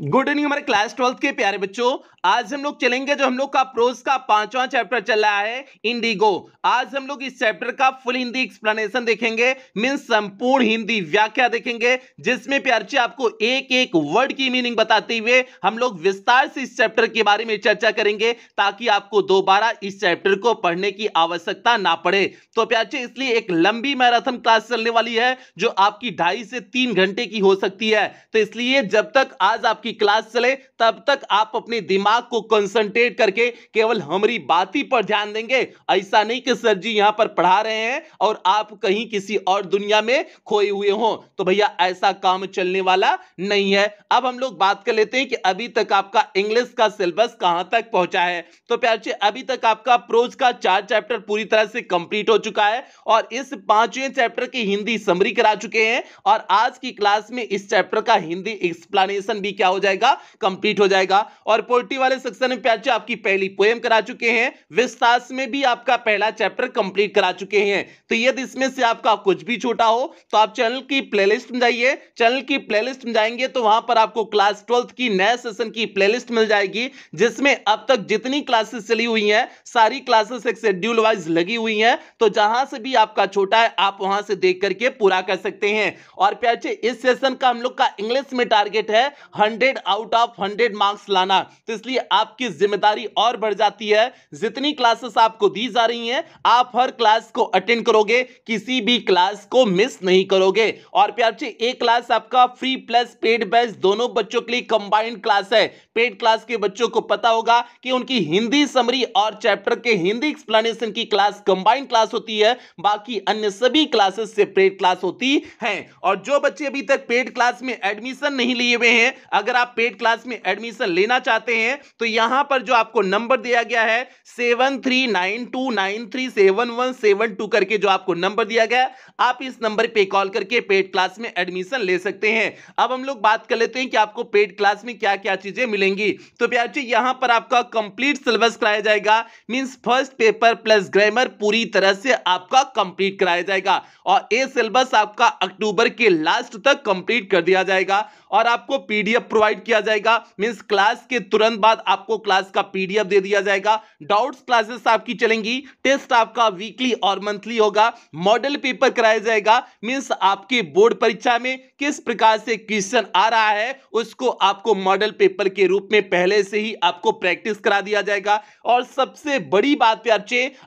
Good evening हमारे class twelfth के प्यारे बच्चों आज हम लोग चलेंगे जो हम लोग का प्रोज का पांचवा चैप्टर चल रहा है इंडिगो आज हम लोग इस चैप्टर का फुल हिंदी एक्सप्लेनेशन देखेंगे मीन्स संपूर्ण हिंदी व्याख्या देखेंगे जिसमें प्यारची आपको एक एक वर्ड की मीनिंग बताते हुए हम लोग विस्तार से इस चैप्टर के बारे में चर्चा करेंगे ताकि आपको दोबारा इस चैप्टर को पढ़ने की आवश्यकता ना पड़े तो प्यारची इसलिए एक लंबी मैराथन क्लास चलने वाली है जो आपकी ढाई से तीन घंटे की हो सकती है तो इसलिए जब तक आज आपकी आपकी क्लास चले तब तक आप अपने दिमाग को कंसंट्रेट करके केवल हमारी बात ही पर ध्यान देंगे ऐसा नहीं कि सर जी यहाँ पर पढ़ा रहे हैं और आप कहीं किसी और दुनिया में खोए हुए हों तो भैया ऐसा काम चलने वाला नहीं है अब हम लोग बात कर लेते हैं कि अभी तक आपका इंग्लिश का सिलेबस कहां तक पहुंचा है तो प्यारे अभी तक आपका प्रोज का चार चैप्टर पूरी तरह से कंप्लीट हो चुका है और इस पांचवें चैप्टर की हिंदी समरी करा चुके हैं और आज की क्लास में इस चैप्टर का हिंदी एक्सप्लेनेशन भी क्या हो हो जाएगा कंप्लीट हो जाएगा और पोल्ट्री वाले सेक्शन में प्याचे आपकी पहली पोएम करा चुके हैं विस्तार में भी आपका पहला चैप्टर कंप्लीट करा चुके हैं तो यदि इसमें से आपका कुछ भी छोटा हो तो आप चैनल की प्ले में जाइए चैनल की प्ले में जाएंगे तो वहां पर आपको क्लास ट्वेल्थ की नए सेशन की प्ले मिल जाएगी जिसमें अब तक जितनी क्लासेस चली हुई हैं सारी क्लासेस एक शेड्यूल वाइज लगी हुई हैं तो जहां से भी आपका छोटा है आप वहां से देख करके पूरा कर सकते हैं और प्याचे इस सेशन का हम लोग का इंग्लिश में टारगेट है hundred hundred out of hundred marks लाना तो इसलिए आपकी जिम्मेदारी और बढ़ जाती है जितनी क्लासेस आपको दी जा रही हैं आप हर क्लास को अटेंड करोगे किसी भी क्लास को मिस नहीं करोगे और प्यार बच्चे एक क्लास आपका फ्री प्लस पेड बैच दोनों बच्चों के लिए कंबाइंड क्लास है पेड क्लास के बच्चों को पता होगा कि उनकी हिंदी समरी और चैप्टर के हिंदी एक्सप्लेनेशन की क्लास कंबाइंड क्लास होती है बाकी अन्य सभी क्लासेस से पेड क्लास होती है और जो बच्चे अभी तक पेड क्लास में एडमिशन नहीं लिए हुए हैं अगर आप पेड क्लास में एडमिशन लेना चाहते हैं तो यहां पर जो आपको नंबर दिया गया है seven three nine two nine three seven one seven two करके जो आपको नंबर दिया गया आप इस नंबर पे कॉल करके पेड क्लास में एडमिशन ले सकते हैं अब हम लोग बात कर लेते हैं कि आपको पेड क्लास में क्या क्या चीजें मिलेंगी तो प्याची यहां पर आपका कंप्लीट सिलेबस कराया जाएगा means first paper plus grammar पूरी तरह से आपका कंप्लीट कराया जाएगा और ये सिलेबस आपका अक्टूबर के लास्ट तक कंप्लीट कर दिया जाएगा और आपको पीडीएफ प्रोवाइड किया जाएगा मीन्स क्लास के तुरंत बाद आपको क्लास का पीडीएफ दे दिया जाएगा डाउट्स क्लासेस आपकी चलेंगी टेस्ट आपका वीकली और मंथली होगा मॉडल पेपर कराया जाएगा मीन्स आपके बोर्ड परीक्षा में किस प्रकार से क्वेश्चन आ रहा है उसको आपको मॉडल पेपर के रूप में पहले से ही आपको प्रैक्टिस करा दिया जाएगा और सबसे बड़ी बात प्यार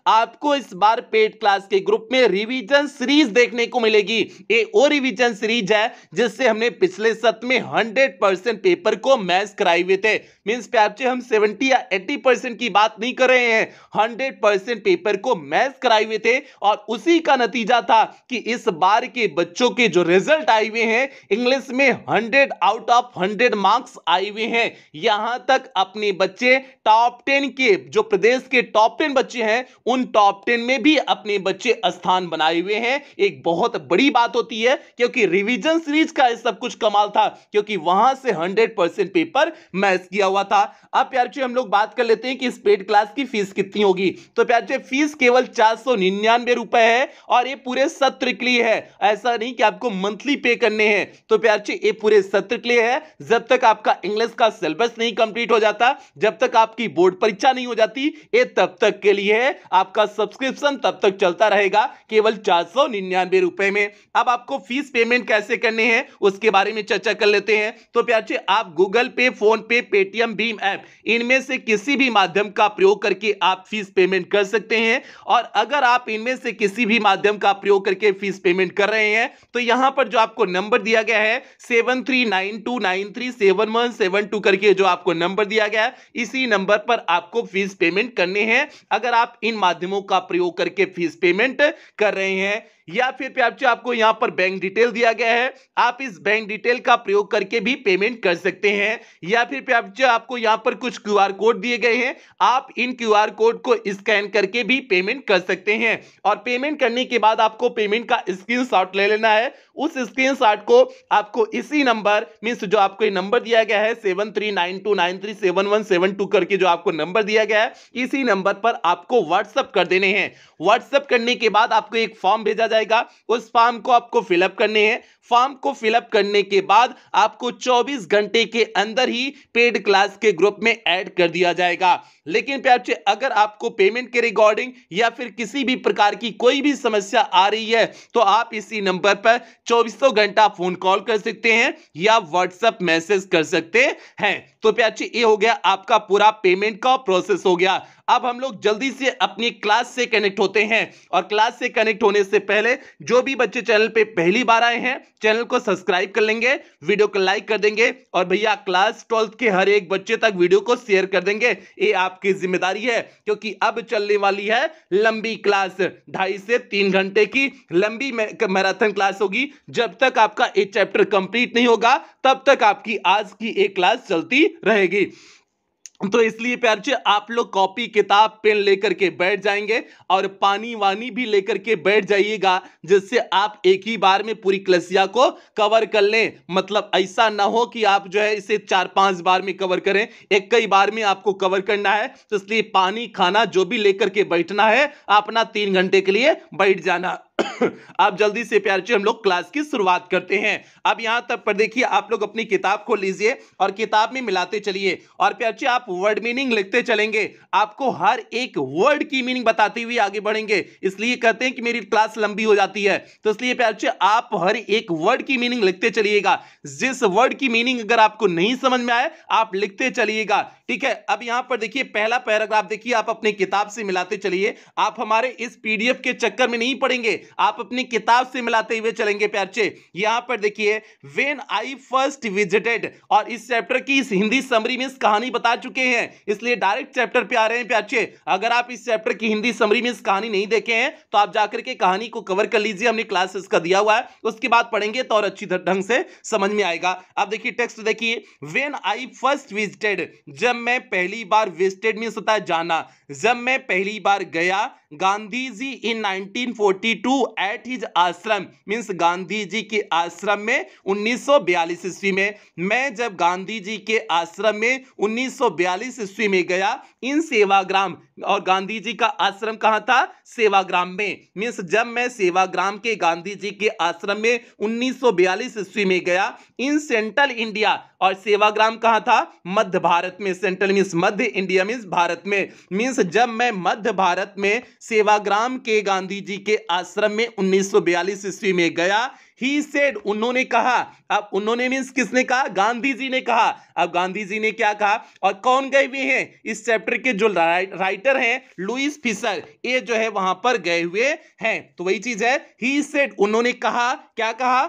आपको इस बार पेड क्लास के ग्रुप में रिवीजन सीरीज देखने को मिलेगी ये वो रिवीजन सीरीज है जिससे हमने पिछले सत्र में हंड्रेड परसेंट पेपर को मैच कराए हुए थे मीन्स पे हम सेवेंटी या एट्टी परसेंट की बात नहीं कर रहे हैं हंड्रेड परसेंट पेपर को मैच कराए हुए थे और उसी का नतीजा था कि इस बार के बच्चों के जो रिजल्ट आए हुए हैं इंग्लिश में hundred out of hundred marks आए हुए हैं यहाँ तक अपने बच्चे टॉप टेन के जो प्रदेश के टॉप टेन बच्चे हैं उन टॉप टेन में भी अपने बच्चे स्थान बनाए हुए हैं एक बहुत बड़ी बात होती है क्योंकि रिवीजन सीरीज का सब कुछ कमाल था क्योंकि वहां से 100 परसेंट पेपर मैच किया हुआ था अब प्यार हम लोग बात कर लेते हैं कि इस पेड क्लास की फीस कितनी होगी तो प्यार फीस केवल चार सौ निन्यानवे रुपए है और ये पूरे सत्र के लिए है ऐसा नहीं कि आपको मंथली पे करने हैं तो प्यार ये पूरे सत्र के लिए है जब तक आपका इंग्लिश का सिलेबस नहीं कंप्लीट हो जाता जब तक आपकी बोर्ड परीक्षा नहीं हो जाती ये तब तक के लिए है आपका सब्सक्रिप्शन तब तक चलता रहेगा केवल चार सौ निन्यानवे रुपए में अब आपको फीस पेमेंट कैसे करने हैं उसके बारे में चर्चा कर लेते हैं तो प्याचे आप गूगल पे फोन पे पेटीएम भीम ऐप इनमें से किसी भी माध्यम का प्रयोग करके आप फीस पेमेंट कर सकते हैं और अगर आप इनमें से किसी भी माध्यम का प्रयोग करके फीस पेमेंट कर रहे हैं तो यहां पर जो आपको नंबर दिया गया है seven three nine two nine three seven one seven two करके जो आपको नंबर दिया गया है इसी नंबर पर आपको फीस पेमेंट करने हैं अगर आप इन माध्यमों का प्रयोग करके फीस पेमेंट कर रहे हैं या फिर आपको यहाँ पर बैंक डिटेल दिया गया है आप इस बैंक डिटेल का प्रयोग करके भी पेमेंट कर सकते हैं या फिर आपको यहाँ पर कुछ क्यू कोड दिए गए हैं आप इन क्यू कोड को स्कैन करके भी पेमेंट कर सकते हैं और पेमेंट करने के बाद आपको पेमेंट का स्क्रीन ले लेना है उस स्क्रीनशॉट को आपको इसी नंबर मीन्स जो आपको ये नंबर दिया गया है seven three nine two nine three seven one seven two करके जो आपको नंबर दिया गया है इसी नंबर पर आपको व्हाट्सअप कर देने हैं व्हाट्सअप करने के बाद आपको एक फॉर्म भेजा जाएगा उस फॉर्म को आपको फिलअप करने हैं फॉर्म को फिलअप करने के बाद आपको 24 घंटे के अंदर ही पेड क्लास के ग्रुप में ऐड कर दिया जाएगा लेकिन प्यारे अगर आपको पेमेंट के रिगार्डिंग या फिर किसी भी प्रकार की कोई भी समस्या आ रही है तो आप इसी नंबर पर चौबीसों घंटा फोन कॉल कर सकते हैं या व्हाट्सएप मैसेज कर सकते हैं तो प्याची ये हो गया आपका पूरा पेमेंट का प्रोसेस हो गया अब हम लोग जल्दी से अपनी क्लास से कनेक्ट होते हैं और क्लास से कनेक्ट होने से पहले जो भी बच्चे चैनल पे पहली बार आए हैं चैनल को सब्सक्राइब कर लेंगे वीडियो को लाइक कर देंगे और भैया क्लास ट्वेल्थ के हर एक बच्चे तक वीडियो को शेयर कर देंगे ये आपकी जिम्मेदारी है क्योंकि अब चलने वाली है लंबी क्लास ढाई से तीन घंटे की लंबी मैराथन क्लास होगी जब तक आपका एक चैप्टर कंप्लीट नहीं होगा तब तक आपकी आज की एक क्लास चलती रहेगी तो इसलिए प्यारे आप लोग कॉपी किताब पेन लेकर के बैठ जाएंगे और पानी वानी भी लेकर के बैठ जाइएगा जिससे आप एक ही बार में पूरी क्लसिया को कवर कर लें मतलब ऐसा ना हो कि आप जो है इसे चार पांच बार में कवर करें एक कई बार में आपको कवर करना है तो इसलिए पानी खाना जो भी लेकर के बैठना है अपना तीन घंटे के लिए बैठ जाना आप जल्दी से प्यार हम लोग क्लास की शुरुआत करते हैं अब यहां तक पर देखिए आप लोग अपनी किताब खोल लीजिए और किताब में मिलाते चलिए और प्यार आप वर्ड मीनिंग लिखते चलेंगे आपको हर एक वर्ड की मीनिंग बताते हुए आगे बढ़ेंगे इसलिए कहते हैं कि मेरी क्लास लंबी हो जाती है तो इसलिए प्यार आप हर एक वर्ड की मीनिंग लिखते चलिएगा जिस वर्ड की मीनिंग अगर आपको नहीं समझ में आए आप लिखते चलिएगा ठीक है अब यहां पर देखिए पहला पैराग्राफ देखिए आप अपनी किताब से मिलाते चलिए आप हमारे इस पीडीएफ के चक्कर में नहीं पढ़ेंगे आप अपनी किताब से मिलाते हुए चलेंगे प्यार्चे यहां पर देखिए वेन आई फर्स्ट विजिटेड और इस चैप्टर की इस हिंदी समरी में इस कहानी बता चुके हैं इसलिए डायरेक्ट चैप्टर पे आ रहे हैं प्यार्चे अगर आप इस चैप्टर की हिंदी समरी में इस कहानी नहीं देखे हैं तो आप जाकर के कहानी को कवर कर लीजिए हमने क्लासेस का दिया हुआ है उसके बाद पढ़ेंगे तो और अच्छी ढंग से समझ में आएगा अब देखिए टेक्स्ट देखिए वेन आई फर्स्ट विजिटेड जब मैं पहली बार विजिटेड मीन होता है जाना जब मैं पहली बार गया Gandhi ji in 1942 at his ashram means Gandhi ji के आश्रम में 1942 ईस्वी में मैं जब गांधी जी के आश्रम में 1942 ईस्वी में गया इन सेवाग्राम और गांधी जी का आश्रम कहाँ था सेवाग्राम में मीन्स जब मैं सेवाग्राम के गांधी जी के आश्रम में 1942 ईस्वी में गया इन सेंट्रल इंडिया और सेवाग्राम कहाँ था मध्य भारत में सेंट्रल मीन्स मध्य इंडिया मीन्स भारत में मीन्स जब मैं मध्य भारत में सेवाग्राम के गांधी जी के आश्रम आश्रम में 1942 ईस्वी में गया ही सेड उन्होंने कहा अब उन्होंने मीन्स किसने कहा गांधी जी ने कहा अब गांधी जी ने क्या कहा और कौन गए हुए हैं इस चैप्टर के जो राइटर हैं लुइस फिशर ये जो है वहां पर गए हुए हैं तो वही चीज है ही सेड उन्होंने कहा क्या कहा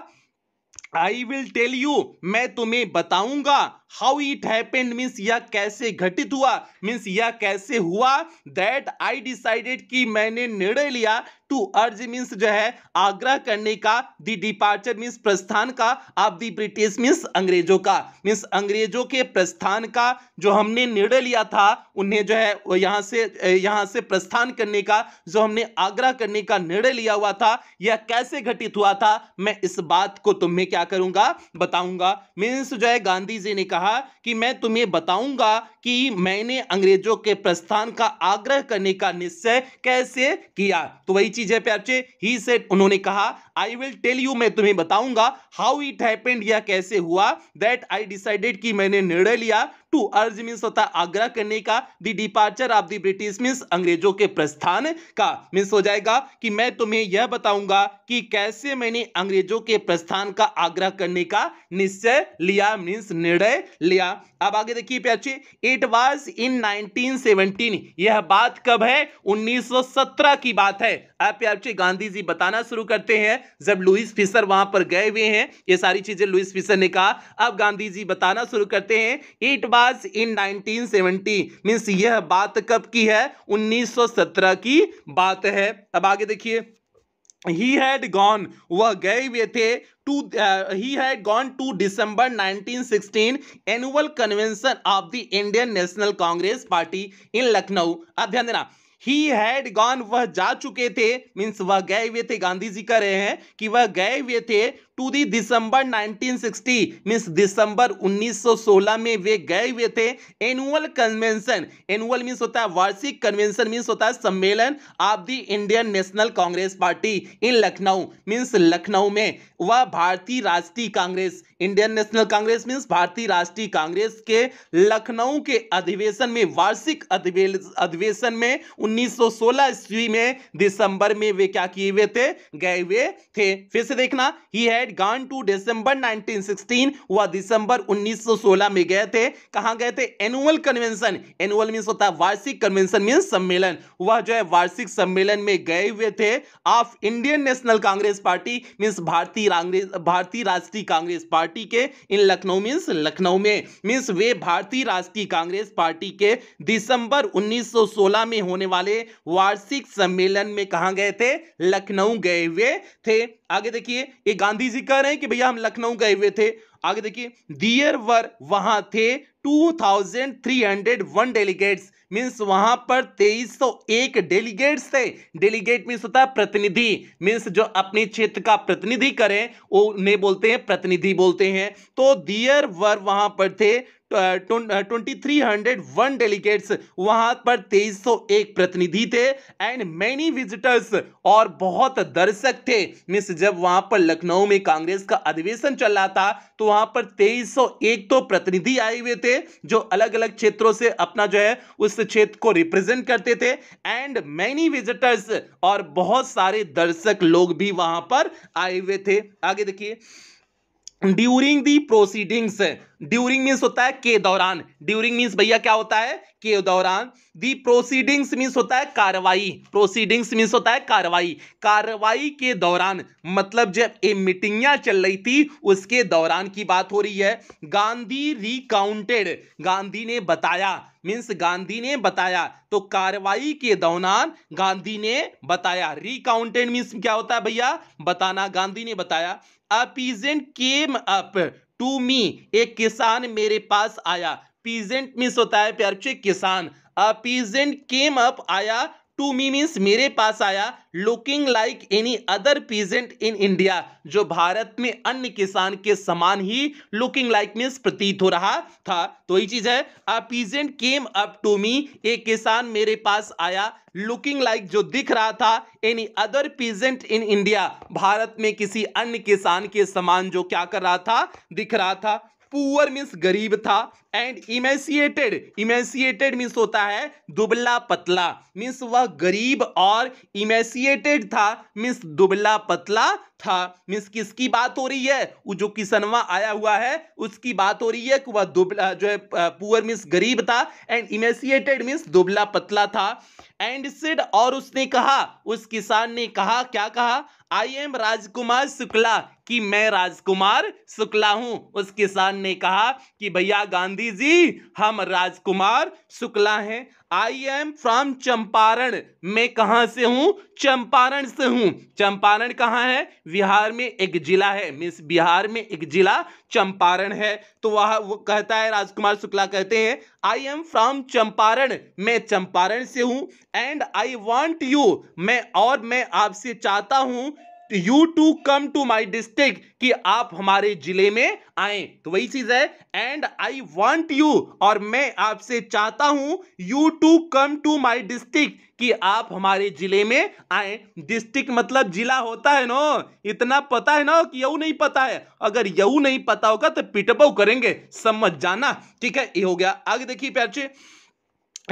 आई विल टेल यू मैं तुम्हें बताऊंगा हाउ इट हैपेंड मीन्स यह कैसे घटित हुआ मीन्स यह कैसे हुआ दैट आई डिसाइडेड कि मैंने निर्णय लिया टू अर्ज मीन्स जो है आग्रह करने का दी डिपार्चर मीन्स प्रस्थान का ऑफ दी ब्रिटिश मीन्स अंग्रेजों का मीन्स अंग्रेजों के प्रस्थान का जो हमने निर्णय लिया था उन्हें जो है यहाँ से यहाँ से प्रस्थान करने का जो हमने आग्रह करने का निर्णय लिया हुआ था यह कैसे घटित हुआ था मैं इस बात को तुम्हें क्या करूँगा बताऊँगा मीन्स जो है गांधी जी ने कहा कहा कि मैं तुम्हें बताऊंगा कि मैंने अंग्रेजों के प्रस्थान का आग्रह करने का निश्चय कैसे किया तो वही चीज है प्याचे ही से उन्होंने कहा आई विल टेल यू मैं तुम्हें बताऊंगा हाउ इट हैपेंड या कैसे हुआ दैट आई डिसाइडेड कि मैंने निर्णय लिया टू अर्ज मीन होता आग्रह करने का the departure of the British means अंग्रेजों के प्रस्थान का मीन्स हो जाएगा कि मैं तुम्हें यह बताऊंगा कि कैसे मैंने अंग्रेजों के प्रस्थान का आग्रह करने का निश्चय लिया मीन्स निर्णय लिया अब आगे देखिए प्याचे ए इट वाज इन 1917 यह बात कब है 1917 की बात है आप आपसे गांधी जी बताना शुरू करते हैं जब लुइस फिशर वहां पर गए हुए हैं ये सारी चीजें लुइस फिशर ने कहा अब गांधी जी बताना शुरू करते हैं it was in 1917 seventy means यह बात कब की है 1917 की बात है अब आगे देखिए he had gone वह गए हुए थे uh, he had gone to december 1916 annual convention of the Indian National Congress party in Lucknow अब ध्यान देना ही हैड गॉन वह जा चुके थे मीन्स वह गए हुए थे गांधी जी कह रहे हैं कि वह गए हुए थे टू दी दिसंबर 1960 मींस दिसंबर 1916 में वे गए हुए थे एनुअल कन्वेंशन एनुअल मींस होता है वार्षिक कन्वेंशन मींस होता है सम्मेलन of the Indian National Congress party in Lucknow means Lucknow में वह भारतीय राष्ट्रीय Congress Indian National Congress means भारतीय राष्ट्रीय कांग्रेस के लखनऊ के अधिवेशन में वार्षिक अधिवेशन में 1916 ईस्वी में दिसंबर में वे क्या किए हुए थे गए हुए थे फिर से देखना ही है हैड गॉन टू डिसंबर 1916 वह दिसंबर 1916 में गए थे कहां गए थे एनुअल कन्वेंशन एनुअल मींस होता है वार्षिक कन्वेंशन मींस सम्मेलन वह जो है वार्षिक सम्मेलन में गए हुए थे of Indian National Congress party means भारतीय कांग्रेस भारतीय राष्ट्रीय कांग्रेस पार्टी के इन लखनऊ मींस लखनऊ में मींस वे भारतीय राष्ट्रीय कांग्रेस पार्टी के दिसंबर 1916 में होने वाले वार्षिक सम्मेलन में कहां गए थे लखनऊ गए हुए थे आगे देखिए ये गांधी जी कह रहे हैं कि भैया हम लखनऊ गए हुए थे आगे देखिए दियर वर वहां थे 2,301 डेलीगेट्स मीन्स वहां पर 2301 डेलीगेट्स थे डेलीगेट मीन्स होता है प्रतिनिधि मीन्स जो अपने क्षेत्र का प्रतिनिधि करें उन्हें बोलते हैं प्रतिनिधि बोलते हैं तो दियर वर वहां पर थे twenty three hundred one delegates वहां पर तेईस सौ एक प्रतिनिधि थे एंड मैनी विजिटर्स और बहुत दर्शक थे मिस जब वहां पर लखनऊ में कांग्रेस का अधिवेशन चल रहा था तो वहां पर तेईस सौ एक तो प्रतिनिधि आए हुए थे थे जो अलग अलग क्षेत्रों से अपना जो है उस क्षेत्र को रिप्रेजेंट करते थे एंड मैनी विजिटर्स और बहुत सारे दर्शक लोग भी वहां पर आए हुए थे आगे देखिए during the proceedings during means होता है के दौरान ड्यूरिंग मीन्स भैया क्या होता है के दौरान दी प्रोसीडिंग्स मीन्स होता है कार्रवाई प्रोसीडिंग्स मीन्स होता है कार्रवाई कार्रवाई के दौरान मतलब जब ये मीटिंगियां चल रही थी उसके दौरान की बात हो रही है गांधी रिकाउंटेड गांधी ने बताया मीन्स गांधी ने बताया तो कार्रवाई के दौरान गांधी ने बताया रिकाउंटेड मीन्स क्या होता है भैया बताना गांधी ने बताया अपीजेंट केम अप टू मी एक किसान मेरे पास आया पीजेंट मिस होता है प्यार किसान अ पीजेंट केम अप आया टू मी मीन्स मेरे पास आया looking like any other peasant in India जो भारत में अन्य किसान के समान ही लुकिंग लाइक मीन्स प्रतीत हो रहा था तो यही चीज है a peasant came up to me एक किसान मेरे पास आया लुकिंग लाइक like जो दिख रहा था any other peasant in India Bharat में किसी अन्य किसान के समान जो क्या कर रहा था दिख रहा था पुअर मीन्स गरीब था एंड इमेसिएटेड इमेसिएटेड मीन्स होता है दुबला पतला मीन्स वह गरीब और इमेसिएटेड था मीन्स दुबला पतला था मीन्स किसकी बात हो रही है वो जो किसनवा आया हुआ है उसकी बात हो रही है कि वह दुबला जो है पुअर मीन्स गरीब था एंड इमेसिएटेड मीन्स दुबला पतला था एंड सिड और उसने कहा उस किसान ने कहा क्या कहा आई एम राजकुमार शुक्ला कि मैं राजकुमार शुक्ला हूं उस किसान ने कहा कि भैया गांधी जी हम राजकुमार शुक्ला हैं आई एम फ्रॉम चंपारण मैं कहाँ से हूँ चंपारण से हूँ चंपारण कहाँ है बिहार में एक जिला है मीन्स बिहार में एक जिला चंपारण है तो वह वो कहता है राजकुमार शुक्ला कहते हैं आई एम फ्रॉम चंपारण मैं चंपारण से हूँ एंड आई वॉन्ट यू मैं और मैं आपसे चाहता हूँ you to come to my district कि आप हमारे जिले में आए तो वही चीज है एंड आई वॉन्ट यू और मैं आपसे चाहता हूं you to come to my district कि आप हमारे जिले में आए डिस्ट्रिक्ट मतलब जिला होता है ना इतना पता है ना कि यू नहीं पता है अगर यू नहीं पता होगा तो पिटपो करेंगे समझ जाना ठीक है ये हो गया आगे देखिए प्यार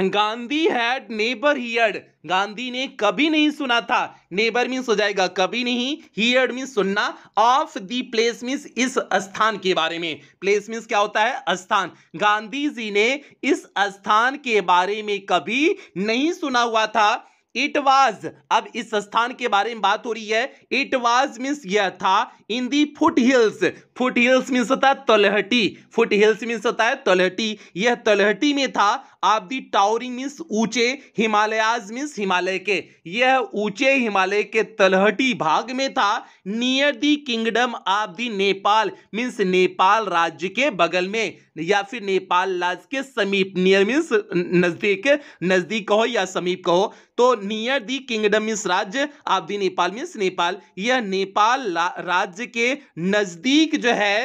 Gandhi had never heard Gandhi ने कभी नहीं सुना था नेबर मीन्स हो जाएगा कभी नहीं हियर्ड मीन्स सुनना ऑफ दी प्लेस मीन्स इस स्थान के बारे में प्लेस मीन्स क्या होता है स्थान गांधी जी ने इस स्थान के बारे में कभी नहीं सुना हुआ था इट वाज अब इस स्थान के बारे में बात हो रही है इट वाज मीन्स यह था in the foothills foothills means होता है तलहटी फुट हिल्स मीन्स होता है तलहटी यह तलहटी में था आप दी टावरिंग मीन्स ऊंचे हिमालयाज मीन्स हिमालय के यह ऊंचे हिमालय के तलहटी भाग में था near the kingdom of the Nepal means Nepal राज्य के बगल में या फिर नेपाल राज्य के समीप नियर मीन्स नजदीक नजदीक कहो या समीप कहो तो नियर दी किंगडम इस राज्य आप दी नेपाल मीन्स नेपाल यह नेपाल राज्य के नजदीक जो है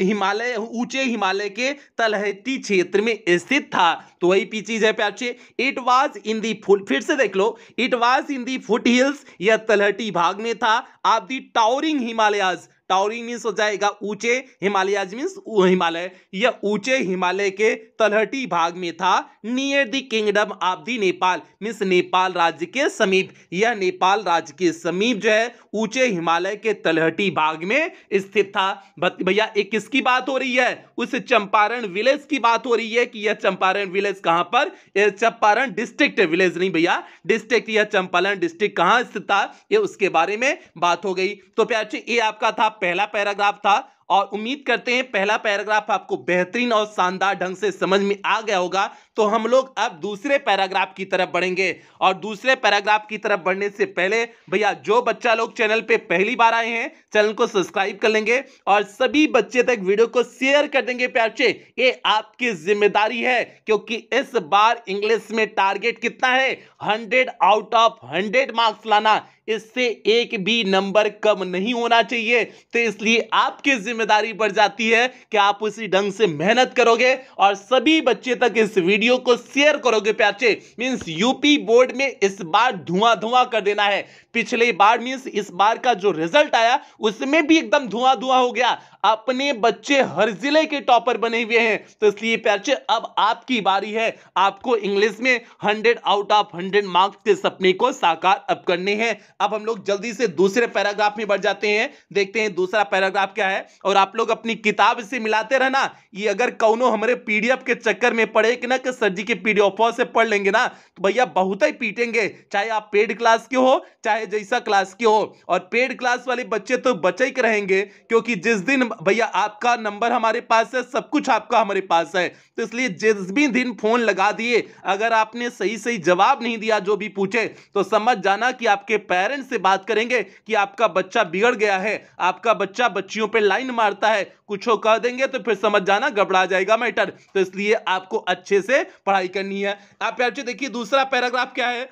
हिमालय ऊंचे हिमालय के तलहटी क्षेत्र में स्थित था तो वही पी चीज है प्याचे it was in the foot फिर से देख लो it was in the foothills यह तलहटी भाग में था आप the towering Himalayas towering means हो जाएगा ऊंचे हिमालयाज मीन्स हिमालय यह ऊंचे हिमालय के तलहटी भाग में था near the kingdom of the Nepal means Nepal राज्य के समीप यह नेपाल राज्य के समीप जो है ऊंचे हिमालय के तलहटी भाग में स्थित था भैया एक किसकी बात हो रही है उस चंपारण विलेज की बात हो रही है कि यह चंपारण विलेज कहां पर चंपारण डिस्ट्रिक्ट विलेज नहीं भैया डिस्ट्रिक्ट यह चंपारण डिस्ट्रिक्ट कहां स्थित था यह उसके बारे में बात हो गई तो प्यारे ये आपका था पहला पैराग्राफ था और उम्मीद करते हैं पहला पैराग्राफ आपको बेहतरीन और शानदार ढंग से समझ में आ गया होगा तो हम लोग अब दूसरे पैराग्राफ की तरफ बढ़ेंगे और दूसरे पैराग्राफ की तरफ बढ़ने से पहले भैया जो बच्चा लोग चैनल पे पहली बार आए हैं चैनल को सब्सक्राइब कर लेंगे और सभी बच्चे तक वीडियो को शेयर कर देंगे प्यार ये आपकी जिम्मेदारी है क्योंकि इस बार इंग्लिश में टारगेट कितना है hundred out of hundred marks लाना इससे एक भी नंबर कम नहीं होना चाहिए तो इसलिए आपकी जिम्मेदारी बढ़ जाती है कि आप उसी ढंग से मेहनत करोगे और सभी बच्चे तक इस वीडियो को शेयर करोगे प्याचे मीन्स यूपी बोर्ड में इस बार धुआं धुआं कर देना है पिछले बार मीन्स इस बार का जो रिजल्ट आया उसमें भी एकदम धुआं धुआं हो गया अपने बच्चे हर जिले के टॉपर बने हुए हैं तो इसलिए प्याचे अब आपकी बारी है आपको इंग्लिश में hundred out of hundred marks के सपने को साकार अब करने हैं अब हम लोग जल्दी से दूसरे पैराग्राफ में बढ़ जाते हैं देखते हैं दूसरा पैराग्राफ क्या है और आप लोग अपनी किताब से मिलाते रहना ये अगर कौनो हमारे पीडीएफ के चक्कर में पढ़े कि ना कि सर जी के पीडीएफ से पढ़ लेंगे ना तो भैया बहुत ही पीटेंगे चाहे आप पेड क्लास के हो चाहे जैसा क्लास के हो और पेड क्लास वाले बच्चे तो बचे ही रहेंगे क्योंकि जिस दिन भैया आपका नंबर हमारे पास है सब कुछ आपका हमारे पास है तो इसलिए जिस भी दिन फोन लगा दिए अगर आपने सही सही जवाब नहीं दिया जो भी पूछे तो समझ जाना कि आपके पेरेंट्स से बात करेंगे कि आपका बच्चा बिगड़ गया है आपका बच्चा बच्चियों पर लाइन मारता है कुछ हो कह देंगे तो फिर समझ जाना गबड़ा जाएगा मैटर तो इसलिए आपको अच्छे से पढ़ाई करनी है आप देखिए दूसरा पैराग्राफ क्या है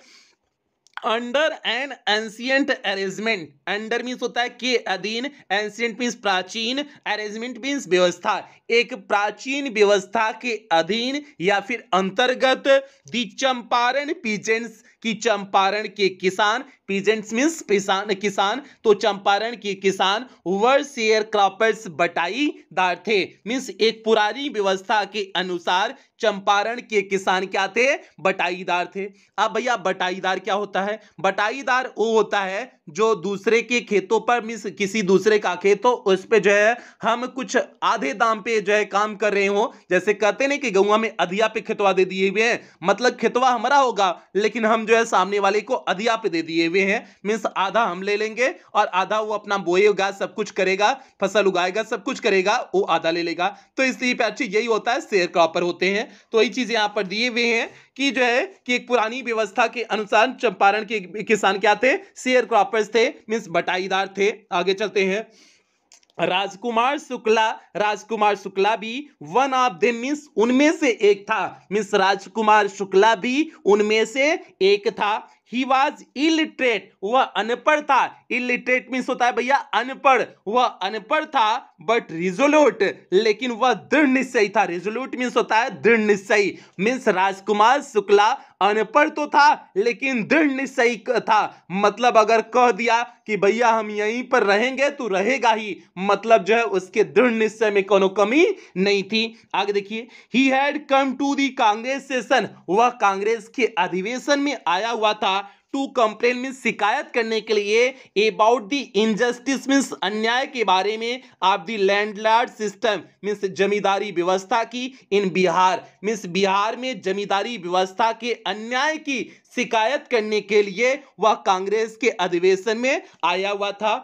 under an ancient arrangement under means होता है के अधीन एंशियंट मीन्स प्राचीन अरेजमेंट मीन्स व्यवस्था एक प्राचीन व्यवस्था के अधीन या फिर अंतर्गत दी चंपारण पीजेंट्स की चंपारण के किसान पीजेंट्स मीन्स किसान किसान तो चंपारण के किसान वर्ष एयर क्रॉपर्स बटाईदार थे मीन्स एक पुरानी व्यवस्था के अनुसार चंपारण के किसान क्या थे बटाईदार थे अब भैया बटाईदार क्या होता है बटाईदार वो होता है जो दूसरे के खेतों पर मीन्स किसी दूसरे का खेत हो उस पर जो है हम कुछ आधे दाम पे जो है काम कर रहे हो जैसे कहते ना कि गौवा में अधिया पे खेतवा दे दिए हुए हैं मतलब खेतवा हमारा होगा लेकिन हम जो है सामने वाले को अधिया पे दे दिए हुए हैं मीन्स आधा हम ले लेंगे और आधा वो अपना बोएगा सब कुछ करेगा फसल उगाएगा सब कुछ करेगा वो आधा ले लेगा तो इसलिए पैची यही होता है शेयर क्रॉपर होते हैं तो यही चीज यहाँ पर दिए हुए हैं कि जो है कि एक पुरानी व्यवस्था के अनुसार चंपारण के किसान क्या थे शेयर क्रॉपर्स थे मीन्स बटाईदार थे आगे चलते हैं राजकुमार शुक्ला राजकुमार शुक्ला भी वन ऑफ द मिस उनमें से एक था मिस राजकुमार शुक्ला भी उनमें से एक था ही वॉज इलिटरेट वह अनपढ़ था इलिटरेट मीन्स होता है भैया अनपढ़ वह अनपढ़ था बट रिजोल्यूट लेकिन वह दृढ़ निश्चय था रिजोल्यूट मीन्स होता है दृढ़ निश्चय मीन्स राजकुमार शुक्ला अनपढ़ तो था लेकिन दृढ़ निश्चय था मतलब अगर कह दिया कि भैया हम यहीं पर रहेंगे तो रहेगा ही मतलब जो है उसके दृढ़ निश्चय में कोनो कमी नहीं थी आगे देखिए he had come to the Congress session वह कांग्रेस के अधिवेशन में आया हुआ था टू कंप्लेन मीन शिकायत करने के लिए अबाउट दी इनजस्टिस मीन्स अन्याय के बारे में of the landlord system means जमींदारी व्यवस्था की इन बिहार मीन्स बिहार में जमींदारी व्यवस्था के अन्याय की शिकायत करने के लिए वह कांग्रेस के अधिवेशन में आया हुआ था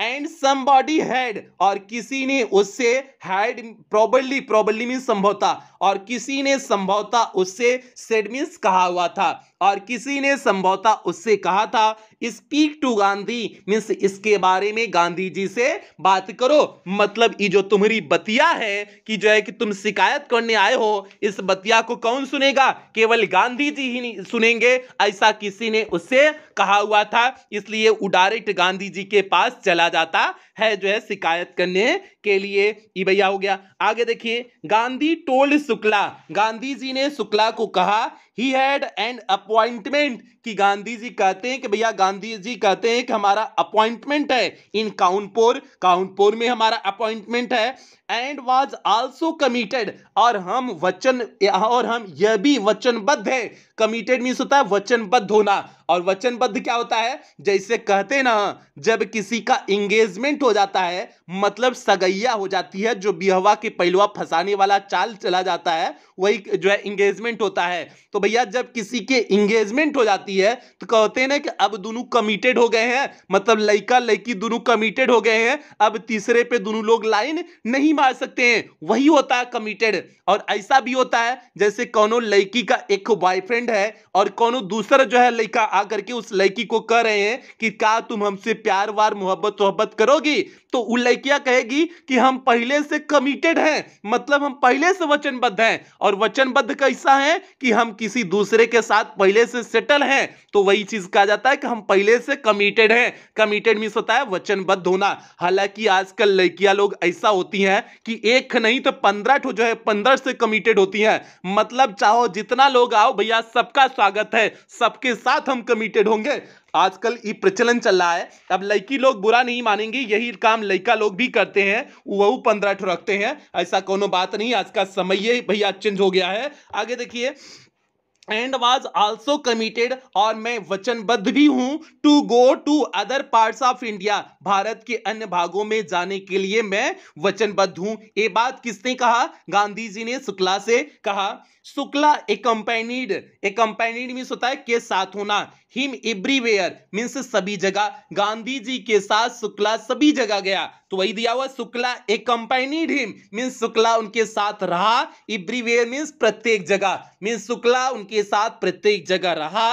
एंड सम बॉडी हैड और किसी ने उससे हैड प्रोबली प्रोबली मीन संभवता और किसी ने संभवता उससे सेडमिस कहा हुआ था और किसी ने संभवतः उससे कहा था स्पीक टू गांधी मीन्स इसके बारे में गांधी जी से बात करो मतलब ये जो तुम्हारी बतिया है कि जो है कि तुम शिकायत करने आए हो इस बतिया को कौन सुनेगा केवल गांधी जी ही नहीं सुनेंगे ऐसा किसी ने उससे कहा हुआ था इसलिए वो डायरेक्ट गांधी जी के पास चला जाता है जो है शिकायत करने के लिए भैया हो गया आगे देखिए गांधी टोल्ड शुक्ला गांधी जी ने शुक्ला को कहा ही हैड एन अपॉइंटमेंट कि गांधी जी कहते हैं कि भैया गांधी जी कहते हैं कि हमारा अपॉइंटमेंट है इन काउनपुर काउनपुर में हमारा अपॉइंटमेंट है एंड वाज आल्सो कमिटेड और हम वचन और हम यह भी वचनबद्ध है कमिटेड मीन्स होता है वचनबद्ध होना और वचनबद्ध क्या होता है जैसे कहते ना जब किसी का एंगेजमेंट हो जाता है मतलब सगैया हो जाती है जो बिहवा के पहलवा फंसाने वाला चाल चला जाता है वही जो है इंगेजमेंट होता है तो भैया जब किसी के इंगेजमेंट हो जाती है तो कहते हैं ना कि अब दोनों कमिटेड हो गए हैं मतलब लड़का लड़की दोनों कमिटेड हो गए हैं अब तीसरे पे दोनों लोग लाइन नहीं मार सकते हैं वही होता है कमिटेड और ऐसा भी होता है जैसे कौनों लड़की का एक बॉयफ्रेंड है और कौनो दूसरा जो है लड़का आकर के उस लड़की को कह रहे हैं कि क्या तुम हमसे प्यार वार मोहब्बत वोहब्बत करोगी तो लड़किया कहेगी कि हम पहले से कमिटेड हैं मतलब हम पहले से वचनबद्ध हैं और वचनबद्ध कैसा है कि हम किसी दूसरे के साथ पहले से सेटल हैं तो वही चीज कहा जाता है कि हम पहले से कमिटेड हैं कमिटेड मीन्स होता है वचनबद्ध होना हालांकि आजकल लड़कियां लोग ऐसा होती हैं कि एक नहीं तो पंद्रह ठो जो है पंद्रह से कमिटेड होती हैं मतलब चाहो जितना लोग आओ भैया सबका स्वागत है सबके साथ हम कमिटेड होंगे आजकल ये प्रचलन चल रहा है अब लड़की लोग बुरा नहीं मानेंगे यही काम लड़का लोग भी करते हैं वह पंद्रह रखते हैं ऐसा कोनो बात नहीं आज का समय ये भैया चेंज हो गया है आगे देखिए एंड वॉज ऑल्सो कमिटेड और मैं वचनबद्ध भी हूं to go to other parts of India भारत के अन्य भागों में जाने के लिए मैं वचनबद्ध हूं ये बात किसने कहा गांधी जी ने शुक्ला से कहा शुक्ला एकम्पेनिड एकम्पेनिड मीन्स होता है के साथ होना हिम एवरीवेयर मीन्स सभी जगह गांधी जी के साथ शुक्ला सभी जगह गया तो वही दिया हुआ Shukla accompanied him means Shukla उनके साथ रहा एवरीवेयर मीन्स प्रत्येक जगह मीन्स शुक्ला उनके के साथ प्रत्येक जगह रहा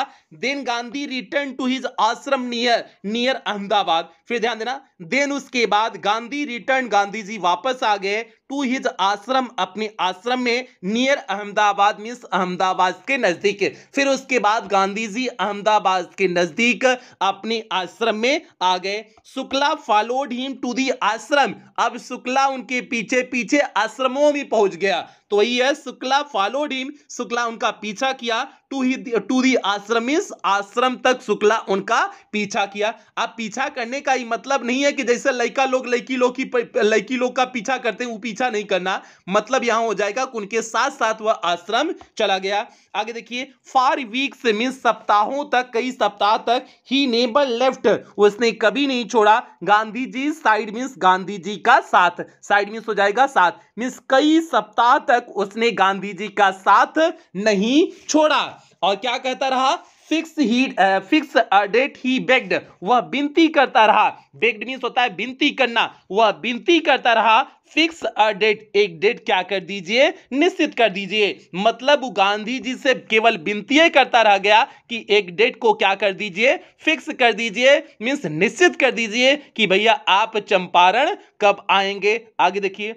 then Gandhi return to his ashram near near Ahmedabad फिर ध्यान देना देन उसके बाद गांधी रिटर्न गांधी जी वापस आ गए टू हिज आश्रम अपने आश्रम में नियर अहमदाबाद मीन्स अहमदाबाद के नज़दीक फिर उसके बाद गांधी जी अहमदाबाद के नज़दीक अपने आश्रम में आ गए Shukla followed him to the ashram अब शुक्ला उनके पीछे पीछे आश्रमों में पहुंच गया तो वही है शुक्ला फॉलोड हिम शुक्ला उनका पीछा किया टू ही टू दी आश्रम इस आश्रम तक शुक्ला उनका पीछा किया अब पीछा करने का ही मतलब नहीं है कि जैसे लड़का लोग लड़की लोग की लड़की लोग का पीछा करते हैं वो पीछा पीछा नहीं करना मतलब यहां हो जाएगा उनके साथ साथ वह आश्रम चला गया आगे देखिए फार वीक्स मीन सप्ताहों तक कई सप्ताह तक ही नेबर लेफ्ट उसने कभी नहीं छोड़ा गांधी जी साइड मीन्स गांधी जी का साथ साइड मीन्स हो जाएगा साथ मीन्स कई सप्ताह तक उसने गांधी जी का साथ नहीं छोड़ा और क्या कहता रहा fix he fix date he begged वह विनती करता रहा बेग्ड मीन्स होता है विनती करना वह विनती करता रहा फिक्स अ डेट एक डेट क्या कर दीजिए निश्चित कर दीजिए मतलब गांधी जी से केवल विनती करता रह गया कि एक डेट को क्या कर दीजिए फिक्स कर दीजिए मीन्स निश्चित कर दीजिए कि भैया आप चंपारण कब आएंगे आगे देखिए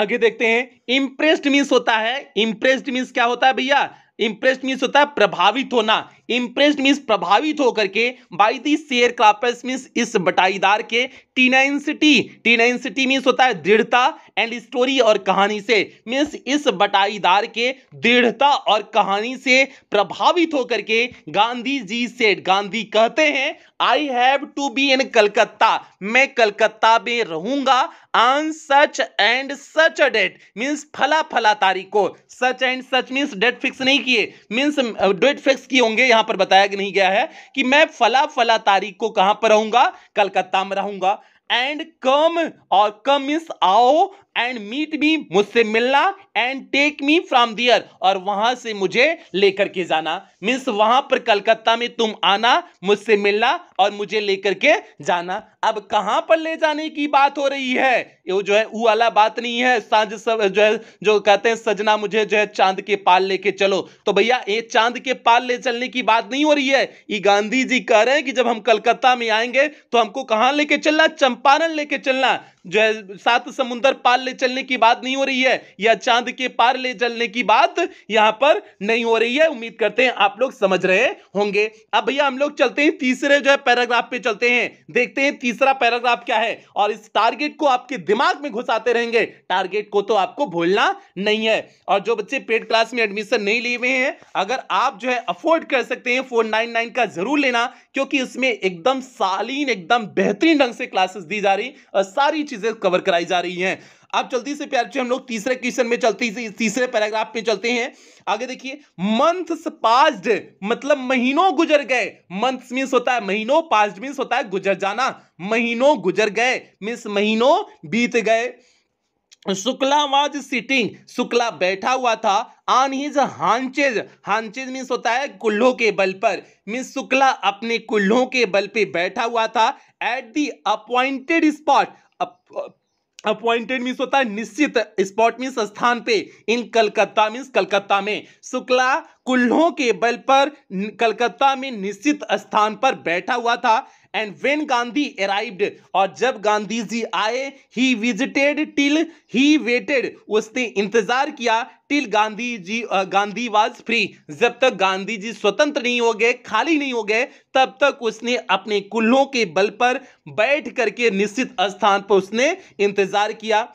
आगे देखते हैं इंप्रेस्ड मीन्स होता है इंप्रेस्ड मीन्स क्या होता है भैया इंप्रेस मीन्स होता है प्रभावित होना इंप्रेस्ड मीन्स प्रभावित होकर के by the sharecroppers means इस बटाईदार के टीनाइंसिटी टीनाइंसिटी मीन्स होता है दृढ़ता एंड स्टोरी और कहानी से मीन्स इस बटाईदार के दृढ़ता और कहानी से प्रभावित होकर के गांधी जी से गांधी कहते हैं I have to be in Calcutta मैं कलकत्ता में रहूंगा on such and such a date means फला फला तारीख को such and such means date fix नहीं किए मीन्स डेट फिक्स किए होंगे यहां पर बताया नहीं गया है कि मैं फला फला तारीख को कहां पर रहूंगा कलकत्ता में रहूंगा एंड कम और कम इस आओ एंड मीट मी मुझसे मिलना and take me from there और वहां से मुझे लेकर के जाना मीन्स वहां पर कलकत्ता में तुम आना मुझसे मिलना और मुझे लेकर के जाना अब कहां पर ले जाने की बात हो रही है वो जो है वो वाला बात नहीं है सांझ सब जो है जो कहते हैं सजना मुझे जो है चांद के पाल लेके चलो तो भैया ये चांद के पाल ले चलने की बात नहीं हो रही है ये गांधी जी कह रहे हैं कि जब हम कलकत्ता में आएंगे तो हमको कहां लेके चलना चंपारण लेके चलना जो है सात समुंदर पाल ले चलने की बात नहीं हो रही है या चांद के पार ले चलने की बात यहां पर नहीं हो रही है उम्मीद करते हैं आप लोग समझ रहे होंगे अब भैया हम लोग चलते हैं तीसरे जो है पैराग्राफ पे चलते हैं देखते हैं तीसरा पैराग्राफ क्या है और इस टारगेट को आपके दिमाग में घुसाते रहेंगे टारगेट को तो आपको भूलना नहीं है और जो बच्चे पेड क्लास में एडमिशन नहीं लिए हुए हैं अगर आप जो है अफोर्ड कर सकते हैं फोर नाइन नाइन का जरूर लेना क्योंकि इसमें एकदम सालीन एकदम बेहतरीन ढंग से क्लासेस दी जा रही और सारी चीजें कवर कराई जा रही हैं अब जल्दी से प्यार हम लोग तीसरे क्वेश्चन में चलते हैं तीसरे पैराग्राफ में चलते हैं आगे देखिए मंथ्स पास्ड मतलब महीनों गुजर गए मंथ्स मीन्स होता है महीनों पास्ड मीन्स होता है गुजर जाना महीनों गुजर गए मीन्स महीनों बीत गए शुक्ला वाज सिटिंग शुक्ला बैठा हुआ था on his haunches haunches means होता है कुल्हों के बल पर मीन्स शुक्ला अपने कुल्हों के बल पे बैठा हुआ था at the appointed spot appointed means होता है निश्चित स्पॉट मीन्स स्थान पे इन कलकत्ता मीन्स कलकत्ता में शुक्ला कुल्हों के बल पर कलकत्ता में निश्चित स्थान पर बैठा हुआ था एंड वेन गांधी अराइव्ड और जब गांधी जी आए he visited till he waited उसने इंतजार किया till Gandhi ji Gandhi was free जब तक गांधी जी स्वतंत्र नहीं हो गए खाली नहीं हो गए तब तक उसने अपने कुल्लों के बल पर बैठ करके निश्चित स्थान पर उसने इंतजार किया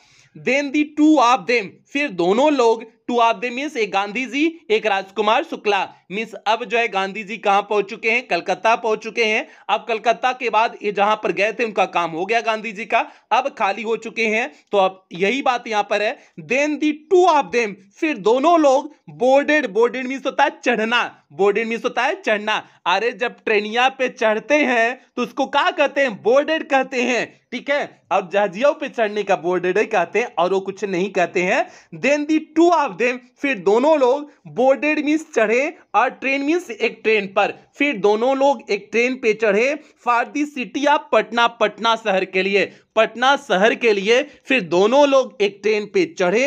then the two of them फिर दोनों लोग टू ऑफ द मीन्स एक गांधी जी एक राजकुमार शुक्ला मीन्स अब जो है गांधी जी कहाँ पहुंच चुके हैं कलकत्ता पहुंच चुके हैं अब कलकत्ता के बाद ये जहां पर गए थे उनका काम हो गया गांधी जी का अब खाली हो चुके हैं तो अब यही बात यहां पर है then the two of them फिर दोनों लोग बोर्डेड बोर्डेड मीन्स होता है चढ़ना बोर्डेड मीन्स होता है चढ़ना अरे जब ट्रेनिया पे चढ़ते हैं तो उसको क्या कहते हैं बोर्डेड कहते हैं ठीक है अब जहाजिया पे चढ़ने का बोर्डर कहते हैं और वो कुछ नहीं कहते हैं then the two of them फिर दोनों लोग बोर्डेड मीन्स चढ़े और ट्रेन मीन्स एक ट्रेन पर फिर दोनों लोग एक ट्रेन पे चढ़े for the city of Patna Patna शहर के लिए पटना शहर के लिए फिर दोनों लोग एक ट्रेन पे चढ़े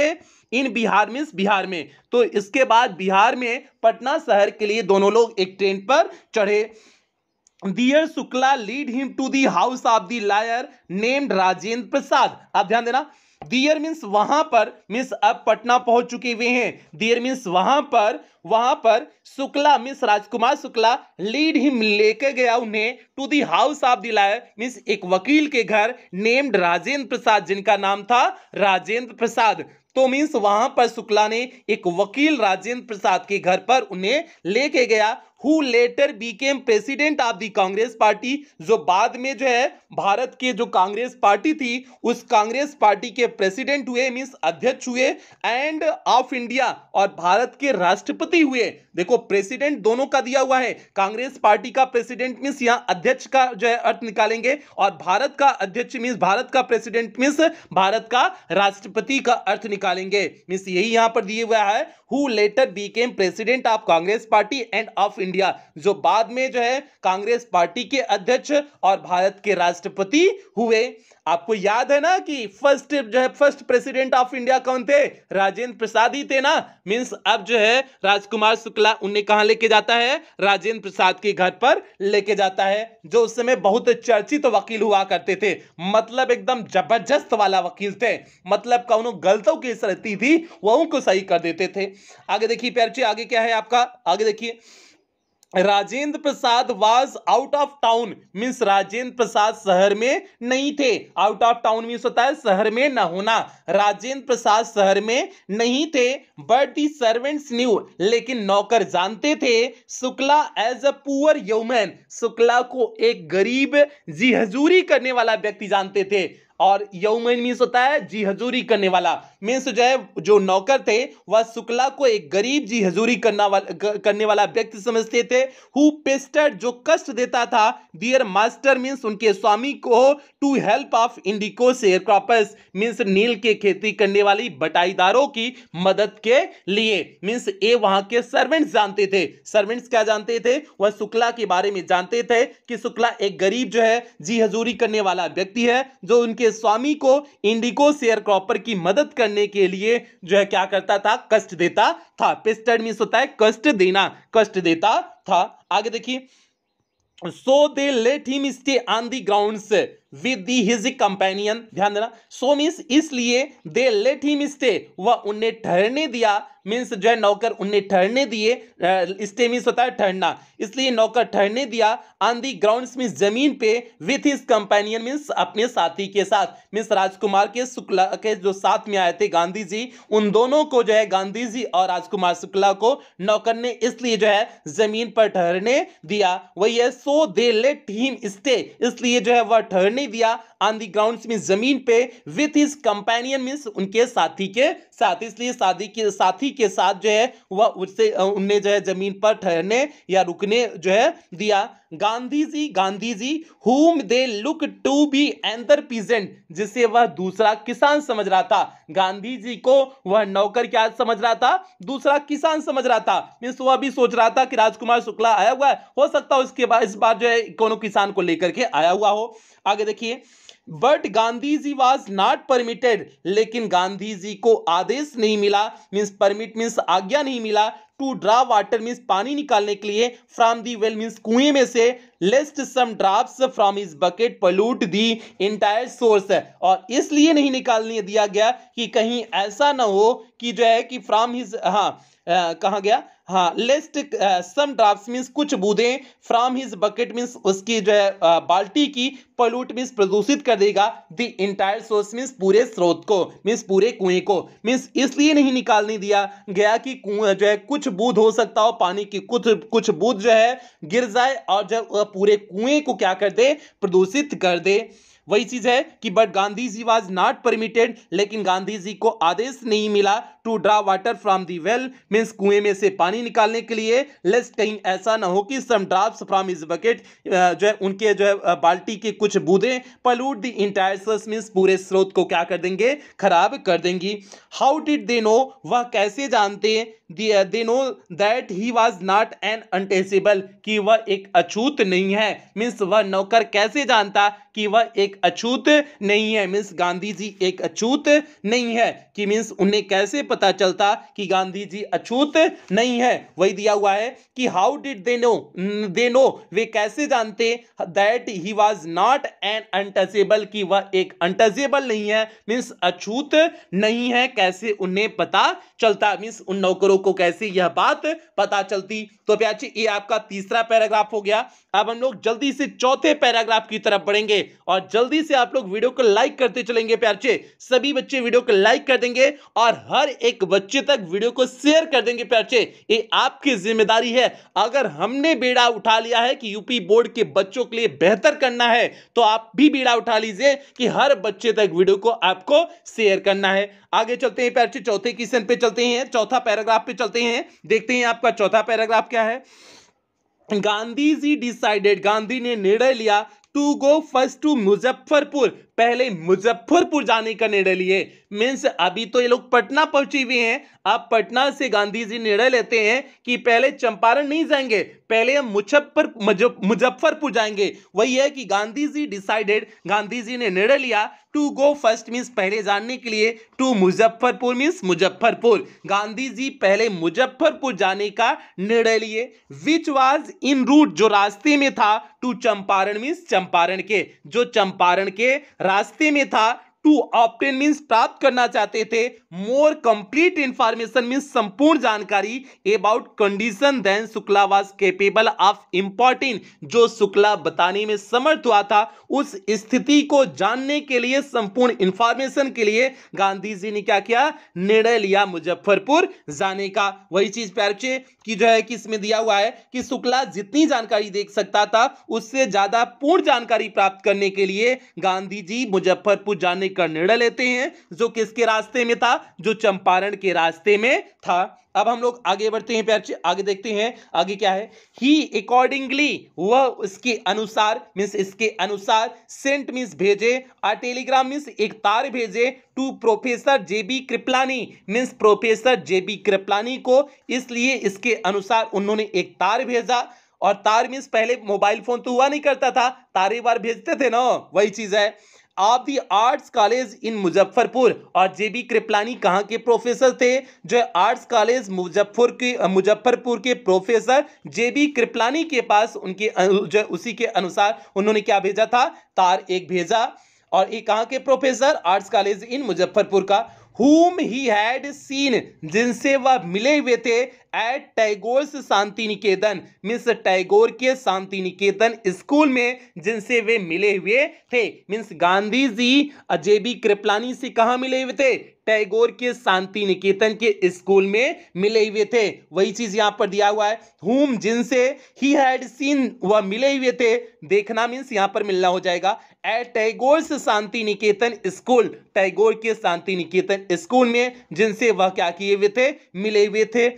इन बिहार मीन्स बिहार में तो इसके बाद बिहार में पटना शहर के लिए दोनों लोग एक ट्रेन पर चढ़े there Shukla lead him to the house of the lawyer named Rajendra Prasad आप ध्यान देना दियर मीन्स वहां पर मीन्स अब पटना पहुंच चुके हुए हैं दियर मीन्स वहां पर वहां पर Shukla means Rajkumar Shukla lead him लेके गया उन्हें to the house of the lawyer means एक वकील के घर नेम्ड राजेंद्र प्रसाद जिनका नाम था राजेंद्र प्रसाद तो मीन्स वहां पर शुक्ला ने एक वकील राजेंद्र प्रसाद के घर पर उन्हें लेके गया who later became president of the Congress party जो बाद में जो है भारत के जो कांग्रेस पार्टी थी उस कांग्रेस पार्टी के प्रेसिडेंट हुए मीन्स अध्यक्ष हुए एंड ऑफ इंडिया और भारत के राष्ट्रपति हुए देखो प्रेसिडेंट दोनों का दिया हुआ है कांग्रेस पार्टी का प्रेसिडेंट मीन्स यहाँ अध्यक्ष का जो है अर्थ निकालेंगे और भारत का अध्यक्ष मीन्स भारत का प्रेसिडेंट मीन्स भारत का राष्ट्रपति का अर्थ निकालेंगे मीन्स यही यहाँ पर दिए हुआ है who later became president of Congress party and of India India जो बाद में जो है कांग्रेस पार्टी के अध्यक्ष और भारत के राष्ट्रपति हुए आपको याद है ना कि फर्स्ट जो है फर्स्ट प्रेसिडेंट ऑफ इंडिया कौन थे राजेंद्र प्रसाद ही थे ना मींस अब जो है राजकुमार शुक्ला उन्हें कहा लेके जाता है राजेंद्र प्रसाद के घर पर लेके जाता है जो उस समय बहुत चर्चित तो वकील हुआ करते थे मतलब एकदम जबरदस्त वाला वकील थे मतलब कौन गलतों की रहती थी वह उनको सही कर देते थे आगे देखिए प्यारे आगे क्या है आपका आगे देखिए Rajendra Prasad was out of town means Rajendra Prasad शहर में नहीं थे आउट ऑफ टाउन मीन्स होता है शहर में ना होना राजेंद्र प्रसाद शहर में नहीं थे बट दी सर्वेंट्स न्यू लेकिन नौकर जानते थे Shukla as a poor yeoman Shukla को एक गरीब जी हजूरी करने वाला व्यक्ति जानते थे और यौमैन मीन्स होता है जी हजूरी करने वाला मीन्स जो है जो नौकर थे वह शुक्ला को एक गरीब जी हजूरी करना वाला करने वाला व्यक्ति समझते थे हु पेस्टर जो कष्ट देता था डियर मास्टर मीन्स उनके स्वामी को टू हेल्प ऑफ इंडिको से एयरक्रॉपर्स मीन्स नील के खेती करने वाली बटाईदारों की मदद के लिए मीन्स ए वहां के सर्वेंट्स जानते थे सर्वेंट्स क्या जानते थे वह शुक्ला के बारे में जानते थे कि शुक्ला एक गरीब जो है जी हजूरी करने वाला व्यक्ति है जो उनके स्वामी को इंडिको शेयर क्रॉपर की मदद करने के लिए जो है क्या करता था कष्ट देता था पिस्टर्ड मीन होता है कष्ट देना कष्ट देता था आगे देखिए so they let him stay on the ground with the his companion ध्यान देना सो मीन्स इसलिए दे लेट हिम स्टे वह उन्हें ठहरने दिया मीन्स जो है नौकर उन्हें ठहरने दिए स्टे मीन्स होता है ठहरना इसलिए नौकर ठहरने दिया ऑन दी ग्राउंड मीन्स जमीन पे विथ हिज कंपेनियन मीन्स अपने साथी के साथ मीन्स राजकुमार के शुक्ला के जो साथ में आए थे गांधी जी उन दोनों को जो है गांधी जी और राजकुमार शुक्ला को नौकर ने इसलिए जो है जमीन पर ठहरने दिया वही है so they let him stay इसलिए जो है वह ठहरने करने दिया ऑन दी ग्राउंड जमीन पे विथ हिज कंपेनियन मीन्स उनके साथी के साथ इसलिए साथी के साथी के साथ जो है वह उससे उनने जो है जमीन पर ठहरने या रुकने जो है दिया Gandhi ji Gandhi ji whom they look to be another peasant जिसे वह दूसरा किसान समझ रहा था गांधी जी को वह नौकर क्या समझ रहा था दूसरा किसान समझ रहा था मीन्स वह भी सोच रहा था कि राजकुमार शुक्ला आया हुआ है हो सकता है उसके बाद इस बार जो है कोनो किसान को लेकर के आया हुआ हो आगे देखिए but Gandhi ji was not permitted लेकिन गांधी जी को आदेश नहीं मिला मीन्स परमिट मीन्स आज्ञा नहीं मिला टू ड्रा वाटर मीन्स पानी निकालने के लिए फ्रॉम दी वेल मीन्स कुएं में से lest some draught from his bucket pollute the entire source है और इसलिए नहीं निकालने दिया गया कि कहीं ऐसा ना हो कि जो है कि फ्रॉम हिज हाँ कहा गया हाँ लेस्ट सम ड्राफ्ट मीन्स कुछ बूदे फ्रॉम हिज बकेट मीन्स उसकी जो है बाल्टी की पलूट मीन्स प्रदूषित कर देगा दी इंटायर सोर्स मीन्स पूरे स्रोत को मीन्स पूरे कुएं को मीन्स इसलिए नहीं निकालने दिया गया कि कुएं जो है कुछ बूंद हो सकता हो पानी की कुछ कुछ बूथ जो है गिर जाए और जब पूरे कुएं को क्या कर दे प्रदूषित कर दे वही चीज है कि but Gandhi ji was not permitted लेकिन गांधी जी को आदेश नहीं मिला to draw water from the well means कुएं में से पानी निकालने के लिए लेस कहीं ऐसा ना हो कि some draught from his bucket जो है उनके जो है बाल्टी के कुछ बूंदे pollute the entire source means पूरे स्रोत को क्या कर देंगे खराब कर देंगी हाउ डिड दे नो वह कैसे जानते they know that he was not an untouchable कि वह एक अछूत नहीं है मीन्स वह नौकर कैसे जानता कि वह एक एक अछूत नहीं है मीन्स गांधी जी एक अछूत नहीं है कि मीन्स उन्हें कैसे पता चलता कि गांधी जी अछूत नहीं है वही दिया हुआ है कि how did they know they know वे कैसे जानते that he was not an untouchable कि वह एक अनटचेबल नहीं है मीन्स अछूत नहीं है कैसे उन्हें पता चलता मीन्स उन नौकरों को कैसे यह बात पता चलती तो प्याची ये आपका तीसरा पैराग्राफ हो गया अब हम लोग जल्दी से चौथे पैराग्राफ की तरफ बढ़ेंगे और जल्द जल्दी से आप लोग वीडियो को लाइक करते चलेंगे प्यारचे सभी बच्चे वीडियो को लाइक कर देंगे और हर एक बच्चे तक वीडियो को शेयर कर देंगे प्यारचे ये आपकी जिम्मेदारी है अगर हमने बेड़ा उठा लिया है कि यूपी बोर्ड के बच्चों के लिए बेहतर करना है तो आप भी बेड़ा उठा लीजिए कि हर बच्चे तक वीडियो को आपको शेयर करना है आगे चलते हैं प्यारचे चौथे क्वेश्चन पे चलते हैं चौथा पैराग्राफ पे चलते हैं देखते हैं आपका चौथा पैराग्राफ क्या है गांधी जी डिसाइडेड गांधी ने निर्णय लिया to go first to Muzaffarpur पहले मुजफ्फरपुर जाने का निर्णय लिए मीन्स अभी तो ये लोग पटना पहुंची हुए हैं अब पटना से गांधी जी निर्णय लेते हैं कि पहले चंपारण नहीं जाएंगे पहले हम मुजफ्फर मुजफ्फरपुर जाएंगे वही है कि गांधी जी डिसाइडेड गांधी जी ने निर्णय लिया टू गो फर्स्ट मीन्स पहले जानने के लिए टू मुजफ्फरपुर मीन्स मुजफ्फरपुर गांधी जी पहले मुजफ्फरपुर जाने का निर्णय लिए विच वॉज इन रूट जो रास्ते में था टू चंपारण मीन्स चंपारण के जो चंपारण के रास्ते में था टू ऑप्टेन मीन्स प्राप्त करना चाहते थे मोर कंप्लीट इंफॉर्मेशन मीन्स संपूर्ण जानकारी about condition then Shukla was capable of important जो शुक्ला बताने में समर्थ हुआ था उस स्थिति को जानने के लिए संपूर्ण इंफॉर्मेशन के लिए गांधी जी ने क्या किया निर्णय लिया मुजफ्फरपुर जाने का वही चीज प्यार कि जो है कि इसमें दिया हुआ है कि शुक्ला जितनी जानकारी देख सकता था उससे ज्यादा पूर्ण जानकारी प्राप्त करने के लिए गांधी जी मुजफ्फरपुर जाने का निर्णय लेते हैं जो किसके रास्ते में था जो चंपारण के रास्ते में था अब हम लोग आगे बढ़ते हैं प्यार आगे देखते हैं आगे क्या है ही अकॉर्डिंगली वह उसके अनुसार मीन्स इसके अनुसार सेंट मीन्स भेजे और टेलीग्राम मीन्स एक तार भेजे to professor J B Kripalani means professor J B Kripalani को इसलिए इसके अनुसार उन्होंने एक तार भेजा और तार मीन्स पहले मोबाइल फोन तो हुआ नहीं करता था तारे बार भेजते थे ना वही चीज है of the arts college in Muzaffarpur और जे बी कृपलानी कहाँ के प्रोफेसर थे जो आर्ट्स कॉलेज मुजफ्फर के मुजफ्फरपुर के प्रोफेसर जे बी कृपलानी के पास उनके जो उसी के अनुसार उन्होंने क्या भेजा था तार एक भेजा और ये कहाँ के professor arts college in Muzaffarpur का हुम ही हैड सीन जिनसे वह मिले हुए थे at Tagore Shantiniketan means Tagore के शांति निकेतन स्कूल में जिनसे वे मिले हुए थे मीन्स गांधी जी अजेबी कृपलानी से कहा मिले हुए थे टैगोर के शांति निकेतन के स्कूल में मिले हुए थे वही चीज यहां पर दिया हुआ है हुम जिनसे ही हैड सीन वह मिले हुए थे देखना मीन्स यहां पर मिलना हो जाएगा at Tagore's Shantiniketan school Tagore के शांति निकेतन स्कूल में जिनसे वह क्या किए हुए थे मिले हुए थे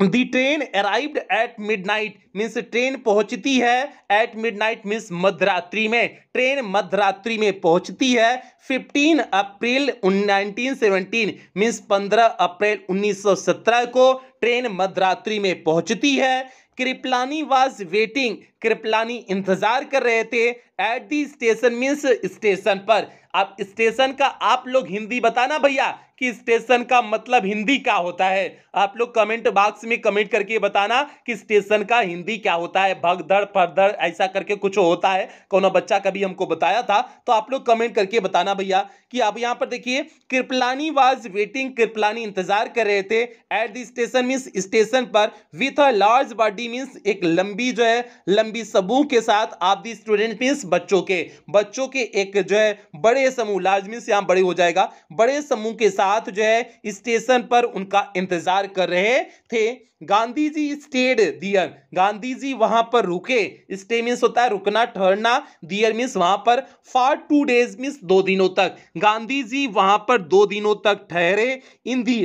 the train arrived at midnight means train पहुंचती है एट नाइट मीन्स मध्यरात्रि में ट्रेन मध्यरात्रि में पहुंचती है 15 अप्रैल 1917 मीन्स 15 अप्रैल 1917 को ट्रेन मध्यरात्रि में पहुंचती है कृपलानी वाज वेटिंग कृपलानी इंतजार कर रहे थे at the station means station पर अब स्टेशन का आप लोग हिंदी बताना भैया कि स्टेशन का मतलब हिंदी क्या होता है आप लोग कमेंट बॉक्स में कमेंट करके बताना कि स्टेशन का हिंदी क्या होता है भगदड़ फरदड़ ऐसा करके कुछ होता है कोनो बच्चा कभी हमको बताया था तो आप लोग कमेंट करके बताना भैया कि अब यहाँ पर देखिए कृपलानी वाज वेटिंग कृपलानी इंतजार कर रहे थे at the station means station पर with a large body means एक लंबी जो है लंबी लंबी समूह के साथ आप दी स्टूडेंट मीन्स बच्चों के बच्चों के एक जो है बड़े समूह लार्ज मीन्स यहाँ बड़े हो जाएगा बड़े समूह के साथ जो है स्टेशन पर उनका इंतजार कर रहे थे गांधी जी स्टेड दियर गांधी जी वहां पर रुके स्टे मीन्स होता है रुकना ठहरना दियर मीन्स वहां पर फॉर टू डेज मीन्स दो दिनों तक गांधी जी वहां पर दो दिनों तक ठहरे in the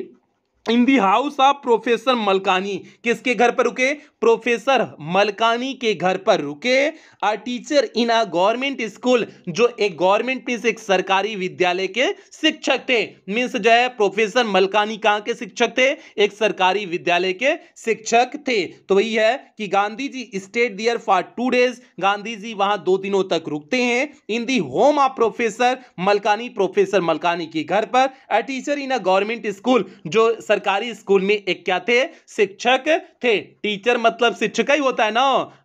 in the house of professor Malkani किसके घर पर रुके प्रोफेसर मलकानी के घर पर रुके a teacher in a government school जो एक गवर्नमेंट मीन्स एक सरकारी विद्यालय के शिक्षक थे मीन्स जो है प्रोफेसर मलकानी कहाँ के शिक्षक थे एक सरकारी विद्यालय के शिक्षक थे तो वही है कि Gandhi ji stayed there for two days Gandhi ji वहाँ दो दिनों तक रुकते हैं in the home of professor Malkani professor Malkani के घर पर a teacher in a government school जो सर सरकारी स्कूल में एक क्या थे शिक्षक थे टीचर मतलब शिक्षक ही होता है ना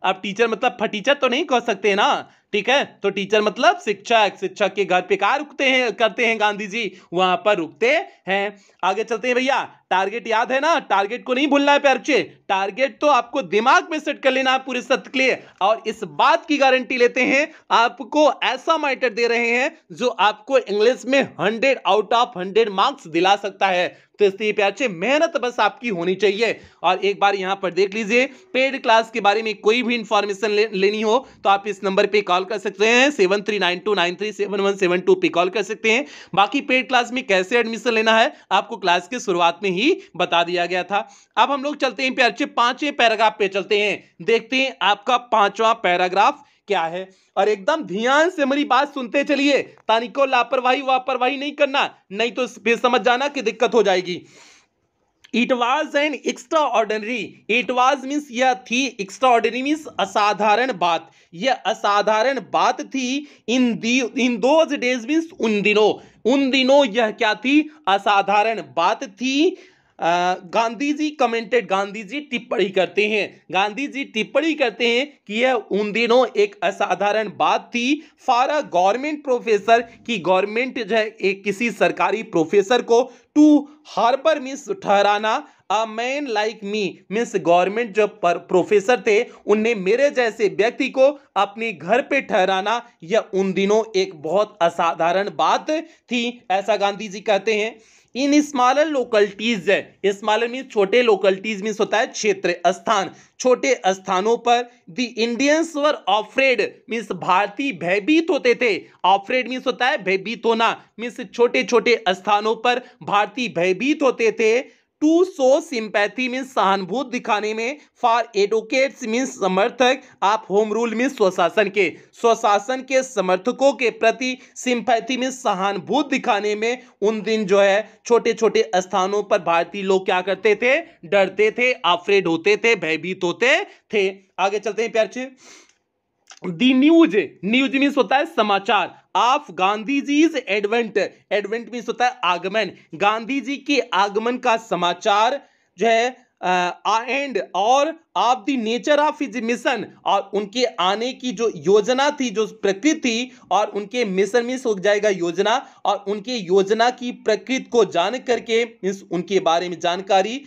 आप टीचर मतलब फटीचर तो नहीं कह सकते ना ठीक है तो टीचर मतलब शिक्षक शिक्षक के घर पे कहा रुकते हैं करते हैं गांधी जी वहां पर रुकते हैं आगे चलते हैं भैया टारगेट याद है ना टारगेट को नहीं भूलना है प्यार टारगेट तो आपको दिमाग में सेट कर लेना है पूरे सत्य के लिए और इस बात की गारंटी लेते हैं आपको ऐसा माइटर दे रहे हैं जो आपको इंग्लिश में hundred out of hundred marks दिला सकता है तो इसलिए मेहनत बस आपकी होनी चाहिए और एक बार यहां पर देख लीजिए पेड क्लास के बारे में कोई भी इंफॉर्मेशन ले, लेनी हो तो आप इस नंबर पे कॉल कर सकते हैं seven three nine two nine three seven one seven two पे कॉल कर सकते हैं बाकी पेड क्लास में कैसे एडमिशन लेना है आपको क्लास के शुरुआत में ही ही बता दिया गया था अब हम लोग चलते हैं प्यार पांचवे पैराग्राफ पे चलते हैं देखते हैं आपका पांचवा पैराग्राफ क्या है और एकदम ध्यान से मेरी बात सुनते चलिए तानी को लापरवाही वापरवाही नहीं करना नहीं तो फिर समझ जाना कि दिक्कत हो जाएगी it was an extraordinary it was means यह थी एक्स्ट्रा ऑर्डनरी मीन्स असाधारण बात यह असाधारण बात थी in the in those days means उन दिनों उन दिनों यह क्या थी असाधारण बात थी गांधी जी कमेंटेड गांधी जी टिप्पणी करते हैं गांधी जी टिप्पणी करते हैं कि यह उन दिनों एक असाधारण बात थी फॉर अ गवर्नमेंट प्रोफेसर कि गवर्नमेंट जो है एक किसी सरकारी प्रोफेसर को टू हार्बर मिस ठहराना a man like me means government जो पर प्रोफेसर थे उनने मेरे जैसे व्यक्ति को अपने घर पे ठहराना यह उन दिनों एक बहुत असाधारण बात थी ऐसा गांधी जी कहते हैं in smaller localities smaller mean छोटे लोकलिटीज मीन्स होता है क्षेत्र स्थान छोटे स्थानों पर the Indians were afraid means भारतीय भयभीत होते थे ऑफ्रेड मीन्स होता है भयभीत होना मीन्स छोटे छोटे स्थानों पर भारतीय भयभीत होते थे टू सो सिंपैथी मीन्स सहानुभूत दिखाने में फॉर एडवोकेट्स मीन्स समर्थक आप होम रूल मीन्स स्वशासन के स्वशासन के समर्थकों के प्रति सिंपैथी मीन्स सहानुभूत दिखाने में उन दिन जो है छोटे छोटे स्थानों पर भारतीय लोग क्या करते थे डरते थे अफ्रेड होते थे भयभीत होते थे आगे चलते हैं प्यार दी न्यूज न्यूज मीन्स होता है समाचार of Gandhi ji is advent advent means होता है आगमन गांधी जी के आगमन का समाचार जो है एंड और of the nature of his mission और उनके आने की जो योजना थी जो प्रकृति थी और उनके मिशन में हो जाएगा योजना और उनके योजना की प्रकृति को जान करके मीन्स उनके बारे में जानकारी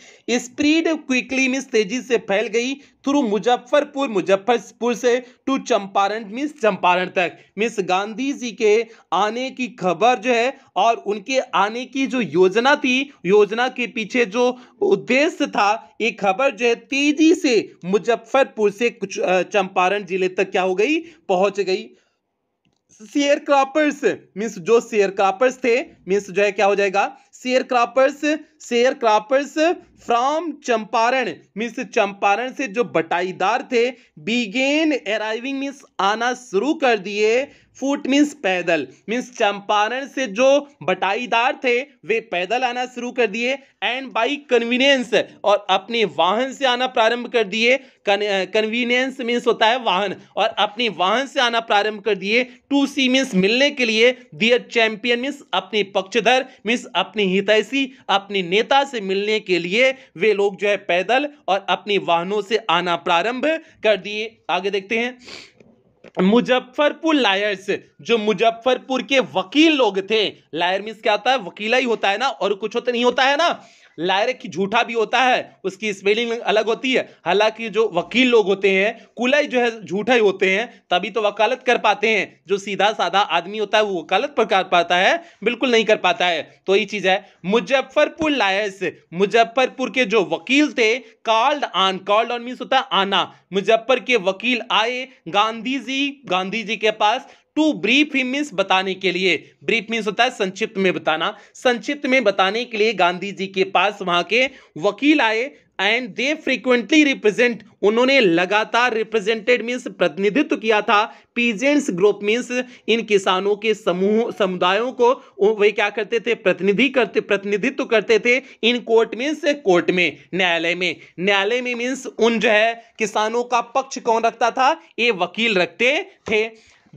स्प्रीड क्विकली मीन्स तेजी से फैल गई थ्रू मुजफ्फरपुर मुजफ्फरपुर से टू चंपारण मीन्स चंपारण तक मीन्स गांधी जी के आने की खबर जो है और उनके आने की जो योजना थी योजना के पीछे जो उद्देश्य था ये खबर जो है तेजी से मुजफ्फरपुर से कुछ चंपारण जिले तक क्या हो गई पहुंच गई शेयर क्रॉपर्स मीन्स जो शेयर क्रॉपर्स थे मीन्स जो है क्या हो जाएगा sharecroppers sharecroppers from Champaran means Champaran से जो बटाईदार थे बिगेन अराइविंग मीन्स आना शुरू कर दिए फूट मीन्स पैदल मीन्स चंपारण से जो बटाईदार थे वे पैदल आना शुरू कर दिए एंड बाई कन्वीनियंस और अपने वाहन से आना प्रारंभ कर दिए कन्वीनियंस मीन्स uh, होता है वाहन और अपने वाहन से आना प्रारंभ कर दिए टू सी मीन्स मिलने के लिए दियर चैंपियन मीन्स अपने पक्षधर मीन्स अपने हितैषी अपने नेता से मिलने के लिए वे लोग जो है पैदल और अपने वाहनों से आना प्रारंभ कर दिए आगे देखते हैं मुजफ्फरपुर लायर्स जो मुजफ्फरपुर के वकील लोग थे लायर मीन क्या होता है वकीला ही होता है ना और कुछ होता नहीं होता है ना की झूठा भी होता है उसकी स्पेलिंग अलग होती है हालांकि जो वकील लोग होते हैं कुलई जो है झूठा ही होते हैं तभी तो वकालत कर पाते हैं जो सीधा साधा आदमी होता है वो वकालत पर कर पाता है बिल्कुल नहीं कर पाता है तो ये चीज़ है मुजफ्फरपुर लायर्स मुजफ्फरपुर के जो वकील थे called on called on means होता है आना मुजफ्फर के वकील आए गांधी जी गांधी जी के पास टू ब्रीफ ही मीन्स बताने के लिए ब्रीफ मीन्स होता है संक्षिप्त में बताना संक्षिप्त में बताने के लिए गांधी जी के पास वहां के वकील आए एंड दे फ्रीक्वेंटली रिप्रेजेंट उन्होंने लगातार रिप्रेजेंटेड मीन्स प्रतिनिधित्व किया था पीजेंट्स ग्रुप मीन्स इन किसानों के समूह समुदायों को वे क्या करते थे प्रतिनिधि करते प्रतिनिधित्व करते थे इन कोर्ट मीन्स कोर्ट में न्यायालय में न्यायालय में मीन्स उन जो है किसानों का पक्ष कौन रखता था ये वकील रखते थे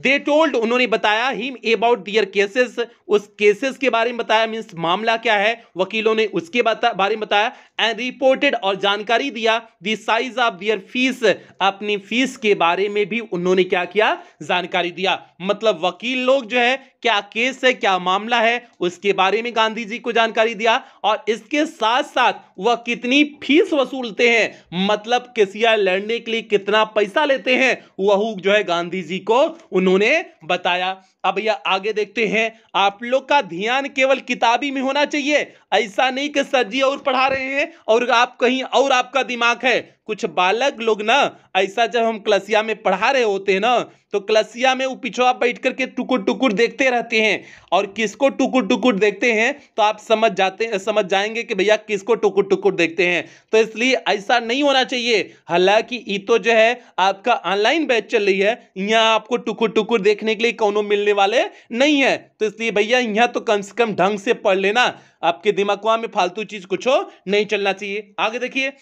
दे टोल्ड उन्होंने बताया ही अबाउट दियर केसेस उस केसेस के बारे में बताया मीन्स मामला क्या है वकीलों ने उसके बारे में बताया एंड रिपोर्टेड और जानकारी दिया the size of their fees अपनी फीस के बारे में भी उन्होंने क्या किया जानकारी दिया मतलब वकील लोग जो है क्या केस है क्या मामला है उसके बारे में गांधी जी को जानकारी दिया और इसके साथ साथ वह कितनी फीस वसूलते हैं मतलब केसीआर लड़ने के लिए कितना पैसा लेते हैं वह जो है गांधी जी को उन्होंने उन्होंने बताया अब यह आगे देखते हैं आप लोग का ध्यान केवल किताबी में होना चाहिए ऐसा नहीं कि सर जी और पढ़ा रहे हैं और आप कहीं और आपका दिमाग है कुछ बालक लोग ना ऐसा जब हम क्लसिया में पढ़ा रहे होते हैं ना तो क्लसिया में वो पिछुआ बैठ करके टुकुर टुकुर देखते रहते हैं और किसको टुकुर टुकुर देखते हैं तो आप समझ जाते समझ जाएंगे कि भैया किसको टुकुर टुकुर देखते हैं तो इसलिए ऐसा नहीं होना चाहिए हालांकि ये तो जो है आपका ऑनलाइन बैच चल रही है यहाँ आपको टुकुर टुकुर देखने के लिए कौनों मिलने वाले नहीं है तो इसलिए भैया यहाँ तो कम से कम ढंग से पढ़ लेना आपके दिमागवा में फालतू चीज कुछ हो नहीं चलना चाहिए आगे देखिए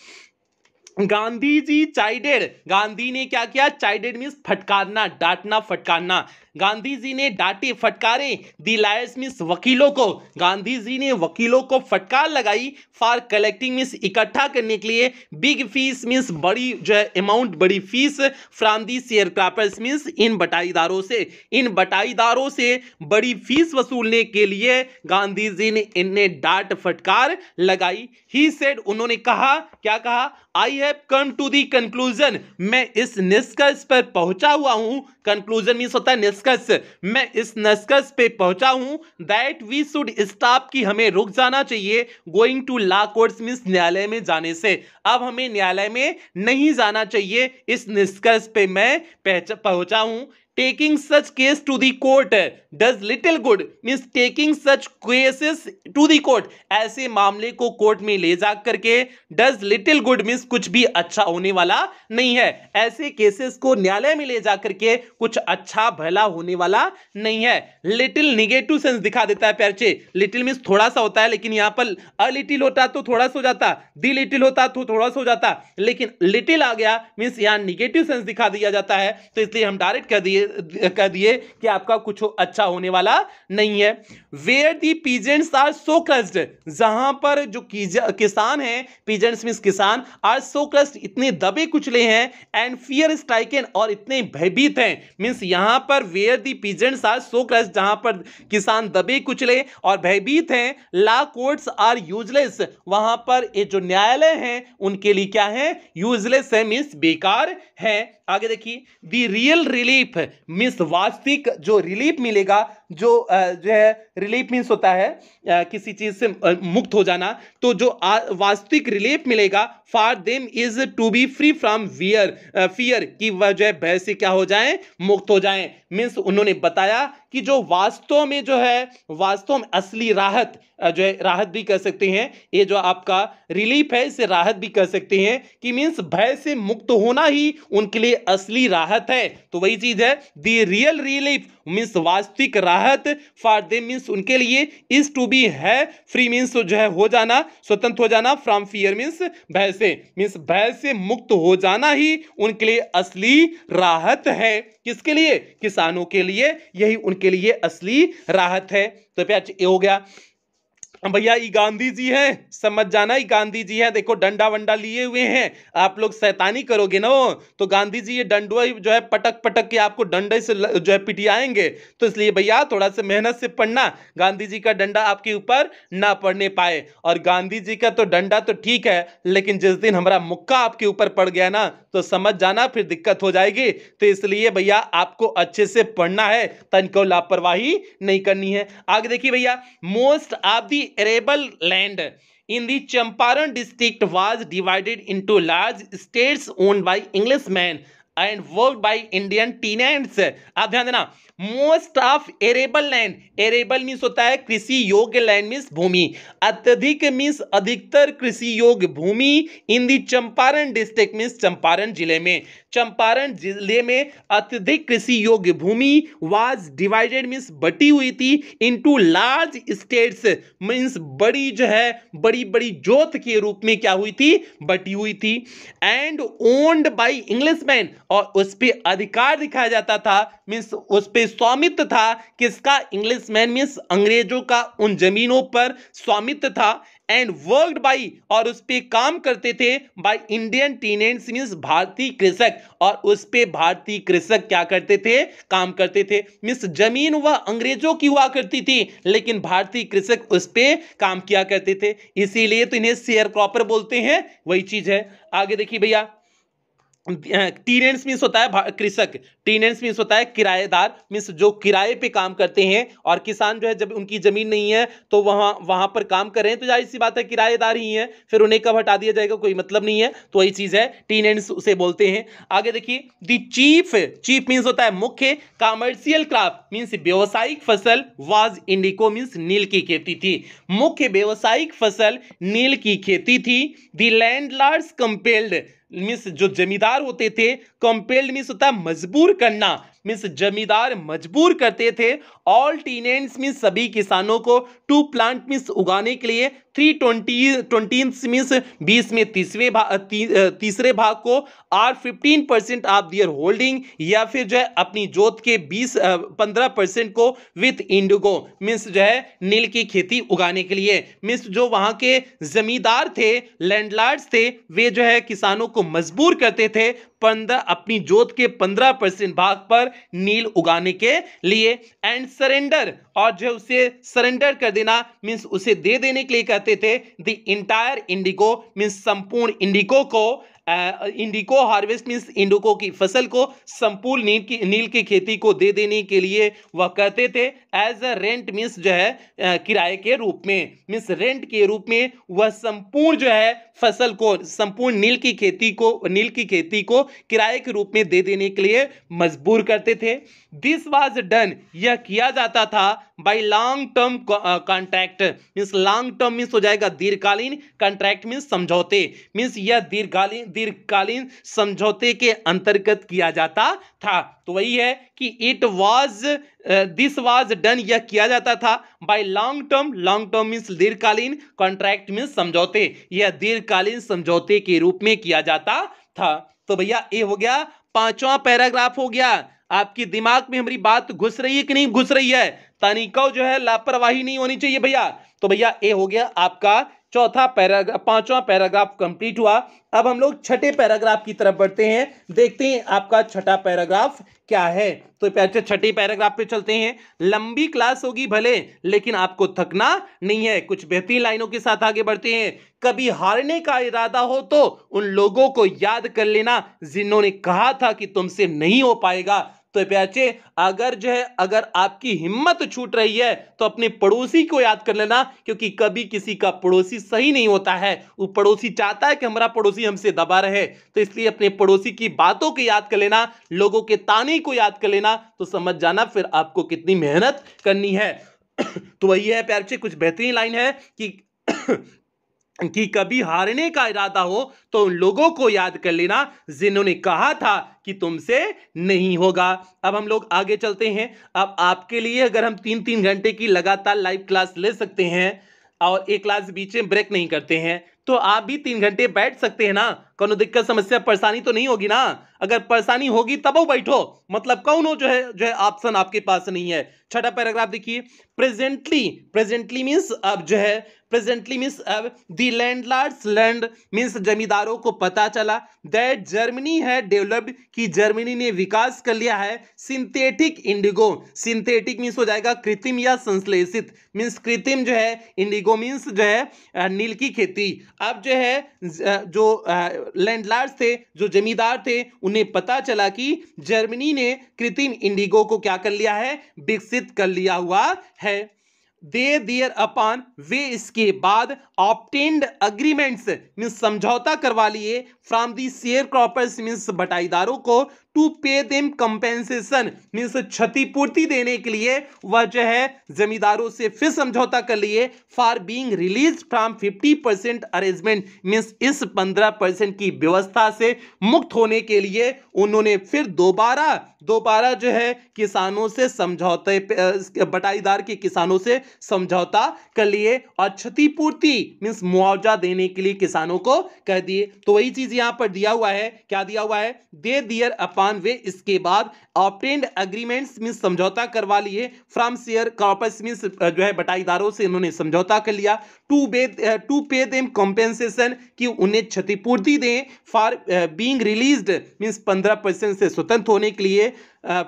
गांधी जी चाइडेड गांधी ने क्या किया चाइडेड मीन्स फटकारना डांटना फटकारना गांधी जी ने डांटे फटकारे दी लायर्स मिस वकीलों को गांधी जी ने वकीलों को फटकार लगाई फॉर कलेक्टिंग मिस इकट्ठा करने के लिए बिग फीस मिस बड़ी जो है अमाउंट बड़ी fees from the sharecroppers मिस इन बटाईदारों से इन बटाईदारों से बड़ी फीस वसूलने के लिए गांधी जी ने इन्हें डांट फटकार लगाई ही सेड उन्होंने कहा क्या कहा I have come to the conclusion मैं इस निष्कर्ष पर पहुंचा हुआ हूं कंक्लूजन मीन्स होता है निष्कर्ष नस्कस मैं इस नस्कस पे पहुंचा हूं दैट वी शुड स्टॉप कि हमें रुक जाना चाहिए going to law courts means न्यायालय में जाने से अब हमें न्यायालय में नहीं जाना चाहिए इस निष्कर्ष पे मैं पहुंचा हूं taking such case to the court does little good means taking such cases to the court ऐसे मामले को कोर्ट में ले जा करके does little good means कुछ भी अच्छा होने वाला नहीं है ऐसे केसेस को न्यायालय में ले जा करके कुछ अच्छा भला होने वाला नहीं है लिटिल निगेटिव सेंस दिखा देता है प्यारचे लिटिल मीन्स थोड़ा सा होता है लेकिन यहाँ पर अ लिटिल होता तो थोड़ा सा हो जाता दी लिटिल होता तो थोड़ा सा हो जाता लेकिन लिटिल आ गया मीन्स यहाँ निगेटिव सेंस दिखा दिया जाता है तो इसलिए हम डायरेक्ट कह दिए दे कर दिए कि आपका कुछ अच्छा होने वाला नहीं है where the peasants are so crushed जहां पर जो किसान है पीजेंट्स मीन किसान आर सो क्रस्ड इतने दबे कुचले हैं एंड फियर स्ट्राइक और इतने भयभीत हैं मीन्स यहां पर where the peasants are so crushed जहां पर किसान दबे कुचले और भयभीत हैं ला कोर्ट्स आर यूजलेस वहां पर ये जो न्यायालय हैं उनके लिए क्या है यूजलेस है मीन्स बेकार है आगे देखिए दी रियल रिलीफ मीन्स वास्तविक जो रिलीफ मिलेगा जो जो है रिलीफ मीन्स होता है किसी चीज़ से मुक्त हो जाना तो जो वास्तविक रिलीफ मिलेगा for them is to be free from वियर फियर कि वह जो है भय से क्या हो जाए मुक्त हो जाए मीन्स उन्होंने बताया कि जो वास्तव में जो है वास्तव में असली राहत जो है राहत भी कह सकते हैं ये जो आपका रिलीफ है इसे राहत भी कह सकते हैं कि मीन्स भय से मुक्त होना ही उनके लिए असली राहत है तो वही चीज़ है दी रियल रिलीफ मीन्स वास्तविक राहत फॉर दे मीन्स उनके लिए इज टू बी है फ्री मीन्स तो जो है हो जाना स्वतंत्र हो जाना फ्रॉम फियर मीन्स भय से मीन्स भय से मुक्त हो जाना ही उनके लिए असली राहत है किसके लिए किसानों के लिए यही उनके लिए असली राहत है तो प्याज ये हो गया भैया ये गांधी जी हैं समझ जाना ये गांधी जी है देखो डंडा वंडा लिए हुए हैं आप लोग सैतानी करोगे ना तो गांधी जी ये डंडुआ जो है पटक पटक के आपको डंडे से जो है पिटियाएंगे तो इसलिए भैया थोड़ा सा मेहनत से पढ़ना गांधी जी का डंडा आपके ऊपर ना पड़ने पाए और गांधी जी का तो डंडा तो ठीक है लेकिन जिस दिन हमारा मुक्का आपके ऊपर पड़ गया ना तो समझ जाना फिर दिक्कत हो जाएगी तो इसलिए भैया आपको अच्छे से पढ़ना है तन को लापरवाही नहीं करनी है आगे देखिए भैया most of the arable land in the Champaran district was divided into large states owned by Englishmen and worked by Indian tenants. आप ध्यान देना most of arable land arable means होता है कृषि योग्य लैंड मीन्स भूमि अत्यधिक मीन्स अधिकतर कृषि योग्य भूमि in the Champaran district means Champaran जिले में चंपारण जिले में अत्यधिक कृषि योग्य भूमि वाज डिवाइडेड मीन्स बटी हुई थी इनटू लार्ज स्टेट्स मीन्स बड़ी जो है बड़ी बड़ी जोत के रूप में क्या हुई थी बटी हुई थी एंड ओन्ड बाई इंग्लिशमैन और उस पर अधिकार दिखाया जाता था मीन्स उस पर स्वामित्व था किसका इंग्लिशमैन मीन्स अंग्रेजों का उन जमीनों पर स्वामित्व था एंड वर्कड बाई और उस पर काम करते थे बाई इंडियन टीनेंट्स मीन्स भारतीय कृषक और उस पर भारतीय कृषक क्या करते थे काम करते थे मीन्स जमीन वह अंग्रेजों की हुआ करती थी लेकिन भारतीय कृषक उस पर काम किया करते थे इसीलिए तो इन्हें शेयर क्रॉपर बोलते हैं वही चीज है आगे देखिए भैया टीनेंस मीन्स होता है कृषक टीनेंस मीन्स होता है किराएदार मीन्स जो किराए पे काम करते हैं और किसान जो है जब उनकी जमीन नहीं है तो वहाँ वहाँ पर काम कर रहे हैं तो जाहिर सी बात है किराएदार ही हैं फिर उन्हें कब हटा दिया जाएगा कोई मतलब नहीं है तो वही चीज़ है टीनेंट्स उसे बोलते हैं आगे देखिए दी चीफ चीफ मीन्स होता है मुख्य कॉमर्शियल क्राफ्ट मीन्स व्यवसायिक फसल वाज इंडिको मीन्स नील की खेती थी मुख्य व्यवसायिक फसल नील की खेती थी दी लैंड कंपेल्ड मीन्स जो जमींदार होते थे कंपेल्ड मीन्स होता है मजबूर करना मीन्स जमींदार मजबूर करते थे ऑल टीनेंट्स मीन्स सभी किसानों को टू प्लांट मीन्स उगाने के लिए थ्री ट्वेंटी ट्वेंटी मीन्स बीस में तीसवें भाग ती, तीसरे भाग को और fifteen percent of their holding या फिर जो है अपनी जोत के बीस पंद्रह परसेंट को विथ इंडिगो मीन्स जो है नील की खेती उगाने के लिए मीन्स जो वहाँ के जमींदार थे लैंडलार्ड थे वे जो है किसानों को मजबूर करते थे पंद्रह अपनी जोत के पंद्रह परसेंट भाग पर नील उगाने के लिए एंड सरेंडर और जो उसे सरेंडर कर देना मीन्स उसे दे देने के लिए कहते कहते थे द इंटायर इंडिको मीन्स संपूर्ण इंडिको को इंडिको हार्वेस्ट मीन्स इंडिको की फसल को संपूर्ण नील की नील की खेती को दे देने के लिए वह कहते थे एज अ रेंट मीन्स जो है किराए के रूप में मीन्स रेंट के रूप में वह संपूर्ण जो है फसल को संपूर्ण नील की खेती को नील की खेती को किराए के रूप में दे देने के लिए मजबूर करते थे दिस वाज डन यह किया जाता था by long term contract means long term means हो जाएगा दीर्घकालीन कॉन्ट्रैक्ट मीन्स समझौते मीन्स यह दीर्घकालीन दीर्घकालीन समझौते के अंतर्गत किया जाता था तो वही है कि it was this was done यह किया जाता था by long term long term means दीर्घकालीन कॉन्ट्रैक्ट मीन्स समझौते यह दीर्घकालीन समझौते के रूप में किया जाता था तो भैया ये हो गया पांचवा पैराग्राफ हो गया आपकी दिमाग में हमारी बात घुस रही है कि नहीं घुस रही है तानिकाओ जो है लापरवाही नहीं होनी चाहिए भैया तो भैया ए हो गया आपका चौथा पैराग्राफ पांचवा पैराग्राफ कंप्लीट हुआ अब हम लोग छठे पैराग्राफ की तरफ बढ़ते हैं देखते हैं आपका छठा पैराग्राफ क्या है तो प्यारे छठे पैराग्राफ पे चलते हैं लंबी क्लास होगी भले लेकिन आपको थकना नहीं है कुछ बेहतरीन लाइनों के साथ आगे बढ़ते हैं कभी हारने का इरादा हो तो उन लोगों को याद कर लेना जिन्होंने कहा था कि तुमसे नहीं हो पाएगा तो प्याचे अगर जो है अगर आपकी हिम्मत छूट रही है तो अपने पड़ोसी को याद कर लेना क्योंकि कभी किसी का पड़ोसी सही नहीं होता है वो पड़ोसी चाहता है कि हमारा पड़ोसी हमसे दबा रहे तो इसलिए अपने पड़ोसी की बातों को याद कर लेना लोगों के ताने को याद कर लेना तो समझ जाना फिर आपको कितनी मेहनत करनी है तो वही है प्यार कुछ बेहतरीन लाइन है कि कि कभी हारने का इरादा हो तो उन लोगों को याद कर लेना जिन्होंने कहा था कि तुमसे नहीं होगा अब हम लोग आगे चलते हैं अब आपके लिए अगर हम तीन तीन घंटे की लगातार लाइव क्लास ले सकते हैं और एक क्लास बीच में ब्रेक नहीं करते हैं तो आप भी तीन घंटे बैठ सकते हैं ना कौन दिक्कत समस्या परेशानी तो नहीं होगी ना अगर परेशानी होगी तब वो बैठो मतलब कौन हो जो है जो है ऑप्शन आपके पास नहीं है छठा पैराग्राफ देखिए प्रेजेंटली प्रेजेंटली मीन्स अब जो है प्रेजेंटली मीन्स अब दी लैंडलार्ड्स लैंड मीन्स जमींदारों को पता चला दैट जर्मनी है डेवलप्ड कि जर्मनी ने विकास कर लिया है सिंथेटिक इंडिगो सिंथेटिक मीन्स हो जाएगा कृत्रिम या संश्लेषित मीन्स कृत्रिम जो है इंडिगो मीन्स जो है uh, नील की खेती अब जो है uh, जो लैंडलार्ड्स uh, थे जो जमींदार थे उन्हें पता चला कि जर्मनी ने कृत्रिम इंडिगो को क्या कर लिया है विकसित कर लिया हुआ है दे दियर अपान वे इसके बाद ऑप्टेंड अग्रीमेंट्स समझौता करवा लिए from the sharecroppers means बटाईदारों को to pay them compensation means क्षतिपूर्ति देने के लिए वह जो है जमींदारों से फिर समझौता कर लिए for being release from 50 percent arrangement means इस 15 परसेंट की व्यवस्था से मुक्त होने के लिए उन्होंने फिर दोबारा दोबारा जो है किसानों से समझौते बटाईदार के किसानों से समझौता कर लिए और क्षतिपूर्ति मीन्स मुआवजा देने के लिए किसानों को कह दिए तो वही चीज यहां पर दिया हुआ है क्या दिया हुआ है दे दियर अपान वे इसके बाद ऑप्टेंड अग्रीमेंट्स मीन समझौता करवा लिए फ्रॉम सियर कॉर्पस मीन जो है बटाईदारों से इन्होंने समझौता कर लिया to pay to pay them compensation कि उन्हें क्षतिपूर्ति दें फॉर बींग रिलीज मीन्स पंद्रह परसेंट से स्वतंत्र होने के लिए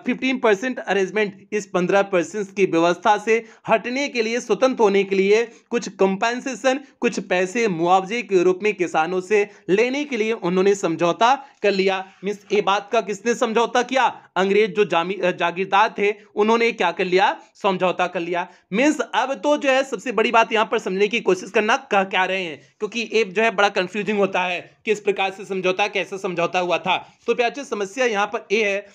फिफ्टीन परसेंट अरेंजमेंट इस पंद्रह परसेंट की व्यवस्था से हटने के लिए स्वतंत्र होने के लिए कुछ कंपनसेशन कुछ पैसे मुआवजे के रूप में किसानों से लेने के लिए उन्होंने समझौता कर लिया मीन्स ये बात का किसने समझौता किया अंग्रेज जो जागीरदार थे उन्होंने क्या कर लिया समझौता कर लिया मीन्स अब तो जो है सबसे बड़ी बात यहाँ पर समझने की कोशिश करना कह क्या रहे हैं क्योंकि ये जो है बड़ा कंफ्यूजिंग होता है किस प्रकार से समझौता कैसे समझौता हुआ था तो प्याचे समस्या यहाँ पर ये है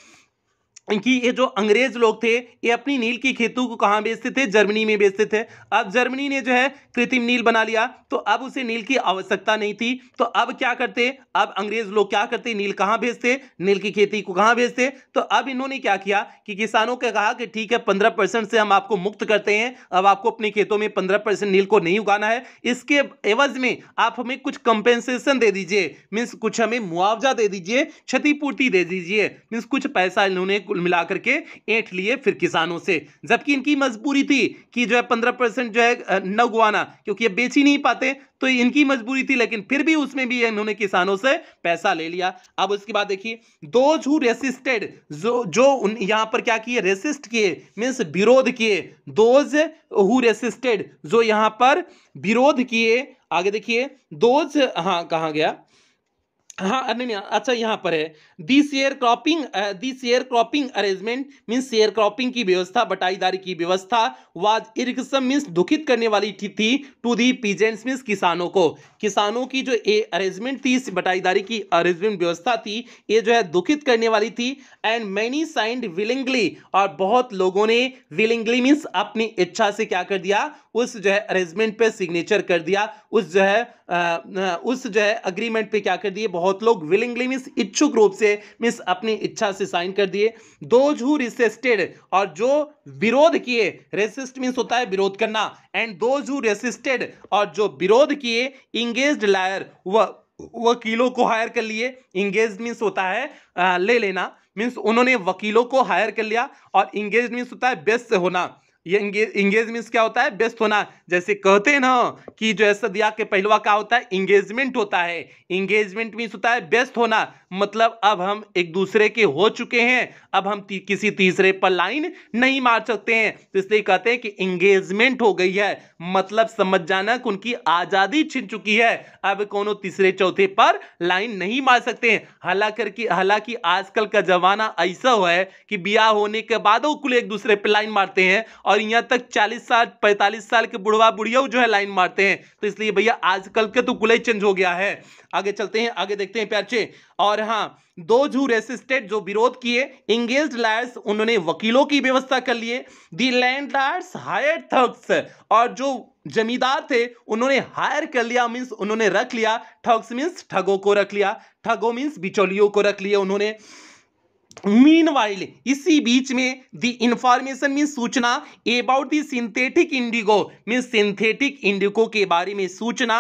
कि ये जो अंग्रेज लोग थे ये अपनी नील की खेतों को कहाँ बेचते थे जर्मनी में बेचते थे अब जर्मनी ने जो है कृत्रिम नील बना लिया तो अब उसे नील की आवश्यकता नहीं थी तो अब क्या करते अब अंग्रेज लोग क्या करते नील कहाँ बेचते नील की खेती को कहाँ बेचते तो अब इन्होंने क्या किया कि किसानों के कहा कि ठीक है पंद्रह परसेंट से हम आपको मुक्त करते हैं अब आपको अपने खेतों में पंद्रह परसेंट नील को नहीं उगाना है इसके एवज में आप हमें कुछ कंपेंसेशन दे दीजिए मीन्स कुछ हमें मुआवजा दे दीजिए क्षतिपूर्ति दे दीजिए मीन्स कुछ पैसा इन्होंने कुल मिलाकर के ऐंठ लिए फिर किसानों से जबकि इनकी मजबूरी थी कि जो है पंद्रह परसेंट जो है न उगवाना क्योंकि ये बेच ही नहीं पाते तो इनकी मजबूरी थी लेकिन फिर भी उसमें भी इन्होंने किसानों से पैसा ले लिया अब उसके बाद देखिए दो जू रेसिस्टेड जो जो उन यहाँ पर क्या किए रेसिस्ट किए मीन्स विरोध किए दोज हु रेसिस्टेड जो यहाँ पर विरोध किए आगे देखिए दोज हाँ कहा गया हाँ नहीं नहीं अच्छा यहाँ पर है the sharecropping the sharecropping arrangement means sharecropping की व्यवस्था बटाईदारी की व्यवस्था वाज इरिगेशन मीन्स दुखित करने वाली थी, थी टू दी पीजेंट्स मीन्स किसानों को किसानों की जो ए अरेंजमेंट थी इस बटाईदारी की अरेंजमेंट व्यवस्था थी ये जो है दुखित करने वाली थी एंड मैनी साइंड विलिंगली और बहुत लोगों ने विलिंगली मीन्स अपनी इच्छा से क्या कर दिया उस जो है अरेंजमेंट पे सिग्नेचर कर दिया उस जो है उस जो है अग्रीमेंट पे क्या कर दिए बहुत बहुत लोग विलिंगली मीन्स इच्छुक रूप से मीन्स अपनी इच्छा से साइन कर दिए दो झू रिसेस्टेड और जो विरोध किए रेसिस्ट मीन्स होता है विरोध करना एंड दो झू रेसिस्टेड और जो विरोध किए इंगेज लायर वह वकीलों को हायर कर लिए इंगेज मीन्स होता है आ, ले लेना मीन्स उन्होंने वकीलों को हायर कर लिया और इंगेज मीन्स होता है बेस्ट से होना ये इंगेज मीन्स क्या होता है बेस्ट होना जैसे कहते हैं ना कि जो ऐसा दिया के पहलवा क्या होता है इंगेजमेंट होता है इंगेजमेंट मीन्स होता है बेस्ट होना मतलब अब हम एक दूसरे के हो चुके हैं अब हम ती, किसी तीसरे पर लाइन नहीं मार सकते हैं तो इसलिए कहते हैं कि इंगेजमेंट हो गई है मतलब समझ जाना कि उनकी आज़ादी छिन चुकी है अब कोनो तीसरे चौथे पर लाइन नहीं मार सकते हैं हालांकि हालांकि आजकल का जमाना ऐसा हुआ है कि ब्याह होने के बाद वो कुल एक दूसरे पर लाइन मारते हैं और और यहाँ तक चालीस साल पैंतालीस साल के बुढ़वा बुढ़िया जो है लाइन मारते हैं तो इसलिए भैया आजकल के तो गुले चेंज हो गया है आगे चलते हैं आगे देखते हैं प्यार्चे और हाँ दो हु रेसिस्टेड जो विरोध किए इंगेज लायर्स उन्होंने वकीलों की व्यवस्था कर लिए the landlords hired thugs और जो जमींदार थे उन्होंने हायर कर लिया मीन्स उन्होंने रख लिया ठग्स मीन्स ठगों को रख लिया ठगो मीन्स बिचौलियों को रख लिया उन्होंने मीन इसी बीच में द इंफॉर्मेशन मीन सूचना about the synthetic indigo mean synthetic indigo के बारे में सूचना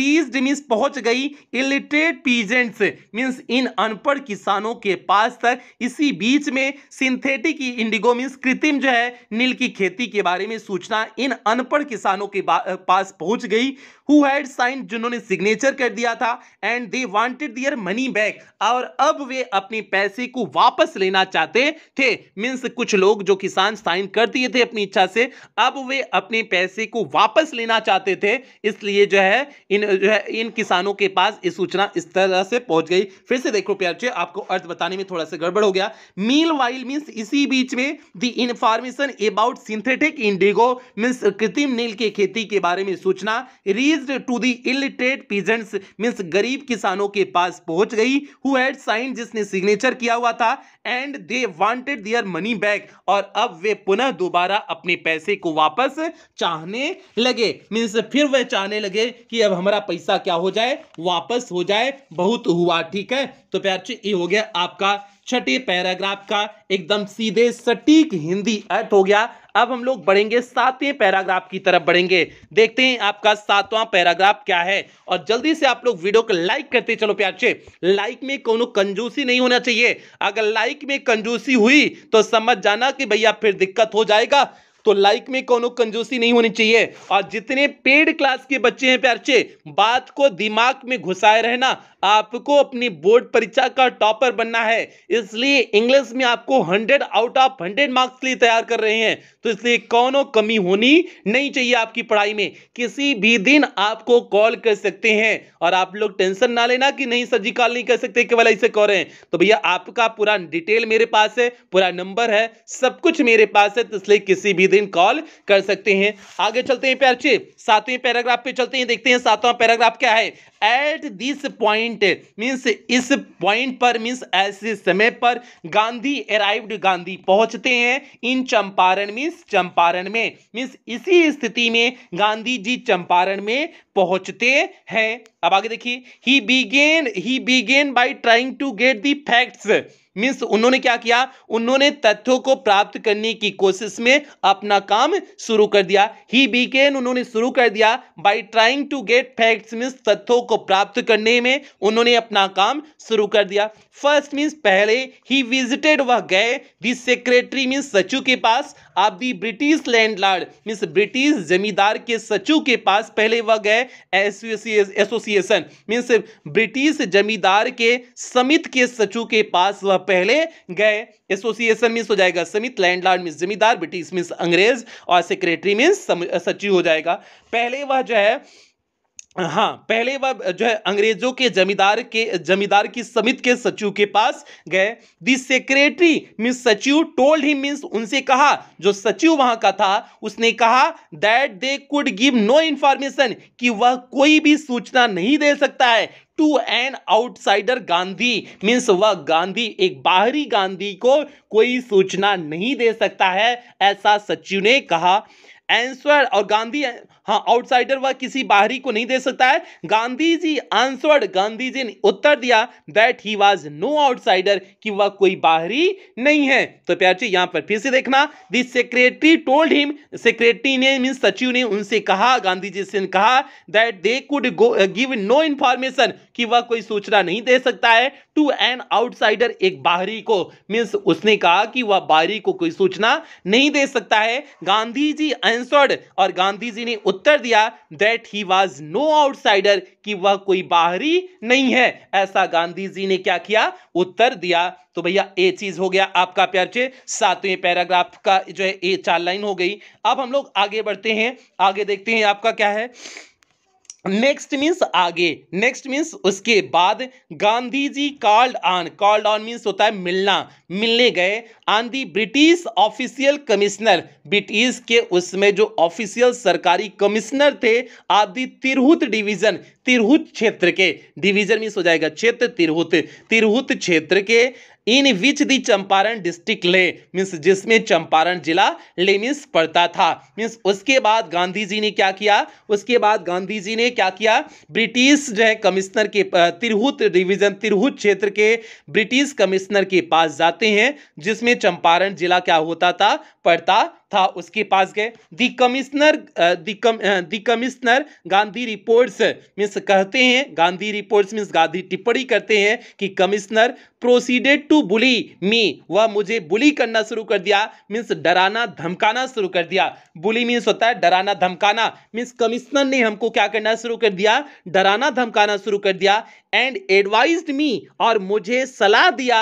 रीज्ड मीन्स पहुंच गई इलिटरेट पीजेंट्स मीन्स इन अनपढ़ किसानों के पास तक इसी बीच में सिंथेटिक इंडिगो मीन्स कृत्रिम जो है नील की खेती के बारे में सूचना इन अनपढ़ किसानों के पास पहुंच गई हु हैड साइन जिन्होंने सिग्नेचर कर दिया था and they wanted their money back और अब वे अपने पैसे को वापस लेना चाहते थे मीन्स कुछ लोग जो किसान साइन कर दिए थे अपनी इच्छा से अब वे अपने पैसे को वापस लेना चाहते थे इसलिए जो है इन जो है इन किसानों के पास ये सूचना इस तरह से पहुंच गई फिर से देखो प्यार आपको अर्थ बताने में थोड़ा सा गड़बड़ हो गया मील वाइल मींस इसी बीच में the information about synthetic indigo means कृत्रिम नील की खेती के बारे में सूचना री reached to the illiterate peasants means गरीब किसानों के पास पहुंच गई हु हैड साइन जिसने सिग्नेचर किया हुआ था and they wanted their money back और अब वे पुनः दोबारा अपने पैसे को वापस चाहने लगे मीन्स फिर वे चाहने लगे कि अब हमारा पैसा क्या हो जाए वापस हो जाए बहुत हुआ ठीक है तो प्यार ये हो गया आपका छठे पैराग्राफ का एकदम सीधे सटीक हिंदी अर्थ हो गया अब हम लोग बढ़ेंगे सातवें पैराग्राफ की तरफ बढ़ेंगे देखते हैं आपका सातवां पैराग्राफ क्या है और जल्दी से आप लोग वीडियो को लाइक करते चलो प्याचे लाइक में कोनो कंजूसी नहीं होना चाहिए अगर लाइक में कंजूसी हुई तो समझ जाना कि भैया फिर दिक्कत हो जाएगा तो लाइक में कोनो कंजूसी नहीं होनी चाहिए और जितने पेड क्लास के बच्चे हैं प्यारचे बात को दिमाग में घुसाए रहना आपको अपनी बोर्ड परीक्षा का टॉपर बनना है इसलिए इंग्लिश में आपको 100 आउट ऑफ 100 मार्क्स के लिए तैयार कर रहे हैं तो इसलिए कोनो कमी होनी नहीं चाहिए आपकी पढ़ाई में किसी भी दिन आपको कॉल कर सकते हैं और आप लोग टेंशन ना लेना कि नहीं सर जी कॉल नहीं कर सकते केवल ऐसे कह रहे हैं तो भैया आपका पूरा डिटेल मेरे पास है पूरा नंबर है सब कुछ मेरे पास है तो इसलिए किसी भी दिन कॉल कर सकते हैं आगे चलते हैं प्यार सातवें पैराग्राफ पे चलते हैं देखते हैं सातवां पैराग्राफ क्या है एट दिस पॉइंट मीन्स इस पॉइंट पर मीन्स ऐसे समय पर गांधी अराइव्ड गांधी पहुंचते हैं इन चंपारण मीन्स चंपारण में मीन्स इसी स्थिति में गांधी जी चंपारण में पहुंचते हैं अब आगे देखिए he began he began by trying to get the facts means उन्होंने क्या किया उन्होंने तथ्यों को प्राप्त करने की कोशिश में अपना काम शुरू कर दिया ही बीकेन उन्होंने शुरू कर दिया by trying to get facts means तथ्यों को प्राप्त करने में उन्होंने अपना काम शुरू कर दिया फर्स्ट मीन्स पहले ही विजिटेड वह गए दी सेक्रेटरी मीन्स सचिव के पास आप the British landlord means British जमींदार के सचिव के पास पहले वह गए एसोसिएशन मीन्स ब्रिटिश जमींदार के समित के सचिव के पास वह पहले गए एसोसिएशन मीन्स हो जाएगा समित लैंडलॉर्ड मीन्स जमींदार ब्रिटिश मीन्स अंग्रेज और सेक्रेटरी मीन्स सचिव हो जाएगा पहले वह जो है हाँ पहले वह जो है अंग्रेजों के जमींदार के जमींदार की समिति के सचिव के पास गए दी सेक्रेटरी मीन्स सचिव टोल्ड ही मीन्स उनसे कहा जो सचिव वहां का था उसने कहा that they could give no information कि वह कोई भी सूचना नहीं दे सकता है to an outsider Gandhi means वह गांधी एक बाहरी गांधी को कोई सूचना नहीं दे सकता है ऐसा सचिव ने कहा एंसर और गांधी हाँ आउटसाइडर वह किसी बाहरी को नहीं दे सकता है गांधी जी आंसवर्ड गांधी जी ने उत्तर दिया that he was no outsider कि वह कोई बाहरी नहीं है तो प्यारे यहां पर फिर से देखना the secretary told him secretary ने मीन सचिव ने उनसे कहा गांधी जी से कहा that they could give no information कि वह कोई सूचना नहीं दे सकता है टू एन आउटसाइडर एक बाहरी को मीन्स उसने कहा कि वह बाहरी को कोई सूचना नहीं दे सकता है गांधी जी आंसर्ड और गांधी जी ने उत्तर दिया that he was no outsider कि वह कोई बाहरी नहीं है ऐसा गांधी जी ने क्या किया उत्तर दिया तो भैया ए चीज हो गया आपका चे सातवें पैराग्राफ का जो है ए चार लाइन हो गई अब हम लोग आगे बढ़ते हैं आगे देखते हैं आपका क्या है नेक्स्ट मीन्स आगे नेक्स्ट मीन्स उसके बाद Gandhi ji called on called on means होता है मिलना मिलने गए on the British official commissioner British के उसमें जो ऑफिशियल सरकारी कमिश्नर थे आदि तिरहुत डिवीजन तिरहुत क्षेत्र के डिवीजन मीन्स हो जाएगा क्षेत्र तिरहुत तिरहुत क्षेत्र के in which the Champaran district lay means जिसमें चंपारण जिला ले मीन्स पड़ता था मीन्स उसके बाद गांधी जी ने क्या किया उसके बाद गांधी जी ने क्या किया ब्रिटिश जो है कमिश्नर के तिरहुत डिवीजन तिरहुत क्षेत्र के ब्रिटिश कमिश्नर के पास जाते हैं जिसमें चंपारण जिला क्या होता था पड़ता था उसके पास गए the commissioner the commissioner Gandhi reports means कहते हैं गांधी रिपोर्ट्स मीन्स गांधी टिप्पणी करते हैं कि commissioner proceeded to bully me वह मुझे बुली करना शुरू कर दिया मीन्स डराना धमकाना शुरू कर दिया बुली मीन्स होता है डराना धमकाना मीन्स कमिश्नर ने हमको क्या करना शुरू कर दिया डराना धमकाना शुरू कर दिया एंड एडवाइज मी और मुझे सलाह दिया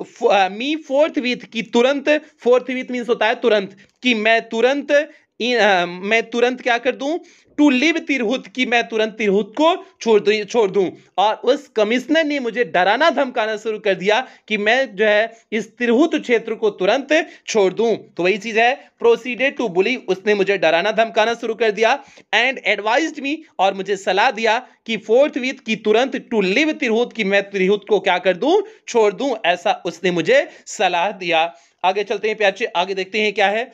मी फोर्थ विथ की तुरंत फोर्थ विथ मीन्स होता है तुरंत कि मैं तुरंत इन, आ, मैं तुरंत क्या कर दूं टू लिव तिरहुत की मैं तुरंत तिरहुत को छोड़ दू छोड़ दूं और उस कमिश्नर ने मुझे डराना धमकाना शुरू कर दिया कि मैं जो है इस तिरहुत क्षेत्र को तुरंत छोड़ दूं तो वही चीज है प्रोसीडेड टू बुली उसने मुझे डराना धमकाना शुरू कर दिया एंड एडवाइज मी और मुझे सलाह दिया कि फोर्थ वीथ की तुरंत टू लिव तिरहुत की मैं तिरहुत को क्या कर दू छोड़ दू ऐसा उसने मुझे सलाह दिया आगे चलते हैं प्याचे आगे देखते हैं क्या है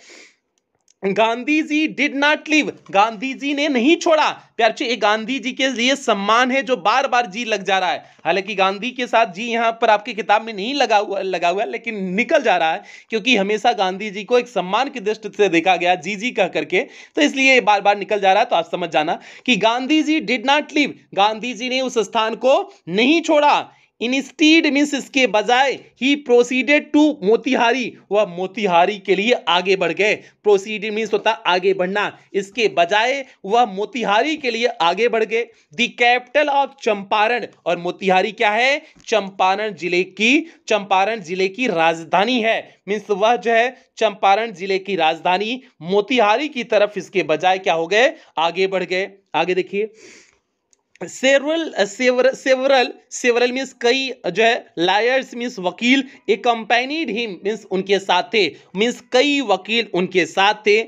Gandhi ji did not leave Gandhi ji ने नहीं छोड़ा प्यार ये गांधी जी के लिए सम्मान है जो बार बार जी लग जा रहा है हालांकि गांधी के साथ जी यहाँ पर आपकी किताब में नहीं लगा हुआ लगा हुआ लेकिन निकल जा रहा है क्योंकि हमेशा गांधी जी को एक सम्मान की दृष्टि से देखा गया जी जी कह करके तो इसलिए ये बार बार निकल जा रहा है तो आप समझ जाना कि Gandhi ji did not leave Gandhi ji ने उस स्थान को नहीं छोड़ा इंस्टीड मीन्स इसके बजाय ही प्रोसीडेड टू मोतिहारी वह मोतिहारी के लिए आगे बढ़ गए प्रोसीड मीन्स होता आगे बढ़ना इसके बजाय वह मोतिहारी के लिए आगे बढ़ गए दी कैपिटल ऑफ चंपारण और मोतिहारी क्या है चंपारण जिले की चंपारण जिले की राजधानी है मीन्स वह जो है चंपारण जिले की राजधानी मोतिहारी की तरफ इसके बजाय क्या हो गए आगे बढ़ गए आगे देखिए several several several several means कई जो है लायर्स मीन्स वकील ए कंपेनीड हिम मीन्स उनके साथ थे मीन्स कई वकील उनके साथ थे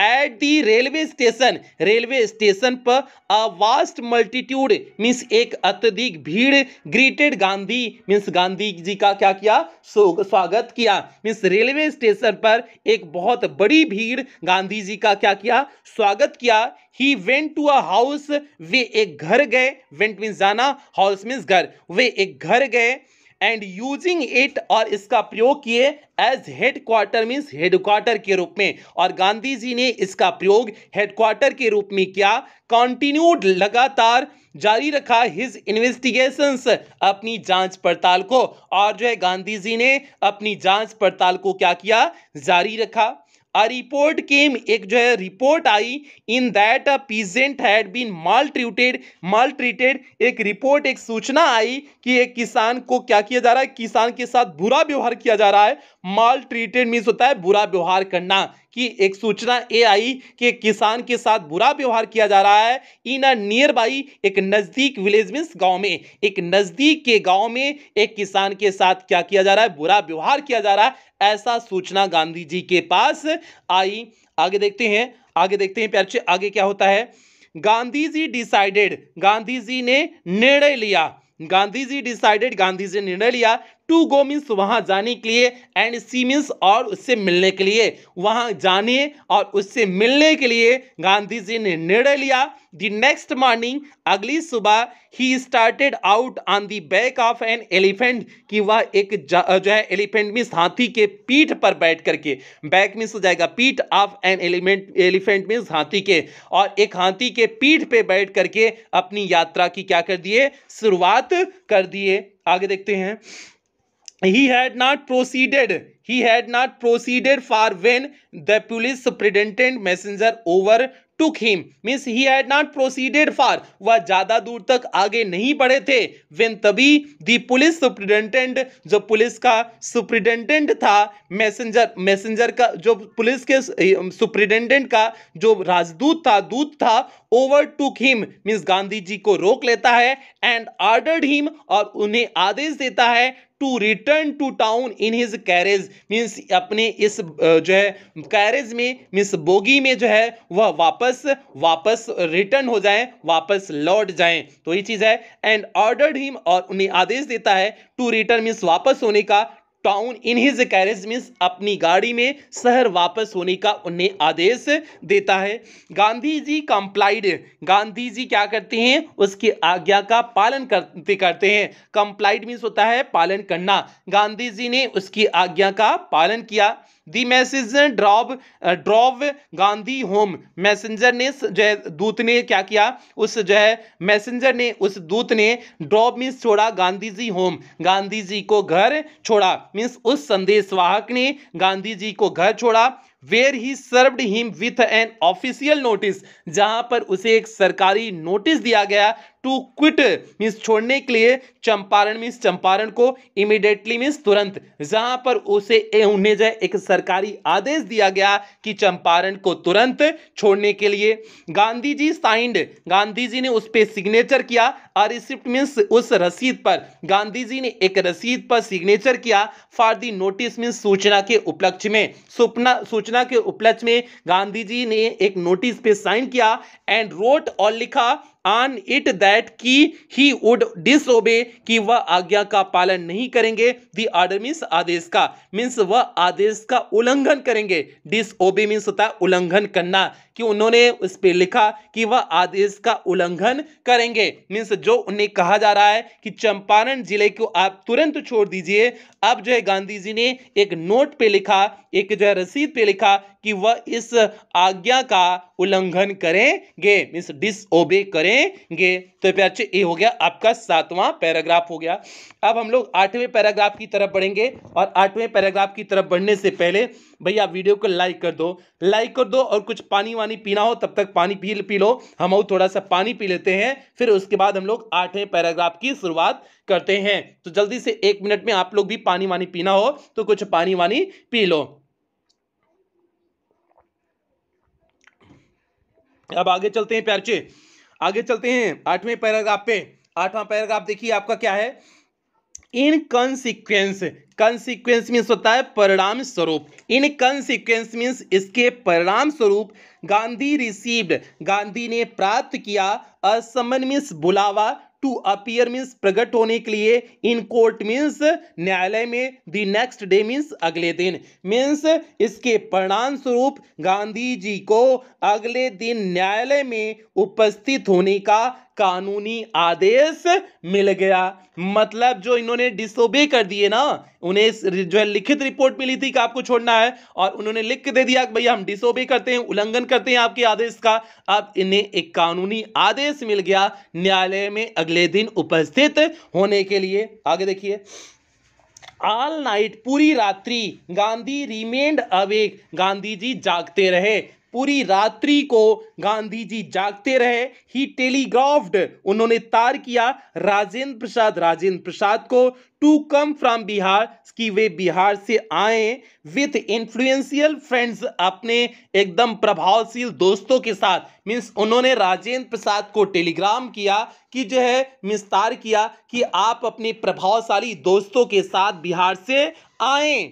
at the railway station railway station पर अ वास्ट मल्टीट्यूड मीन्स एक अत्यधिक भीड़ ग्रीटेड गांधी मीन्स गांधी जी का क्या किया स्वागत किया मीन्स रेलवे स्टेशन पर एक बहुत बड़ी भीड़ गांधी जी का क्या किया स्वागत किया he went to a house वे एक घर गए वेंट मीन्स जाना हाउस मीन्स घर वे एक घर गए एंड यूजिंग इट और इसका प्रयोग किए एज हेडक्वार्टर मीन्स हेडक्वार्टर के रूप में और गांधी जी ने इसका प्रयोग हेडक्वार्टर के रूप में किया कॉन्टिन्यूड लगातार जारी रखा हिज इन्वेस्टिगेशन अपनी जांच पड़ताल को और जो है गांधी जी ने अपनी जांच पड़ताल को क्या किया जारी रखा अ रिपोर्ट केम एक जो है रिपोर्ट आई in that a peasant had been maltreated maltreated एक रिपोर्ट एक सूचना आई कि एक किसान को क्या किया जा रहा है किसान के साथ बुरा व्यवहार किया जा रहा है माल ट्रीटेड मीन्स होता है बुरा व्यवहार करना कि एक सूचना ए आई कि किसान के साथ बुरा व्यवहार किया जा रहा है इन अ नियर बाई एक नज़दीक विलेज मीन्स गांव में एक नज़दीक के गांव में एक किसान के साथ क्या किया जा रहा है बुरा व्यवहार किया जा रहा है ऐसा सूचना गांधी जी के पास आई आगे देखते हैं आगे देखते हैं प्यारे आगे क्या होता है गांधी जी डिसाइडेड गांधी जी ने निर्णय लिया गांधी जी डिसाइडेड गांधी जी ने निर्णय लिया टू गो मीन्स वहाँ जाने के लिए एंड सी मीन्स और उससे मिलने के लिए वहाँ जाने और उससे मिलने के लिए गांधी जी ने निर्णय लिया द नेक्स्ट मॉर्निंग अगली सुबह ही started out on the back of an elephant कि वह एक जो है एलिफेंट मीन्स हाथी के पीठ पर बैठ करके बैक मीन्स हो जाएगा पीठ of an element elephant means हाथी के और एक हाथी के पीठ पे बैठ करके अपनी यात्रा की क्या कर दिए शुरुआत कर दिए आगे देखते हैं he had not proceeded he had not proceeded far when the police superintendent messenger over took him means he had not proceeded far वह ज़्यादा दूर तक आगे नहीं बढ़े थे वेन तभी दी पुलिस सुप्रिटेंडेंट जो पुलिस का सुप्रिटेंडेंट था मैसेंजर मैसेंजर का जो पुलिस के सुप्रिटेंडेंट um, का जो राजदूत था दूत था over took him means Gandhi ji को रोक लेता है एंड आर्डर्ड हिम और उन्हें आदेश देता है to return to town in his carriage means अपने इस जो है कैरेज में मीन्स बोगी में जो है वह वापस वापस रिटर्न हो जाए वापस लौट जाए तो ये चीज़ है एंड ऑर्डर्ड हिम और उन्हें आदेश देता है टू रिटर्न मीन्स वापस होने का town in his carriage means अपनी गाड़ी में शहर वापस होने का उन्हें आदेश देता है गांधी जी कंप्लाइड गांधी जी क्या करते हैं उसकी आज्ञा का पालन करते करते हैं कंप्लाइड मीन्स होता है पालन करना गांधी जी ने उसकी आज्ञा का पालन किया the message drove drove Gandhi home messenger ने जो है दूत ने क्या किया उस जो है मैसेंजर ने उस दूत ने ड्रॉप मीन्स छोड़ा गांधी जी होम गांधी जी को घर छोड़ा मीन्स उस संदेशवाहक ने गांधी जी को घर छोड़ा where he served him with an official notice जहां पर उसे एक सरकारी नोटिस दिया गया टू क्विट मीन्स छोड़ने के लिए चंपारण मीन्स चंपारण को इमिडिएटली मीन्स तुरंत जहां पर उसे उन्हें जो एक सरकारी आदेश दिया गया कि चंपारण को तुरंत छोड़ने के लिए गांधी जी साइंड गांधी जी ने उस पर सिग्नेचर किया और रिसिप्ट मीन्स उस रसीद पर गांधी जी ने एक रसीद पर सिग्नेचर किया फॉर दी नोटिस मीन्स सूचना के उपलक्ष्य में सुपना सूचना योजना के उपलक्ष्य में गांधी जी ने एक नोटिस पे साइन किया एंड रोट और लिखा ऑन इट दैट की ही वुड डिसोबे कि वह आज्ञा का पालन नहीं करेंगे दी ऑर्डर मीन्स आदेश का मीन्स वह आदेश का उल्लंघन करेंगे डिसओबे मीन्स होता है उल्लंघन करना कि उन्होंने उस पर लिखा कि वह आदेश का उल्लंघन करेंगे मीन्स जो उन्हें कहा जा रहा है कि चंपारण जिले को आप तुरंत छोड़ दीजिए अब जो है गांधी जी ने एक नोट पे लिखा एक जो है रसीद पे लिखा कि वह इस आज्ञा का उल्लंघन करेंगे मीन्स डिसओबे करेंगे तो प्याचे ये हो गया आपका सातवां पैराग्राफ हो गया अब हम लोग आठवें पैराग्राफ की तरफ बढ़ेंगे और आठवें पैराग्राफ की तरफ बढ़ने से पहले भैया वीडियो को लाइक कर दो लाइक कर दो और कुछ पानी वानी पीना हो तब तक पानी पी पी लो हम और थोड़ा सा पानी पी लेते हैं फिर उसके बाद हम लोग आठवें पैराग्राफ की शुरुआत करते हैं तो जल्दी से एक मिनट में आप लोग भी पानी वानी पीना हो तो कुछ पानी वानी पी लो अब आगे चलते हैं प्यारचे आगे चलते हैं आठवें पैराग्राफ पे आठवां पैराग्राफ देखिए आपका क्या है इन कंसिक्वेंस कंसिक्वेंस मीन्स होता है परिणाम स्वरूप इन कंसिक्वेंस मीन्स इसके परिणाम स्वरूप गांधी रिसीव्ड गांधी ने प्राप्त किया असमन मीन्स बुलावा टू अपियर मीन्स प्रकट होने के लिए इन कोर्ट मीन्स न्यायालय में द नेक्स्ट डे मीन्स अगले दिन मीन्स इसके परिणाम स्वरूप गांधी जी को अगले दिन न्यायालय में उपस्थित होने का कानूनी आदेश मिल गया मतलब जो इन्होंने डिसोबे कर दिए ना उन्हें जो है लिखित रिपोर्ट मिली थी कि आपको छोड़ना है और उन्होंने लिख दे दिया कि भैया हम डिसोबे करते हैं उल्लंघन करते हैं आपके आदेश का अब इन्हें एक कानूनी आदेश मिल गया न्यायालय में अगले दिन उपस्थित होने के लिए आगे देखिए ऑल नाइट पूरी रात्रि गांधी रिमेंड अवेक गांधी जी जागते रहे पूरी रात्रि को गांधी जी जागते रहे ही टेलीग्राफ्ड उन्होंने तार किया राजेंद्र प्रसाद राजेंद्र प्रसाद को टू कम फ्रॉम बिहार कि वे बिहार से आए विथ इन्फ्लुएंशियल फ्रेंड्स अपने एकदम प्रभावशील दोस्तों के साथ मीन्स उन्होंने राजेंद्र प्रसाद को टेलीग्राम किया कि जो है तार किया कि आप अपने प्रभावशाली दोस्तों के साथ बिहार से आएँ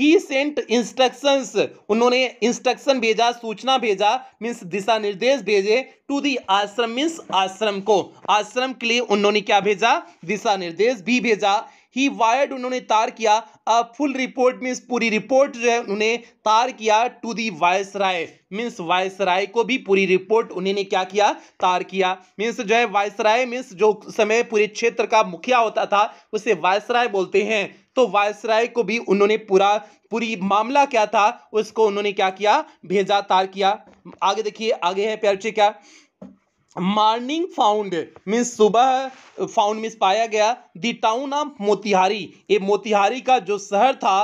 ही सेंट इंस्ट्रक्शंस उन्होंने इंस्ट्रक्शन भेजा सूचना भेजा मीन्स दिशा निर्देश भेजे टू दी आश्रम मीन्स आश्रम को आश्रम के लिए उन्होंने क्या भेजा दिशा निर्देश भी भेजा ही वायर्ड उन्होंने तार किया अ फुल रिपोर्ट मीन्स पूरी रिपोर्ट जो है उन्होंने तार किया to the viceroy means viceroy को भी पूरी रिपोर्ट उन्होंने क्या किया तार किया मीन्स जो है वायस राय मीन्स जो समय पूरे क्षेत्र का मुखिया होता था उसे वायस राय बोलते हैं तो वायस राय को भी उन्होंने पूरा पूरी मामला क्या था उसको उन्होंने क्या किया भेजा तार किया आगे देखिए आगे है प्यार क्या मॉर्निंग फाउंड मीन्स सुबह फाउंड मीन्स पाया गया दी टाउन ऑफ मोतिहारी ये मोतिहारी का जो शहर था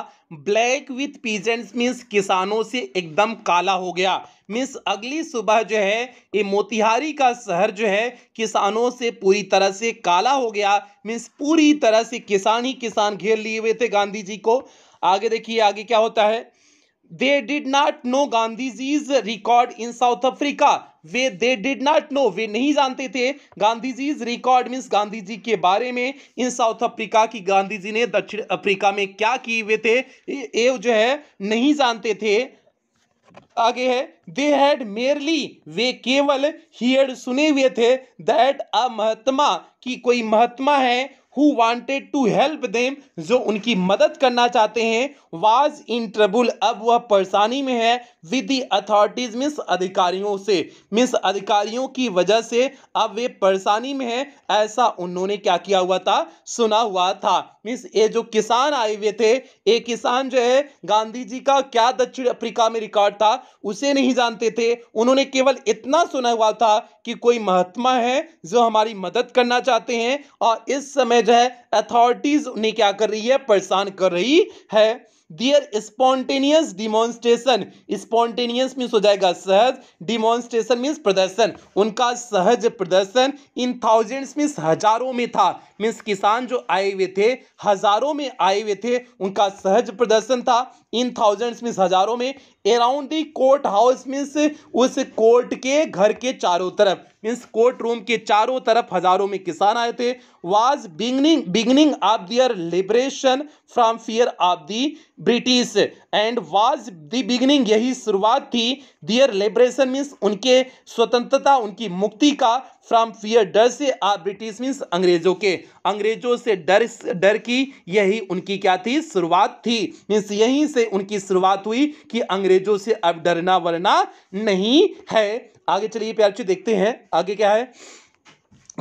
ब्लैक विथ पीजेंट्स मीन्स किसानों से एकदम काला हो गया मीन्स अगली सुबह जो है ये मोतिहारी का शहर जो है किसानों से पूरी तरह से काला हो गया मीन्स पूरी तरह से किसान ही किसान घेर लिए हुए थे गांधी जी को आगे देखिए आगे क्या होता है they did not know Gandhi ji is record in South Africa वे दे डिड नॉट नो वे नहीं जानते थे गांधी जी रिकॉर्ड मीन्स गांधी जी के बारे में इन साउथ अफ्रीका की गांधी जी ने दक्षिण अफ्रीका में क्या किए हुए थे ये जो है नहीं जानते थे आगे है दे हैड मेरली वे केवल हियर सुने हुए थे दैट अ महात्मा की कोई महात्मा है who wanted to help them जो उनकी मदद करना चाहते हैं वाज इन ट्रबुल अब वह परेशानी में है विद दी अथॉरिटीज़ मीन्स अधिकारियों से मीन्स अधिकारियों की वजह से अब वे परेशानी में है ऐसा उन्होंने क्या किया हुआ था सुना हुआ था मीन्स ये जो किसान आए हुए थे ये किसान जो है गांधी जी का क्या दक्षिण अफ्रीका में रिकॉर्ड था उसे नहीं जानते थे उन्होंने केवल इतना सुना हुआ था कि कोई महात्मा है जो हमारी मदद करना चाहते हैं और इस समय जो है अथॉरिटीज़ उन्हें क्या कर रही है परेशान कर रही है their spontaneous demonstration spontaneous means हो जाएगा सहज डिमोन्स्ट्रेशन मीन्स प्रदर्शन उनका सहज प्रदर्शन इन थाउजेंड्स मीन्स हजारों में था मीन्स किसान जो आए हुए थे हजारों में आए हुए थे उनका सहज प्रदर्शन था इन थाउजेंड्स मीन्स हजारों में around the court house means उस कोर्ट के घर के चारों तरफ मीन्स कोर्ट रूम के चारों तरफ हजारों में किसान आए थे was beginning beginning of their liberation from fear of the British and was the beginning यही शुरुआत थी दियर लिबरेशन मीन्स उनके स्वतंत्रता उनकी मुक्ति का फ्रॉम फियर डर से ब्रिटिश मीन्स अंग्रेजों के अंग्रेजों से डर डर की यही उनकी क्या थी शुरुआत थी मीन्स यहीं से उनकी शुरुआत हुई कि अंग्रेजों से अब डरना वरना नहीं है आगे चलिए प्यार देखते हैं आगे क्या है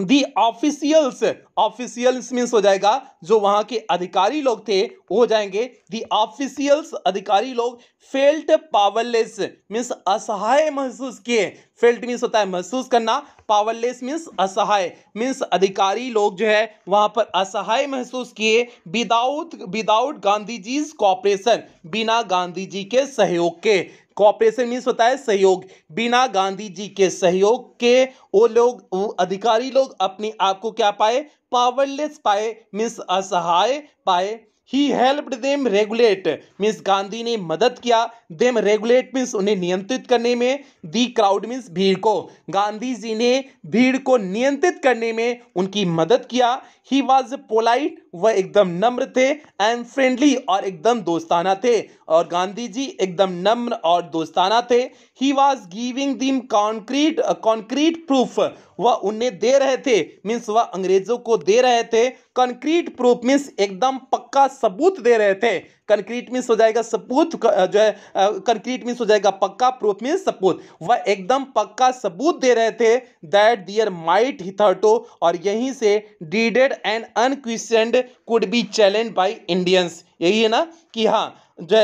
दी ऑफिशियल्स ऑफिशियल्स मीन्स हो जाएगा जो वहां के अधिकारी लोग थे वो हो जाएंगे दी ऑफिशियल्स अधिकारी लोग फेल्ट पावरलेस मीन्स असहाय महसूस किए फेल्ट मीन्स होता है महसूस करना पावरलेस मीन्स असहाय मीन्स अधिकारी लोग जो है वहां पर असहाय महसूस किए without without Gandhi ji's cooperation बिना गांधी जी के सहयोग के कॉपरेशन मीन्स होता है सहयोग बिना गांधी जी के सहयोग के वो लोग वो अधिकारी लोग अपने आप को क्या पाए पावरलेस पाए मीन्स असहाय पाए he helped them regulate means Gandhi ने मदद किया देम रेगुलेट मीन्स उन्हें नियंत्रित करने में दी क्राउड मीन्स भीड़ को गांधी जी ने भीड़ को नियंत्रित करने में उनकी मदद किया ही वॉज पोलाइट वह एकदम नम्र थे एंड फ्रेंडली और एकदम दोस्ताना थे और गांधी जी एकदम नम्र और दोस्ताना थे he was giving them concrete concrete proof वह उन्हें दे रहे थे मीन्स वह अंग्रेजों को दे रहे थे कंक्रीट प्रूफ मीन्स एकदम पक्का सबूत दे रहे थे कंक्रीट मीन्स हो जाएगा सबूत जो है कंक्रीट uh, मीन्स हो जाएगा पक्का प्रूफ मीन्स सबूत वह एकदम पक्का सबूत दे रहे थे दैट दियर माइट हिथर्टो और यहीं से डीडेड and unquestioned could be challenge by Indians यही है ना कि हाँ जो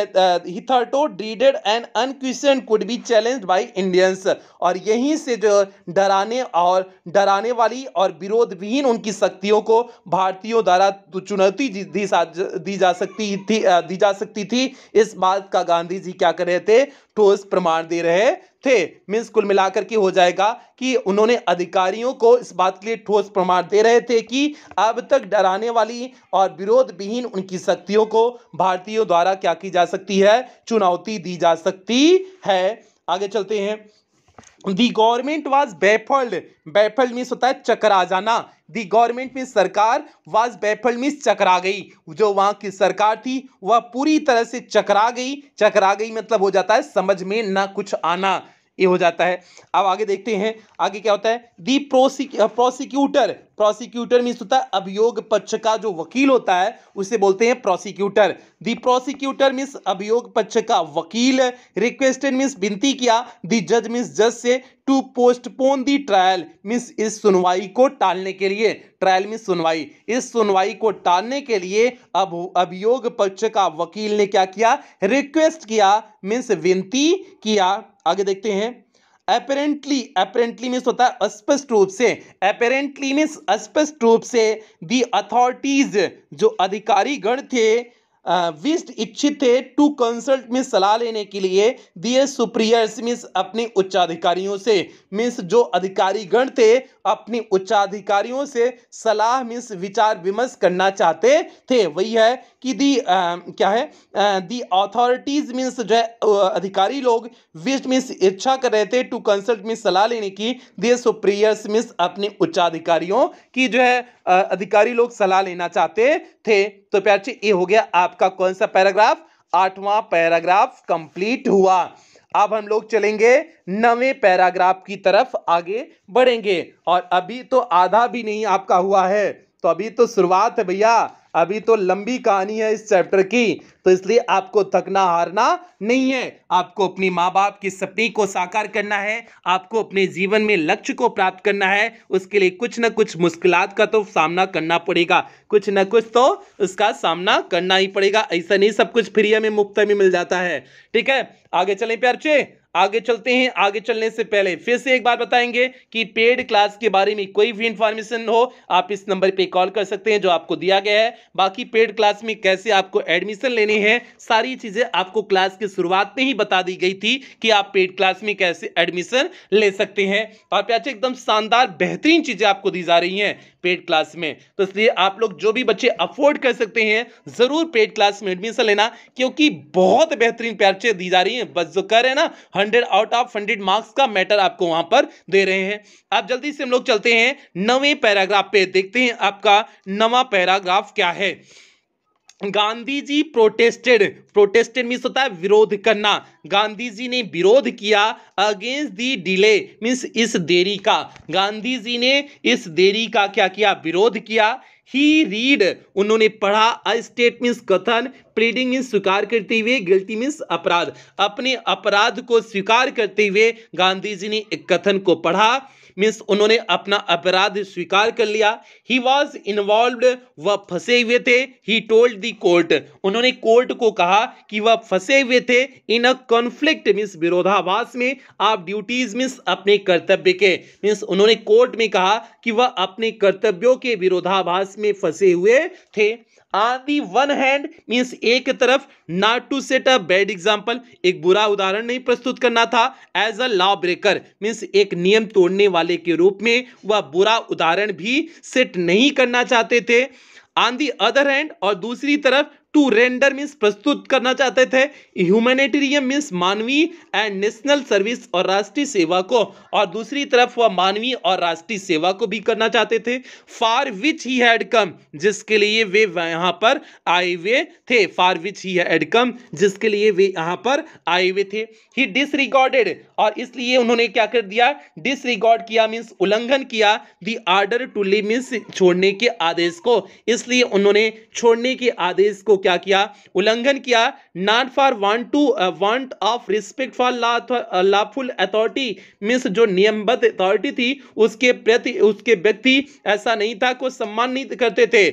hitherto dreaded and unquestioned could be challenge by Indians और यहीं से जो डराने और डराने वाली और विरोध विहीन उनकी शक्तियों को भारतीयों द्वारा तो चुनौती दी जा सकती थी दी जा सकती थी इस बात का गांधी जी क्या कर रहे थे ठोस प्रमाण दे रहे थे मीन्स कुल मिलाकर के हो जाएगा कि उन्होंने अधिकारियों को इस बात के लिए ठोस प्रमाण दे रहे थे कि अब तक डराने वाली और विरोध विहीन उनकी शक्तियों को भारतीयों द्वारा क्या की जा सकती है चुनौती दी जा सकती है आगे चलते हैं the government was baffled baffled means होता है चकरा जाना दी गवर्नमेंट मीन्स सरकार वॉज बेफल्ड मीन्स चकरा गई जो वहाँ की सरकार थी वह पूरी तरह से चकरा गई चकरा गई मतलब हो जाता है समझ में ना कुछ आना ये हो जाता है अब आगे देखते हैं आगे क्या होता है दी प्रोसिक्यूटर प्रोसिक्यूटर मीन्स होता है अभियोग पक्ष का जो वकील होता है उसे बोलते हैं प्रोसिक्यूटर द प्रोसिक्यूटर मीन्स अभियोग पक्ष का वकील रिक्वेस्टेड मीन्स विनती किया दी जज मीन्स जज से to postpone the trial means इस सुनवाई को टालने के लिए ट्रायल मिस सुनवाई इस सुनवाई को टालने के लिए अब अभियोग पक्ष का वकील ने क्या किया रिक्वेस्ट किया मीन्स विनती किया आगे देखते हैं अपेरेंटली अपेरेंटली मीन्स होता है स्पष्ट रूप से अपेरेंटली मीन्स स्पष्ट रूप से दी अथॉरिटीज जो अधिकारी गण थे विस्ट इच्छित थे टू कंसल्ट मीन्स सलाह लेने के लिए दिए सुप्रियर्स मीन्स अपने उच्चाधिकारियों से मीन्स जो अधिकारीगण थे अपने उच्चाधिकारियों से सलाह मीन्स विचार विमर्श करना चाहते थे वही है कि दी आ, क्या है दी ऑथॉरिटीज मीन्स जो है अधिकारी लोग विस्ट मीन्स इच्छा कर रहे थे टू कंसल्ट मीन्स सलाह लेने की दिए सुप्रियर्स मीन्स अपने उच्चाधिकारियों की जो है अधिकारी लोग सलाह लेना चाहते थे तो प्यार ये हो गया आपका कौन सा पैराग्राफ आठवां पैराग्राफ कंप्लीट हुआ अब हम लोग चलेंगे नवे पैराग्राफ की तरफ आगे बढ़ेंगे और अभी तो आधा भी नहीं आपका हुआ है तो अभी तो शुरुआत है भैया अभी तो लंबी कहानी है इस चैप्टर की तो इसलिए आपको थकना हारना नहीं है आपको अपनी माँ बाप की सपनी को साकार करना है आपको अपने जीवन में लक्ष्य को प्राप्त करना है उसके लिए कुछ ना कुछ मुश्किल का तो सामना करना पड़ेगा कुछ ना कुछ तो उसका सामना करना ही पड़ेगा ऐसा नहीं सब कुछ फ्री में मुफ्त में मिल जाता है ठीक है आगे चले प्यार चे आगे चलते हैं आगे चलने से पहले फिर से एक बार बताएंगे कि पेड क्लास के बारे में कोई भी इंफॉर्मेशन हो आप इस नंबर पे कॉल कर सकते हैं जो आपको दिया गया है बाकी पेड क्लास में कैसे आपको एडमिशन लेनी है सारी चीज़ें आपको क्लास की शुरुआत में ही बता दी गई थी कि आप पेड क्लास में कैसे एडमिशन ले सकते हैं और प्याचे एकदम शानदार बेहतरीन चीज़ें आपको दी जा रही हैं पेड क्लास में तो इसलिए आप लोग जो भी बच्चे अफोर्ड कर सकते हैं ज़रूर पेड क्लास में एडमिशन लेना क्योंकि बहुत बेहतरीन परीक्षाएं दी जा रही हैं बस जो कर हैं ना hundred out of hundred marks का मैटर आपको वहां पर दे रहे हैं आप जल्दी से हम लोग चलते हैं नवे पैराग्राफ पे देखते हैं आपका नवा पैराग्राफ क्या है Gandhi ji protested protested means होता है विरोध करना गांधी जी ने विरोध किया अगेंस्ट दी डिले मीन्स इस देरी का गांधी जी ने इस देरी का क्या किया विरोध किया ही रीड उन्होंने पढ़ा अ स्टेट मीन्स कथन प्लीडिंग मीन्स स्वीकार करते हुए गिल्टी मीन्स अपराध अपने अपराध को स्वीकार करते हुए गांधी जी ने एक कथन को पढ़ा मीन्स उन्होंने अपना अपराध स्वीकार कर लिया ही वॉज इन्वॉल्व वह फंसे हुए थे ही टोल्ड दी कोर्ट उन्होंने कोर्ट को कहा कि वह फंसे हुए थे इन अ कॉन्फ्लिक्ट मीन्स विरोधाभास में आप ड्यूटीज मीन्स अपने कर्तव्य के मीन्स उन्होंने कोर्ट में कहा कि वह अपने कर्तव्यों के विरोधाभास में फंसे हुए थे on the one hand means एक तरफ not to set a bad example एक बुरा उदाहरण नहीं प्रस्तुत करना था as a law breaker means एक नियम तोड़ने वाले के रूप में वह बुरा उदाहरण भी सेट नहीं करना चाहते थे ऑन दी अदर हैंड और दूसरी तरफ टू रेंडर मीन्स प्रस्तुत करना चाहते थे ह्यूमैनिटेरियन मीन्स मानवीय एंड नेशनल सर्विस और राष्ट्रीय सेवा को और दूसरी तरफ वह मानवीय और राष्ट्रीय सेवा को भी करना चाहते थे फार विच ही हैड कम जिसके लिए वे यहाँ पर आए हुए थे फार विच ही हैड कम जिसके लिए वे यहाँ पर आए हुए थे ही डिसरिकॉर्डेड और इसलिए उन्होंने क्या कर दिया डिसरिकॉर्ड किया मीन्स उल्लंघन किया the order to leave means छोड़ने के आदेश को इसलिए उन्होंने छोड़ने के आदेश को क्या किया उल्लंघन किया not for want to want of respect for lawful authority means जो नियमबद्ध अथॉरिटी थी उसके प्रति उसके व्यक्ति ऐसा नहीं था को सम्मान नहीं करते थे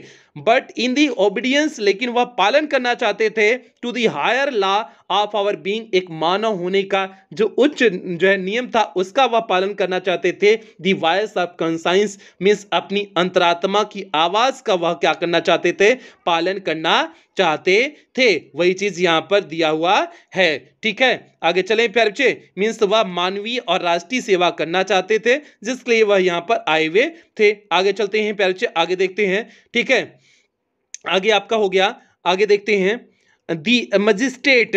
बट इन दी ओबीडियंस लेकिन वह पालन करना चाहते थे to the higher law of our being एक मानव होने का जो उच्च जो है नियम था उसका वह पालन करना चाहते थे the voice of conscience means अपनी अंतरात्मा की आवाज़ का वह क्या करना चाहते थे पालन करना चाहते थे वही चीज़ यहाँ पर दिया हुआ है ठीक है आगे चलें प्यारे बच्चे मीन्स वह मानवीय और राष्ट्रीय सेवा करना चाहते थे जिसके लिए वह यहाँ पर आए हुए थे आगे चलते हैं प्यारे बच्चे आगे देखते हैं ठीक है आगे आपका हो गया आगे देखते हैं the magistrate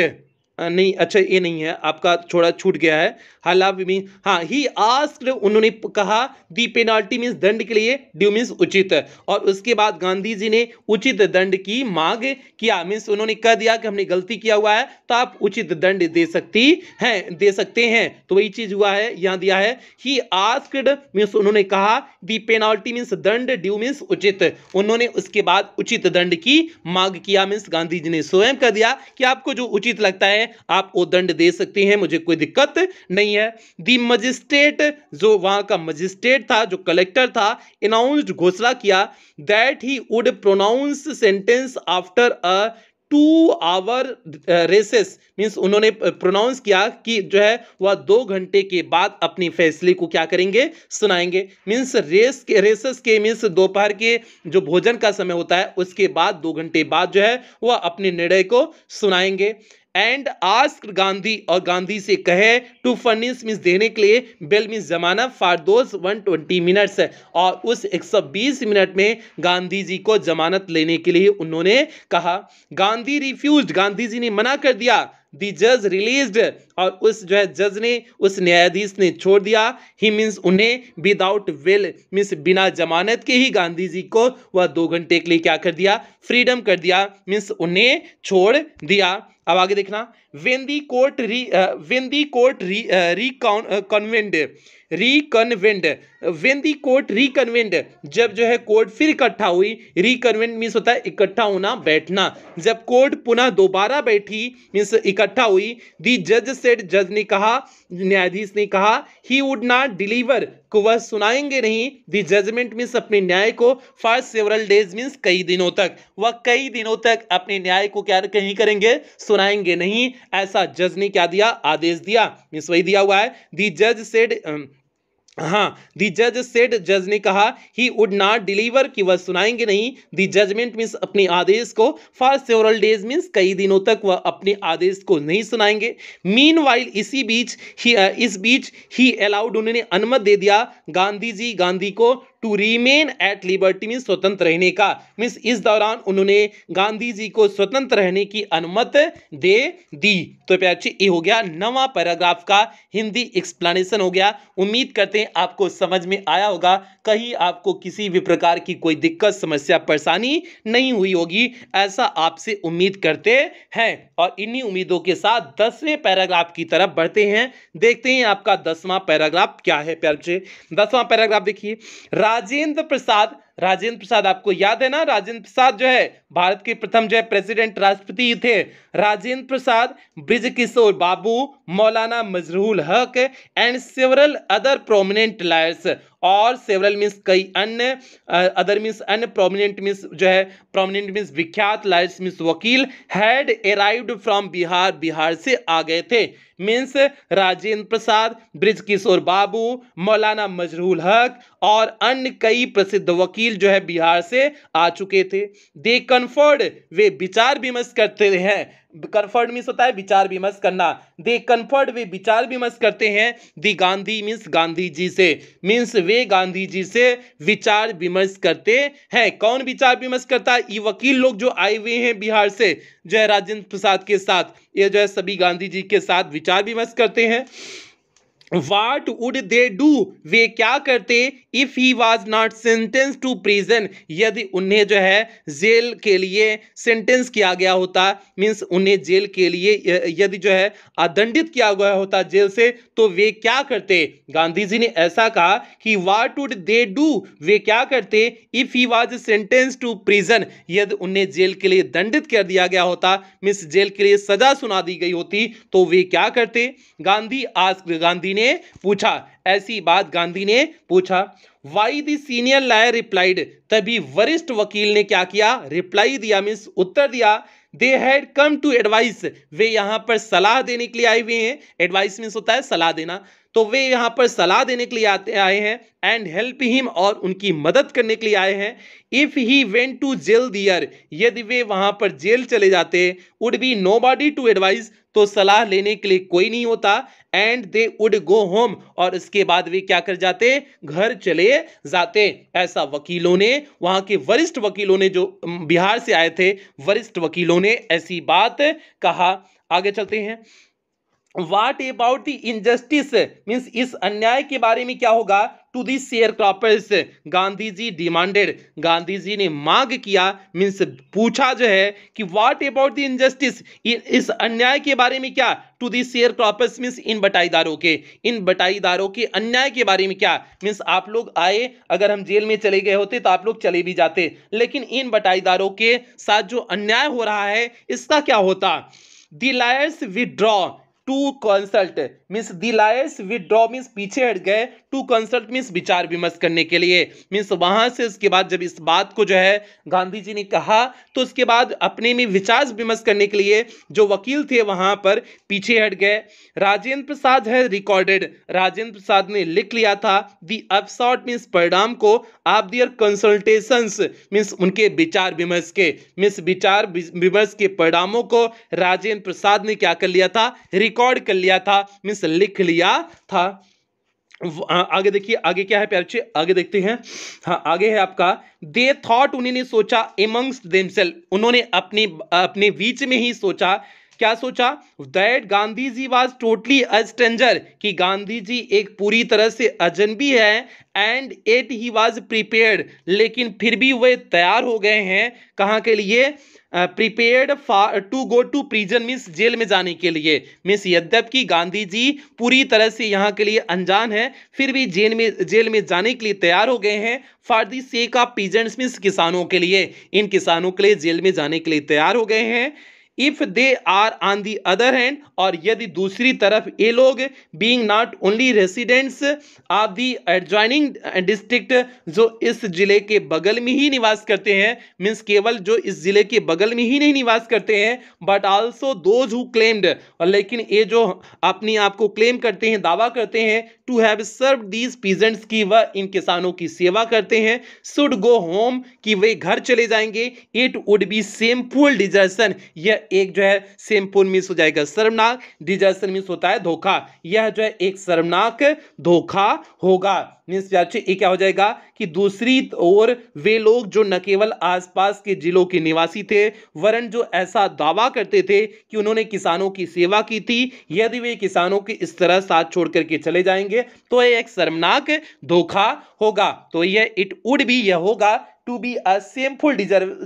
नहीं अच्छा ये नहीं है आपका थोड़ा छूट गया है हालांकि मीन हाँ ही आस्क्ड उन्होंने कहा दी पेनाल्टी मीन्स दंड के लिए ड्यू मीन्स उचित और उसके बाद गांधी जी ने उचित दंड की मांग किया मीन्स उन्होंने कह दिया कि हमने गलती किया हुआ है तो आप उचित दंड दे सकती हैं दे सकते हैं तो वही चीज हुआ है यहाँ दिया है ही आस्क्ड मीन्स उन्होंने कहा दी पेनाल्टी मीन्स दंड ड्यू मीन्स उचित उन्होंने उसके बाद उचित दंड की मांग किया मीन्स गांधी जी ने स्वयं कह दिया कि आपको जो उचित लगता है आप वो दंड दे सकते हैं मुझे कोई दिक्कत नहीं है दी मजिस्ट्रेट जो वहां का मजिस्ट्रेट था जो कलेक्टर था अनाउंस्ड घोषणा किया that he would pronounce sentence after a two hour recess means उन्होंने प्रोनाउंस uh, किया कि जो है वह दो घंटे के बाद अपनी फैसले को क्या करेंगे सुनाएंगे मीन्स रेस के रेसेस के मीन्स दोपहर के जो भोजन का समय होता है उसके बाद दो घंटे बाद जो है वह अपने निर्णय को सुनाएंगे एंड आस्क गांधी और गांधी से कहे टू फर्निश मिस देने के लिए बेल मिस जमाना फॉर दोज 120 मिनट्स और उस 120 मिनट में गांधी जी को जमानत लेने के लिए उन्होंने कहा गांधी रिफ्यूज गांधी जी ने मना कर दिया दी जज रिलीज और उस जो है जज ने उस न्यायाधीश ने छोड़ दिया ही मीन्स उन्हें विदाउट वेल मीन्स बिना जमानत के ही गांधी जी को वह दो घंटे के लिए क्या कर दिया फ्रीडम कर दिया मीन्स उन्हें छोड़ दिया अब आगे देखना when the court re, uh, when the court re, uh, recon, uh, convened when the court reconvened जब जो है कोर्ट फिर इकट्ठा हुई रिकन्वेंड मीन्स होता है इकट्ठा होना बैठना जब कोर्ट पुनः दोबारा बैठी मीन्स इकट्ठा हुई दी जज सेट जज ने कहा न्यायाधीश ने कहा ही वुड नॉट डिलीवर को वह सुनाएंगे नहीं दी जजमेंट मीन्स अपने न्याय को फॉर सेवरल डेज मीन्स कई दिनों तक वह कई दिनों तक अपने न्याय को क्या कहीं करेंगे सुनाएंगे नहीं ऐसा जज ने क्या दिया आदेश दिया मीन्स वही दिया हुआ है दी जज सेड हाँ दी जज सेड जज ने कहा ही वुड नॉट डिलीवर कि वह सुनाएंगे नहीं दी जजमेंट मीन्स अपने आदेश को फॉर सेवरल डेज मीन्स कई दिनों तक वह अपने आदेश को नहीं सुनाएंगे मीन वाइल इसी बीच ही uh, इस बीच ही अलाउड उन्होंने अनुमत दे दिया गांधी जी गांधी को to remain at liberty mean स्वतंत्र रहने का मीन्स इस दौरान उन्होंने गांधी जी को स्वतंत्र रहने की अनुमति दे दी तो प्याची ये हो गया नवा पैराग्राफ का हिंदी एक्सप्लेनेशन हो गया उम्मीद करते हैं आपको समझ में आया होगा कहीं आपको किसी भी प्रकार की कोई दिक्कत समस्या परेशानी नहीं हुई होगी ऐसा आपसे उम्मीद करते हैं और इन्हीं उम्मीदों के साथ दसवें पैराग्राफ की तरफ बढ़ते हैं देखते हैं आपका दसवां पैराग्राफ क्या है प्यारे दसवां पैराग्राफ देखिए राजेंद्र प्रसाद राजेंद्र प्रसाद आपको याद है ना राजेंद्र प्रसाद जो है भारत के प्रथम जो है प्रेसिडेंट राष्ट्रपति थे Rajendra Prasad Brij Kishore Babu Maulana Mazharul Haque and several other prominent lawyers और सेवरल मीन्स कई अन्य अदर मीन्स अन्य प्रोमिनेंट मीन्स जो है प्रोमिनेंट मीन्स विख्यात लायर्स मीन्स वकील had arrived from Bihar Bihar से आ गए थे मीन्स राजेंद्र प्रसाद ब्रिज किशोर बाबू मौलाना मजरूल हक और अन्य कई प्रसिद्ध वकील वकील जो है बिहार से आ चुके थे दे कन्फर्ड वे विचार विमर्श करते हैं कन्फर्ड मीन्स होता है विचार विमर्श करना दे कन्फर्ड वे विचार विमर्श करते हैं दी गांधी मीन्स गांधी जी से मीन्स वे गांधी जी से विचार विमर्श करते हैं कौन विचार विमर्श करता है ये वकील लोग जो आए हुए हैं बिहार से जो है राजेंद्र प्रसाद के साथ ये जो है सभी गांधी जी के साथ विचार विमर्श करते हैं वाट वुड दे डू वे क्या करते if he was not sentence to prison यदि उन्हें जो है जेल के लिए सेंटेंस किया गया होता मीन्स उन्हें जेल के लिए यदि जो है आदंडित किया गया होता जेल से तो वे क्या करते गांधी जी ने ऐसा कहा कि वाट वुड दे डू वे क्या करते if he was sentence to prison यदि उन्हें जेल के लिए दंडित कर दिया गया होता मीन्स जेल के लिए सजा सुना दी गई होती तो वे क्या करते गांधी आज गांधी ने पूछा ऐसी बात गांधी ने पूछा why the senior lawyer replied तभी वरिष्ठ वकील ने क्या किया रिप्लाई दिया मीन्स उत्तर दिया they had come to advise वे यहां पर सलाह देने के लिए आए हुए हैं एडवाइस मीन्स होता है सलाह देना तो वे यहाँ पर सलाह देने के लिए आते आए हैं एंड हेल्प हिम और उनकी मदद करने के लिए आए हैं if he went to jail there यदि वे वहाँ पर जेल चले जाते would be nobody to advise तो सलाह लेने के लिए कोई नहीं होता and they would go home और इसके बाद वे क्या कर जाते घर चले जाते ऐसा वकीलों ने वहाँ के वरिष्ठ वकीलों ने जो बिहार से आए थे वरिष्ठ वकीलों ने ऐसी बात कहा आगे चलते हैं what about the injustice means इस अन्याय के बारे में क्या होगा to the sharecroppers Gandhi ji demanded Gandhi ji ने मांग किया मीन्स पूछा जो है कि वाट अबाउट द इनजस्टिस इस अन्याय के बारे में क्या to the sharecroppers means इन बटाईदारों के इन बटाईदारों के अन्याय के बारे में क्या मीन्स आप लोग आए अगर हम जेल में चले गए होते तो आप लोग चले भी जाते लेकिन इन बटाईदारों के साथ जो अन्याय हो रहा है इसका क्या होता दायर्स लायर्स टू कंसल्ट मीन्स लाइस विदड्रॉ मीन्स पीछे हट गए टू कंसल्ट मीन्स विचार विमर्श करने के लिए मीन्स वहां से उसके बाद जब इस बात को जो है गांधी जी ने कहा तो उसके बाद अपने में विचार विमर्श करने के लिए जो वकील थे वहां पर पीछे हट गए राजेंद्र प्रसाद है रिकॉर्डेड राजेंद्र प्रसाद ने लिख लिया था दी अपसॉट मीन्स परिणाम को आप दियर कंसल्टेशन मीन्स उनके विचार विमर्श के मीन्स विचार विमर्श के परिणामों को राजेंद्र प्रसाद ने क्या कर लिया था रिकॉर्ड कर लिया था मीन्स लिख लिया था आगे देखिए आगे क्या है प्यारे आगे देखते हैं हाँ आगे है आपका दे थॉट उन्होंने सोचा एमंग्स देमसेल उन्होंने अपने अपने बीच में ही सोचा क्या सोचा that Gandhi ji was totally a stranger कि गांधी जी एक पूरी तरह से अजनबी है and yet he was prepare लेकिन फिर भी वे तैयार हो गए हैं कहाँ के लिए prepared to go to prison means जेल में जाने के लिए मीन्स यद्यपि गांधी जी पूरी तरह से यहाँ के लिए अनजान है फिर भी जेल में जेल में जाने के लिए तैयार हो गए हैं for the sake of peasants means किसानों के लिए इन किसानों के लिए जेल में जाने के लिए तैयार हो गए हैं if they are on the other hand और यदि दूसरी तरफ ये लोग being not only residents of the adjoining district जो इस जिले के बगल में ही निवास करते हैं मीन्स केवल जो इस जिले के बगल में ही नहीं निवास करते हैं but also those who claimed और लेकिन ये जो अपनी आप को क्लेम करते हैं दावा करते हैं to have serve these peasants की वह इन किसानों की सेवा करते हैं शुड गो होम कि वे घर चले जाएंगे it would be shameful desertion यह एक जो है सेमफुल मीन्स हो जाएगा शर्मनाक डिजर्सन मीन्स होता है धोखा यह जो है एक शर्मनाक धोखा होगा ये क्या हो जाएगा कि दूसरी ओर वे लोग जो न केवल आसपास के जिलों के निवासी थे वरन जो ऐसा दावा करते थे कि उन्होंने किसानों की सेवा की थी यदि वे किसानों के इस तरह साथ छोड़ करके चले जाएंगे तो यह एक शर्मनाक धोखा होगा तो यह इट वुड भी यह होगा to be a shameful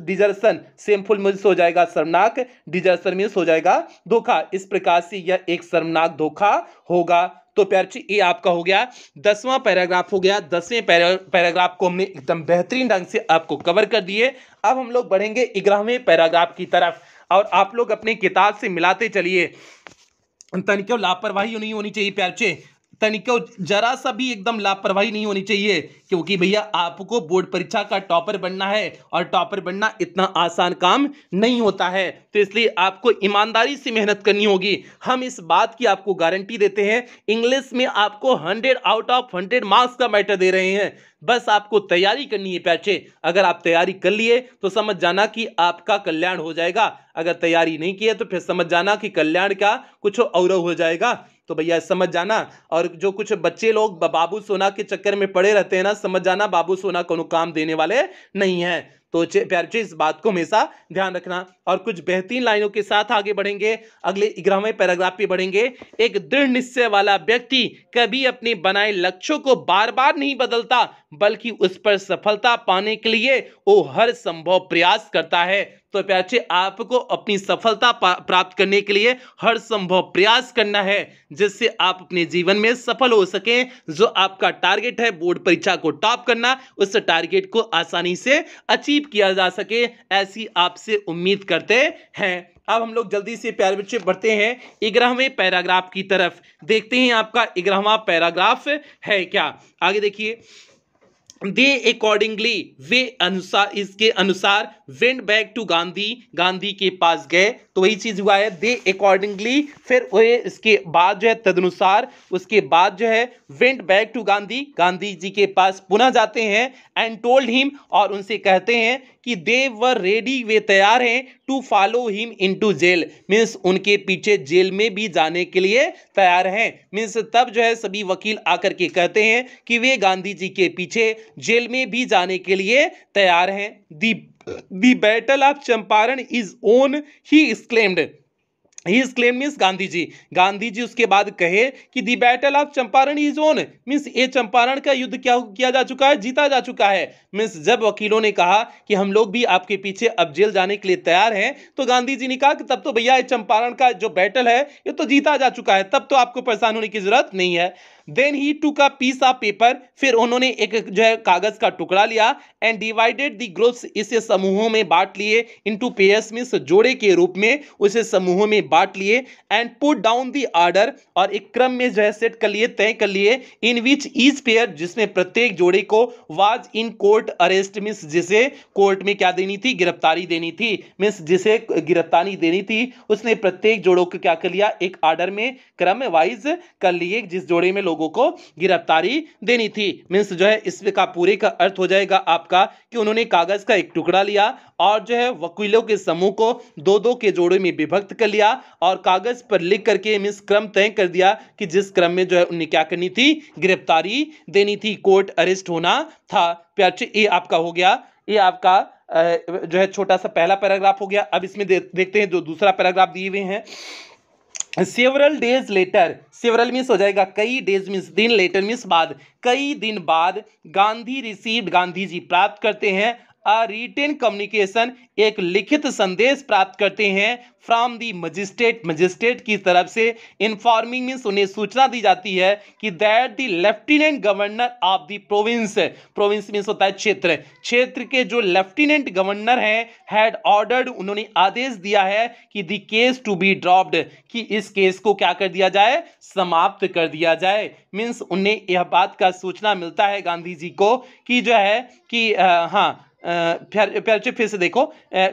desertion shameful means हो जाएगा शर्मनाक डिजर्सन मीन्स हो जाएगा धोखा इस प्रकार से यह एक शर्मनाक धोखा होगा तो प्यारे ये आपका हो गया दसवां पैराग्राफ हो गया दसवें पैराग्राफ को हमने एकदम बेहतरीन ढंग से आपको कवर कर दिए अब हम लोग बढ़ेंगे ग्यारहवें पैराग्राफ की तरफ और आप लोग अपने किताब से मिलाते चलिए तनिक लापरवाही नहीं होनी चाहिए प्यारचे तनिको जरा सा भी एकदम लापरवाही नहीं होनी चाहिए क्योंकि भैया आपको बोर्ड परीक्षा का टॉपर बनना है और टॉपर बनना इतना आसान काम नहीं होता है तो इसलिए आपको ईमानदारी से मेहनत करनी होगी हम इस बात की आपको गारंटी देते हैं इंग्लिश में आपको hundred out of hundred marks का मैटर दे रहे हैं बस आपको तैयारी करनी है पैचे अगर आप तैयारी कर लिए तो समझ जाना कि आपका कल्याण हो जाएगा अगर तैयारी नहीं किया तो फिर समझ जाना कि कल्याण का कुछ और हो जाएगा तो भैया समझ जाना और जो कुछ बच्चे लोग बाबू सोना के चक्कर में पड़े रहते हैं ना समझ जाना बाबू सोना को काम देने वाले नहीं है तो प्यार इस बात को हमेशा ध्यान रखना और कुछ बेहतरीन लाइनों के साथ आगे बढ़ेंगे अगले ग्यारहवें पैराग्राफ पे बढ़ेंगे एक दृढ़ निश्चय वाला व्यक्ति कभी अपने बनाए लक्ष्यों को बार बार नहीं बदलता बल्कि उस पर सफलता पाने के लिए वो हर संभव प्रयास करता है तो प्याचे आपको अपनी सफलता प्राप्त करने के लिए हर संभव प्रयास करना है जिससे आप अपने जीवन में सफल हो सकें जो आपका टारगेट है बोर्ड परीक्षा को टॉप करना उस टारगेट को आसानी से अचीव किया जा सके ऐसी आपसे उम्मीद करते हैं अब हम लोग जल्दी से प्यारे बच्चे बढ़ते हैं इग्रहवें पैराग्राफ की तरफ देखते हैं आपका इग्रहवा पैराग्राफ है क्या आगे देखिए दे अकॉर्डिंगली वे अनुसार इसके अनुसार went back to Gandhi Gandhi के पास गए तो वही चीज़ हुआ है दे अकॉर्डिंगली फिर वे इसके बाद जो है तदनुसार उसके बाद जो है went back to Gandhi Gandhi ji के पास पुनः जाते हैं एंड टोल्ड हिम और उनसे कहते हैं कि दे वर रेडी वे तैयार हैं to follow him into jail means उनके पीछे जेल में भी जाने के लिए तैयार हैं मीन्स तब जो है सभी वकील आकर के कहते हैं कि वे गांधी जी के पीछे जेल में भी जाने के लिए तैयार हैं the the battle of Champaran is won he exclaimed he claim means Gandhi ji Gandhi ji उसके बाद कहे कि the battle of Champaran is won means ये चंपारण का युद्ध क्या किया जा चुका है जीता जा चुका है मीन्स जब वकीलों ने कहा कि हम लोग भी आपके पीछे अब जेल जाने के लिए तैयार हैं तो गांधी जी ने कहा कि तब तो भैया चंपारण का जो बैटल है ये तो जीता जा चुका है तब तो आपको परेशान होने की जरूरत नहीं है then he took a piece of paper फिर उन्होंने एक जो है कागज का टुकड़ा लिया एंड डिवाइडेड दी ग्रुप्स इसे समूहों में बांट लिए इनटू पेयर्स मीन्स जोड़े के रूप में उसे समूहों में बांट लिए and put down the order और एक क्रम में जो है सेट कर लिए तय कर लिए इन विच ईज पेयर जिसमें प्रत्येक जोड़े को was in court arrest means जिसे कोर्ट में क्या देनी थी गिरफ्तारी देनी थी मीन्स जिसे गिरफ्तारी देनी थी उसने प्रत्येक जोड़ों को क्या कर लिया एक ऑर्डर में क्रम वाइज कर लिए जिस जोड़े में लोगों को गिरफ्तारी देनी थी मीन्स जो है इसमें का पूरे का अर्थ हो जाएगा आपका कि उन्होंने कागज का एक टुकड़ा लिया और जो है वकीलों के समूह को दो दो के जोड़े में विभक्त कर लिया और कागज पर लिख करके मीन्स क्रम तय कर दिया कि जिस क्रम में जो है उन्हें क्या करनी थी गिरफ्तारी देनी थी कोर्ट अरेस्ट होना था प्याचे ये आपका हो गया ये आपका जो है छोटा सा पहला पैराग्राफ हो गया अब इसमें देखते हैं जो दूसरा पैराग्राफ दिए हुए हैं several days later several means हो जाएगा कई डेज मीन्स दिन लेटर मीन्स बाद कई दिन बाद गांधी रिसीव गांधी जी प्राप्त करते हैं रिटेन कम्युनिकेशन एक लिखित संदेश प्राप्त करते हैं फ्रॉम दी मजिस्ट्रेट मजिस्ट्रेट की तरफ से इन्फॉर्मिंग मीन्स उन्हें सूचना दी जाती है कि that the lieutenant governor of the province province means होता है क्षेत्र क्षेत्र के जो लेफ्टिनेंट गवर्नर हैं हैड ऑर्डर्ड उन्होंने आदेश दिया है कि the case to be dropped कि इस केस को क्या कर दिया जाए समाप्त कर दिया जाए मीन्स उन्हें यह बात का सूचना मिलता है गांधी जी को कि जो है कि हाँ फिर फिर से देखो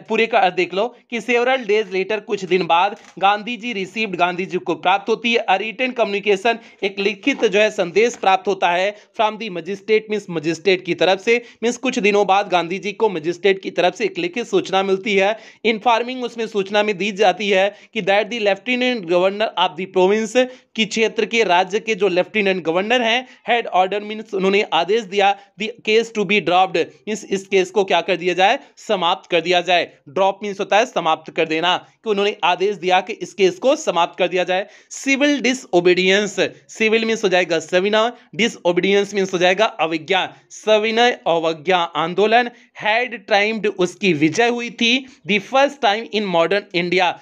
पूरे का अर्थ देख लो कि सेवरल डेज लेटर कुछ दिन बाद गांधी जी रिसीव्ड गांधी जी को प्राप्त होती है अरिटेन कम्युनिकेशन एक लिखित जो है संदेश प्राप्त होता है from the magistrate means magistrate की तरफ से मीन्स कुछ दिनों बाद गांधी जी को मजिस्ट्रेट की तरफ से एक लिखित सूचना मिलती है इन्फॉर्मिंग उसमें सूचना में दी जाती है कि that the lieutenant governor of the province की क्षेत्र के राज्य के जो लेफ्टिनेंट गवर्नर हैं हेड ऑर्डर मीन्स उन्होंने आदेश दिया the case to be dropped means इस केस को उसको क्या कर दिया जाए समाप्त कर दिया जाए ड्रॉप मीन्स होता है समाप्त कर देना कि उन्होंने आदेश दिया कि इस केस को समाप्त कर दिया जाए civil disobedience civil means हो जाएगा सविनय ओबीडियंस मीन्स हो जाएगा अविज्ञा सविनय अवज्ञा आंदोलन हैड ट्राइम्ड उसकी विजय हुई थी the first time in modern India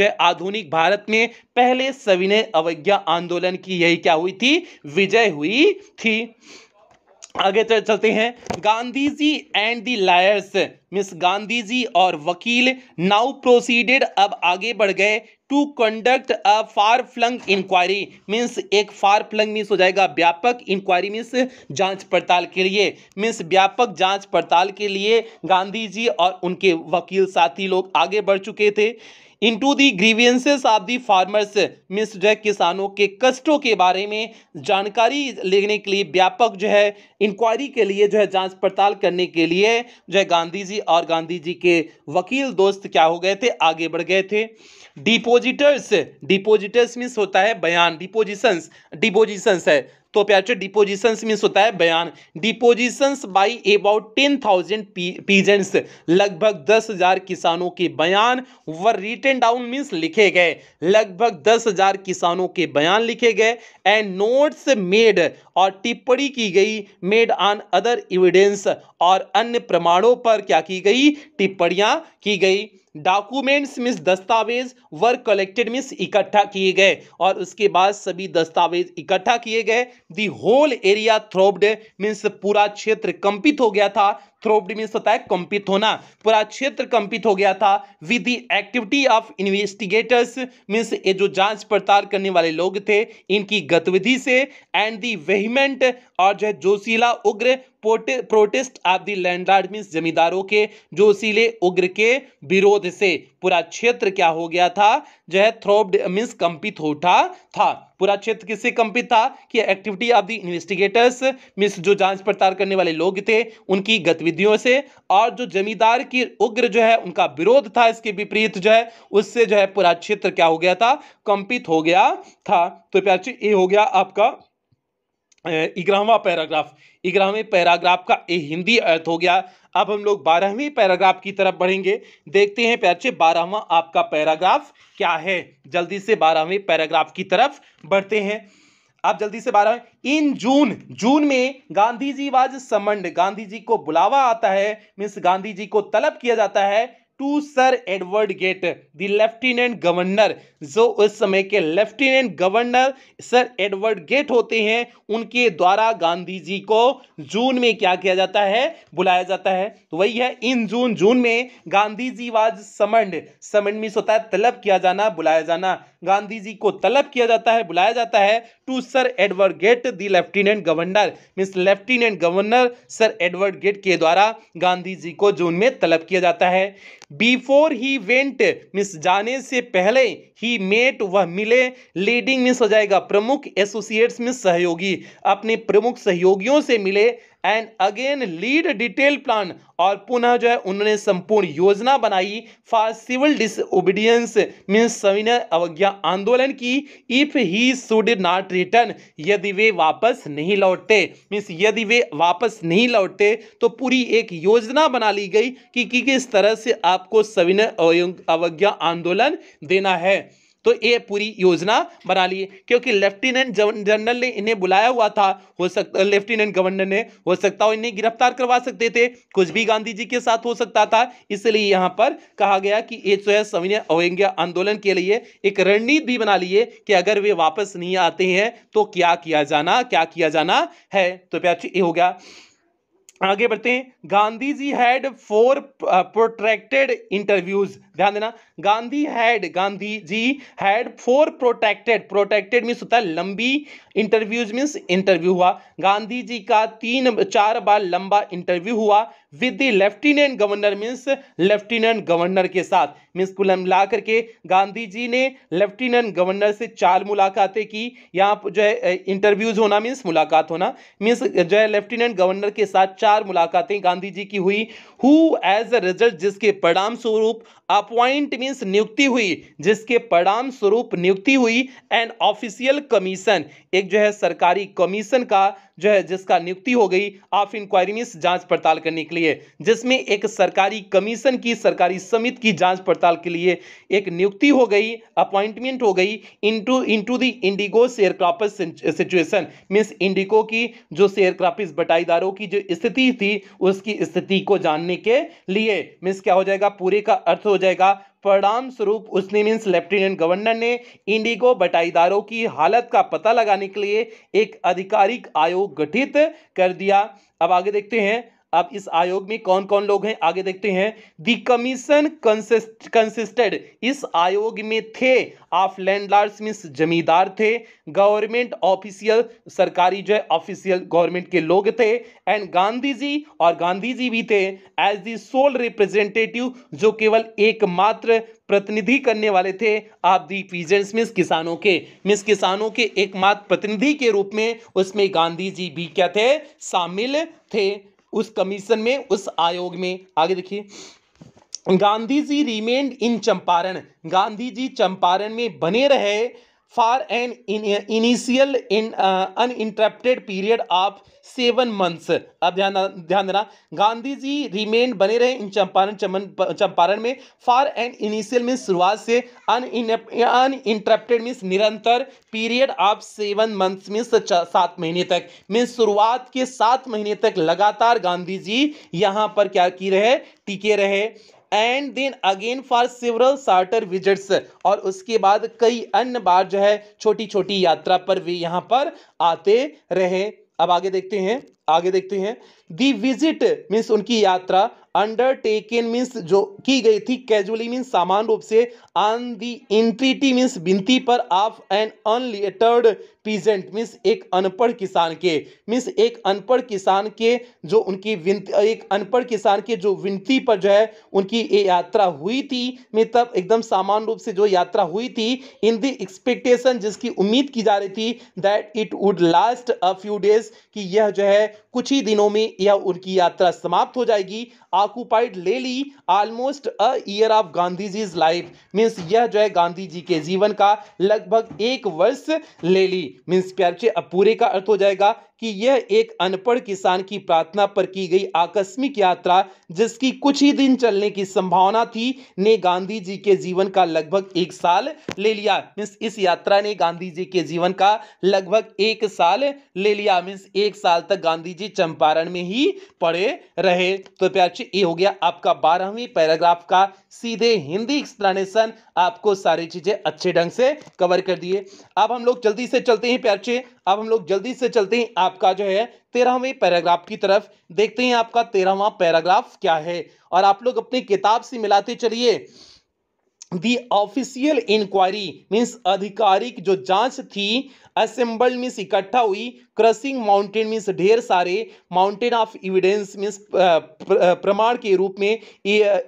जो आधुनिक भारत में पहले सविनय अवज्ञा आंदोलन की यही क्या हुई थी विजय हुई थी आगे तो चलते हैं Gandhi ji and the lawyers means Gandhi ji और वकील नाउ प्रोसीडेड अब आगे बढ़ गए to conduct a far flung inquiry means एक फार फ्लंग मीन्स हो जाएगा व्यापक इंक्वायरी मीन्स जांच पड़ताल के लिए मीन्स व्यापक जांच पड़ताल के लिए गांधी जी और उनके वकील साथी लोग आगे बढ़ चुके थे into the grievances of the farmers means जो है किसानों के कष्टों के बारे में जानकारी लेने के लिए व्यापक जो है इंक्वायरी के लिए जो है जांच पड़ताल करने के लिए जो है गांधी जी और गांधी जी के वकील दोस्त क्या हो गए थे आगे बढ़ गए थे डिपोजिटर्स डिपोजिटर्स मीन्स होता है बयान डिपोजिशंस डिपोजिशंस है तो प्यार डिपोजिशंस मीन्स होता है बयान depositions by about ten thousand peasants लगभग दस हजार किसानों के बयान व रिटर्न डाउन मीन्स लिखे गए लगभग दस हजार किसानों के बयान लिखे गए एंड नोट्स मेड और टिप्पणी की गई मेड ऑन अदर एविडेंस और अन्य प्रमाणों पर क्या की गई टिप्पणियां की गई डॉक्यूमेंट्स मिस दस्तावेज वर कलेक्टेड मिस इकट्ठा किए गए और उसके बाद सभी दस्तावेज इकट्ठा किए गए the whole area throbbed means पूरा क्षेत्र कंपित हो गया था थ्रोब्ड मीन्स होता है कंपित होना पूरा क्षेत्र कंपित हो गया था with the activity of investigators means ये जो जांच पड़ताल करने वाले लोग थे इनकी गतिविधि से एंड दी वेहमेंट और जो है जोशीला उग्र protest of the landlord means जमींदारों के जोशीले उग्र के विरोध से पूरा क्षेत्र क्या हो गया था जो है थ्रोब्ड मीन्स कंपित होता था, था पूरा क्षेत्र किससे कंपित था कि activity of the investigators means जो जांच पड़ताल करने वाले लोग थे उनकी गतिविधियों से और जो जमींदार की उग्र जो है उनका विरोध था इसके विपरीत जो है उससे जो है पूरा क्षेत्र क्या हो गया था कंपित हो गया था तो प्यार ये हो गया आपका ग्यारहवा पैराग्राफ ग्यारहवें पैराग्राफ का ए हिंदी अर्थ हो गया अब हम लोग बारहवीं पैराग्राफ की तरफ बढ़ेंगे देखते हैं प्याचे बारहवा आपका पैराग्राफ क्या है जल्दी से बारहवें पैराग्राफ की तरफ बढ़ते हैं आप जल्दी से बारह इन जून जून में गांधी जी वाज समंड गांधी जी को बुलावा आता है मीन्स गांधी जी को तलब किया जाता है to sir Edward Gait the lieutenant governor जो उस समय के lieutenant governor sir Edward Gait होते हैं उनके द्वारा गांधी जी को जून में क्या किया जाता है बुलाया जाता है तो वही है इन जून जून में Gandhi ji was summoned summoned means होता है तलब किया जाना बुलाया जाना गांधी जी को तलब किया जाता है बुलाया जाता है to sir Edward Gait the lieutenant governor means lieutenant governor sir Edward Gait के द्वारा गांधी जी को जून में तलब किया जाता है बिफोर ही वेंट मीन्स जाने से पहले ही मेट वह मिले लीडिंग मीन्स हो जाएगा प्रमुख एसोसिएट्स मिस सहयोगी अपने प्रमुख सहयोगियों से मिले and again laid detail plan और पुनः जो है उन्होंने संपूर्ण योजना बनाई फॉर सिविल डिसओबीडियंस मीन्स सविनय अवज्ञा आंदोलन की if he should not return यदि वे वापस नहीं लौटते मीन्स यदि वे वापस नहीं लौटते तो पूरी एक योजना बना ली गई कि किस तरह से आपको सविनय अवज्ञा आंदोलन देना है तो ये पूरी योजना बना ली क्योंकि लेफ्टिनेंट जनरल ने इन्हें बुलाया हुआ था हो सकता लेफ्टिनेंट गवर्नर ने हो सकता हो इन्हें गिरफ्तार करवा सकते थे कुछ भी गांधी जी के साथ हो सकता था इसलिए यहाँ पर कहा गया कि ये जो है सविनय अवज्ञा आंदोलन के लिए एक रणनीति भी बना लिए कि अगर वे वापस नहीं आते हैं तो क्या किया जाना क्या किया जाना है तो ये हो गया आगे बढ़ते हैं Gandhi ji had four protracted interviews ध्यान देना Gandhi had Gandhi ji had four protected protected means होता है लंबी इंटरव्यूज मीन्स इंटरव्यू हुआ गांधी जी का तीन चार बार लंबा इंटरव्यू हुआ with the lieutenant governor means lieutenant governor के साथ मीन्स कुल मिला करके गांधी जी ने लेफ्टिनेंट गवर्नर से चार मुलाकातें की यहाँ जो है इंटरव्यूज होना मीन्स मुलाकात होना मीन्स जो है लेफ्टिनेंट गवर्नर के साथ चार मुलाकातें गांधी जी की हुई हु एज अ रिजल्ट जिसके परिणाम स्वरूप अ अपॉइंट मीन्स नियुक्ति हुई जिसके परिणाम स्वरूप नियुक्ति हुई एन ऑफिशियल कमीशन एक जो है सरकारी कमीशन का जो है जिसका नियुक्ति हो गई ऑफ इंक्वायरी में जांच पड़ताल करने के लिए जिसमें एक सरकारी कमीशन की सरकारी समिति की जांच पड़ताल के लिए एक नियुक्ति हो गई अपॉइंटमेंट हो गई into into the sharecropper situation means indigo की जो एयरक्राफ्ट बटाईदारों की जो स्थिति थी उसकी स्थिति को जानने के लिए मीन्स क्या हो जाएगा पूरे का अर्थ हो जाएगा परिणाम स्वरूप उसने मीन्स लेफ्टिनेंट गवर्नर ने इंडिगो बटाईदारों की हालत का पता लगाने के लिए एक आधिकारिक आयोग गठित कर दिया अब आगे देखते हैं अब इस आयोग में कौन कौन लोग हैं आगे देखते हैं दी कमीशन कंसिस्टेड इस आयोग में थे ऑफ लैंडलॉर्ड्स मीन्स जमींदार थे गवर्नमेंट ऑफिशियल सरकारी जो है ऑफिशियल गवर्नमेंट के लोग थे एंड गांधी जी और गांधी जी भी थे एज दी सोल रिप्रेजेंटेटिव जो केवल एकमात्र प्रतिनिधि करने वाले थे आप दी पीजेंट्स मिस किसानों के मिस किसानों के एकमात्र प्रतिनिधि के रूप में उसमें गांधी जी भी क्या थे शामिल थे उस कमीशन में उस आयोग में आगे देखिए गांधी जी रिमेन्ड इन चंपारण गांधी जी चंपारण में बने रहे for an initial uninterrupted period of seven months अब ध्यान ध्यान देना गांधी जी रिमेन बने रहे इन चंपारण चमन चंपारण में फॉर एंड इनिशियल मीन्स शुरुआत से अन इंटरप्टेड मीन्स निरंतर period of seven months means सात महीने तक मीन्स शुरुआत के सात महीने तक लगातार गांधी जी यहाँ पर क्या की रहे टिके रहे and then again for several shorter visits और उसके बाद कई अन्य बार जो है छोटी छोटी यात्रा पर भी यहाँ पर आते रहे अब आगे देखते हैं आगे देखते हैं दी विजिट मीन्स उनकी यात्रा अंडरटेकन मीन्स जो की गई थी कैजुअली मीन्स सामान्य रूप से ऑन दी इंट्रीटी मीन्स बिनती पर of an unlettered peasant means एक अनपढ़ किसान के मीन्स एक अनपढ़ किसान के जो उनकी एक अनपढ़ किसान के जो विनती पर जो है उनकी ये यात्रा हुई थी मैं तब एकदम सामान्य रूप से जो यात्रा हुई थी इन द एक्सपेक्टेशन जिसकी उम्मीद की जा रही थी that it would last a few days कि यह जो है कुछ ही दिनों में यह उनकी यात्रा समाप्त हो जाएगी ऑक्यूपाइड ली almost a year of Gandhi ji's life means यह जो है गांधी जी के जीवन का लगभग एक वर्ष ले ली मीन्स प्यार अब पूरे का अर्थ हो जाएगा कि यह एक अनपढ़ किसान की प्रार्थना पर की गई आकस्मिक यात्रा जिसकी कुछ ही दिन चलने की संभावना थी ने गांधी जी के जीवन का लगभग एक साल ले लिया मीन्स इस यात्रा ने गांधी जी के जीवन का लगभग एक साल ले लिया मीन्स एक साल तक गांधी जी चंपारण में ही पड़े रहे तो प्यारे ये हो गया आपका बारहवीं पैराग्राफ का सीधे हिंदी एक्सप्लेनेशन आपको सारी चीजें अच्छे ढंग से कवर कर दिए अब हम लोग जल्दी से चलते हैं प्यारे अब हम लोग जल्दी से चलते हैं आपका जो है तेरहवें पैराग्राफ की तरफ देखते हैं आपका तेरहवा पैराग्राफ क्या है और आप लोग अपनी किताब से मिलाते चलिए दी ऑफिशियल इंक्वायरी मीन्स आधिकारिक जो जांच थी असेंबल्ड मीन्स इकट्ठा हुई क्रसिंग माउंटेन मीन्स ढेर सारे माउंटेन ऑफ इविडेंस मीन्स प्रमाण के रूप में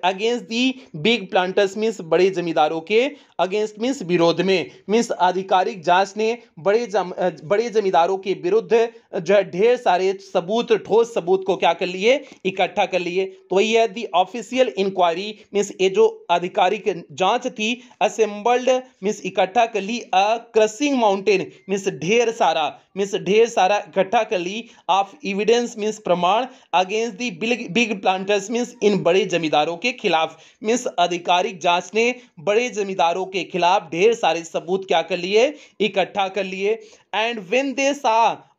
against the big planters means बड़े जमींदारों के अगेंस्ट मीन्स विरोध में मीन्स आधिकारिक जांच ने बड़े जम बड़े जमींदारों के विरुद्ध जो है ढेर सारे सबूत ठोस सबूत को क्या कर लिए इकट्ठा कर लिए तो वही है दी ऑफिशियल इंक्वायरी मीन्स ये जो आधिकारिक जांच थी असेंबल्ड मीन्स इकट्ठा कर ली अ क्रसिंग माउंटेन मीन्स ढेर सारा मीन्स ढेर सारा इकट्ठा कर ली ऑफ इविडेंस मीन्स प्रमाण against the big big planters means इन बड़े जमींदारों के खिलाफ मीन्स आधिकारिक जांच ने बड़े जमींदारों के खिलाफ ढेर सारे सबूत क्या कर लिए इकट्ठा कर लिए एंड वेन दे सा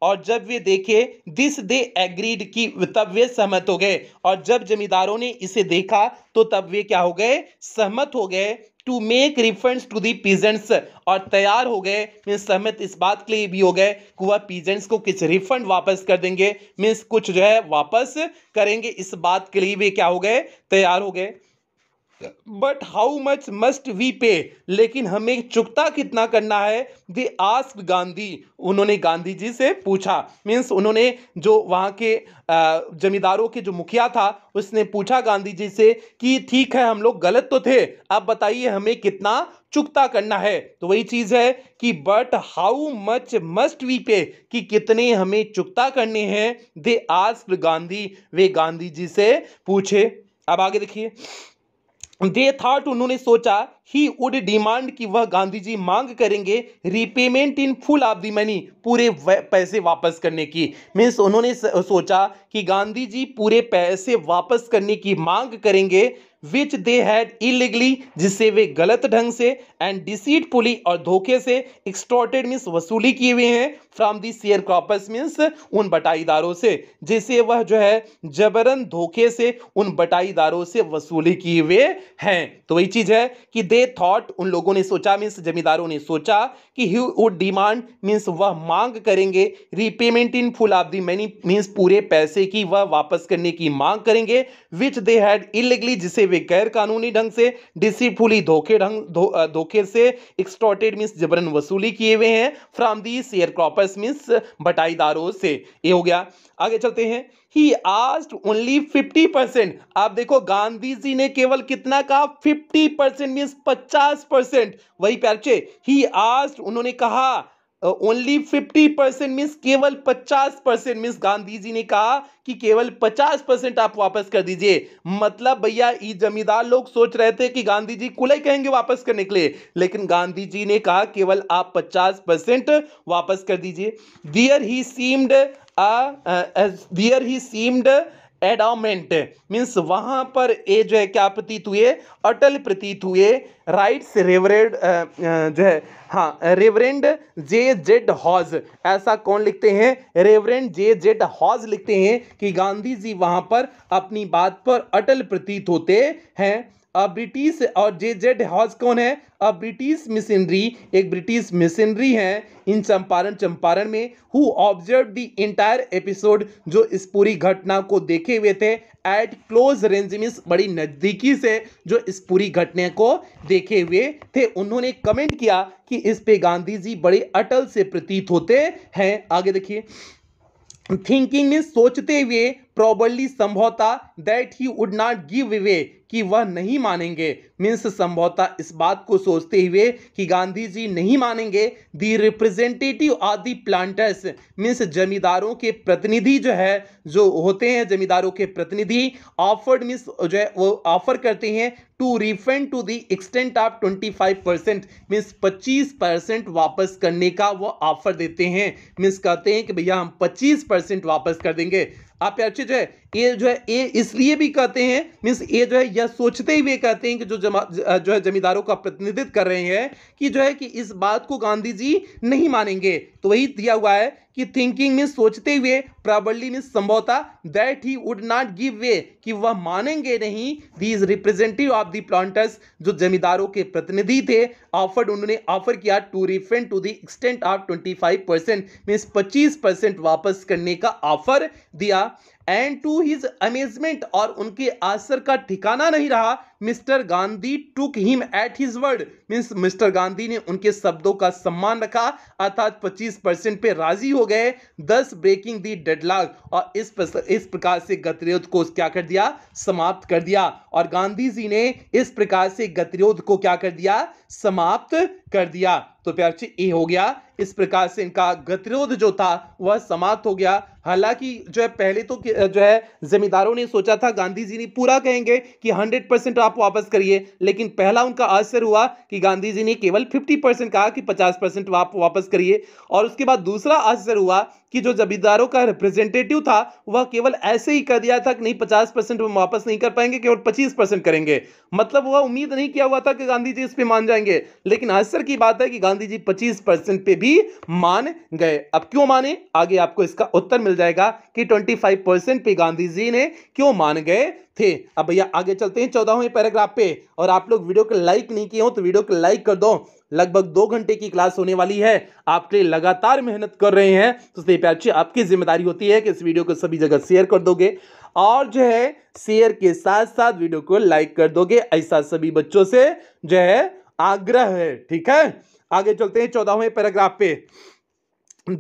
और जब वे देखे दिस दे एग्रीड की तब वे सहमत हो गए और जब जमींदारों ने इसे देखा तो तब वे क्या हो गए सहमत हो गए to make refund to the peasants और तैयार हो गए मीन्स सहमत इस बात के लिए भी हो गए कि वह पीजेंट्स को कुछ रिफंड वापस कर देंगे मीन्स कुछ जो है वापस करेंगे इस बात के लिए भी क्या हो गए तैयार हो गए but how much must we pay लेकिन हमें चुकता कितना करना है दे आस्क गांधी उन्होंने गांधी जी से पूछा मीन्स उन्होंने जो वहाँ के जमींदारों के जो मुखिया था उसने पूछा गांधी जी से कि ठीक है हम लोग गलत तो थे अब बताइए हमें कितना चुकता करना है तो वही चीज़ है कि but how much must we pay कि कितने हमें चुकता करने हैं दे आस्क गांधी वे गांधी जी से पूछे अब आगे देखिए दे थाट उन्होंने सोचा ही वुड डिमांड कि वह गांधी जी मांग करेंगे repayment in full of the money पूरे पैसे वापस करने की मीन्स उन्होंने सोचा कि गांधी जी पूरे पैसे वापस करने की मांग करेंगे विच दे हैड इलीगली जिससे वे गलत ढंग से एंड पुली और धोखे से एक्सटॉर्टेड मीन्स वसूली किए हुए हैं from the sharecroppers means उन बटाईदारों से जिसे वह जो है जबरन धोखे से उन बटाईदारों से वसूली किए हुए हैं तो वही चीज़ है कि दे थॉट उन लोगों ने सोचा मीन्स जमींदारों ने सोचा कि ही वुड डिमांड मीन्स वह मांग करेंगे repayment in full of the money means पूरे पैसे की वह वापस करने की मांग करेंगे विच दे हैड इलीगली जिसे वे गैर कानूनी ढंग से डिसीफुली धोखे ढंग धोखे दो, से एक्सटॉटेड मीन्स जबरन वसूली किए हुए हैं from the sharecroppers means बटाईदारों से ये हो गया आगे चलते हैं he asked only fifty percent आप देखो गांधी जी ने केवल कितना कहा फिफ्टी परसेंट मीन्स पचास परसेंट वही पैरचे ही आस्ट उन्होंने कहा ओनली फिफ्टी परसेंट मीन्स केवल पचास परसेंट मीन्स गांधी जी ने कहा कि केवल पचास परसेंट आप वापस कर दीजिए मतलब भैया ये जमींदार लोग सोच रहे थे कि गांधी जी कुल कहेंगे वापस करने के लिए लेकिन गांधी जी ने कहा केवल आप पचास परसेंट वापस कर दीजिए there he seemed there he seemed adamant means वहाँ पर ये जो है क्या प्रतीत हुए अटल प्रतीत हुए राइट्स रेवरेड जो है हाँ रेवरेंड जे जेड हॉज ऐसा कौन लिखते हैं रेवरेंड जे जेड हॉज लिखते हैं कि गांधी जी वहाँ पर अपनी बात पर अटल प्रतीत होते हैं ब्रिटिश और जे जेड हॉज कौन है अ ब्रिटिश मिशनरी एक ब्रिटिश मिशनरी है इन चंपारण चंपारण में who observe the entire episode जो इस पूरी घटना को देखे हुए थे एट क्लोज रेंज मीन्स बड़ी नज़दीकी से जो इस पूरी घटना को देखे हुए थे उन्होंने कमेंट किया कि इस पे गांधी जी बड़े अटल से प्रतीत होते हैं आगे देखिए थिंकिंग में सोचते हुए प्रॉबली संभवता that he would not give way कि वह नहीं मानेंगे मीन्स संभवतः इस बात को सोचते हुए कि गांधी जी नहीं मानेंगे the representative of the planters means जमींदारों के प्रतिनिधि जो है जो होते हैं जमींदारों के प्रतिनिधि ऑफर्ड मीन्स जो है वो ऑफर करते हैं to refund to the extent of 25 percent means पच्चीस परसेंट वापस करने का वो ऑफर देते हैं मीन्स कहते हैं कि भैया हम 25 परसेंट वापस कर देंगे आप ये जो है ये जो है ये इसलिए भी कहते हैं मीन्स ये जो है ये यह सोचते ही वे कहते हैं कि जो जमा जो है जमींदारों का प्रतिनिधित्व कर रहे हैं कि जो है कि इस बात को गांधी जी नहीं मानेंगे तो वही दिया हुआ है कि थिंकिंग में सोचते हुए प्रॉबर्ली में संभवता that he would not give way कि वह मानेंगे नहीं these representative of the planters जो जमींदारों के प्रतिनिधि थे ऑफर्ड उन्होंने ऑफर किया to refund to the extent of twenty five percent means पच्चीस परसेंट वापस करने का ऑफर दिया एंड टू हिज अमेजमेंट और उनके आसर का ठिकाना नहीं रहा mister Gandhi took him at his word means mister Gandhi ने उनके शब्दों का सम्मान रखा अर्थात 25 परसेंट पे राजी हो गए दस ब्रेकिंग दी डेडलॉक और इस इस प्रकार से गतिरोध को क्या कर दिया समाप्त कर दिया और गांधी जी ने इस प्रकार से गतिरोध को क्या कर दिया समाप्त कर दिया तो प्यार ए हो गया इस प्रकार से इनका गतिरोध जो था वह समाप्त हो गया हालांकि जो है पहले तो जो है जमींदारों ने सोचा था गांधी जी ने पूरा कहेंगे कि 100 परसेंट आप वापस करिए लेकिन पहला उनका आश्चर्य हुआ कि गांधी जी ने केवल 50 परसेंट कहा कि 50 परसेंट आप वापस करिए और उसके बाद दूसरा आश्चर्य हुआ कि जो जमींदारों का रिप्रेजेंटेटिव था वह केवल ऐसे ही कर दिया था कि नहीं पचास परसेंट वापस नहीं कर पाएंगे केवल पच्चीस परसेंट करेंगे मतलब वह उम्मीद नहीं किया हुआ था कि गांधी जी इस पर मान जाएंगे लेकिन असर की बात है कि गांधी जी पच्चीस परसेंट पे भी मान गए अब क्यों माने आगे आपको इसका उत्तर मिल जाएगा कि ट्वेंटी फाइव परसेंट पे गांधी जी ने क्यों मान गए थे अब भैया आगे चलते हैं चौदहवें पैराग्राफ पे और आप लोग वीडियो को लाइक नहीं किए हो तो वीडियो को लाइक कर दो लगभग दो घंटे की क्लास होने वाली है आपके लिए लगातार मेहनत कर रहे हैं तो स्नेप आपकी जिम्मेदारी होती है कि इस वीडियो को सभी जगह शेयर कर दोगे और जो है शेयर के साथ साथ वीडियो को लाइक कर दोगे ऐसा सभी बच्चों से जो है आग्रह है ठीक है आगे चलते हैं चौदहवें पैराग्राफ पे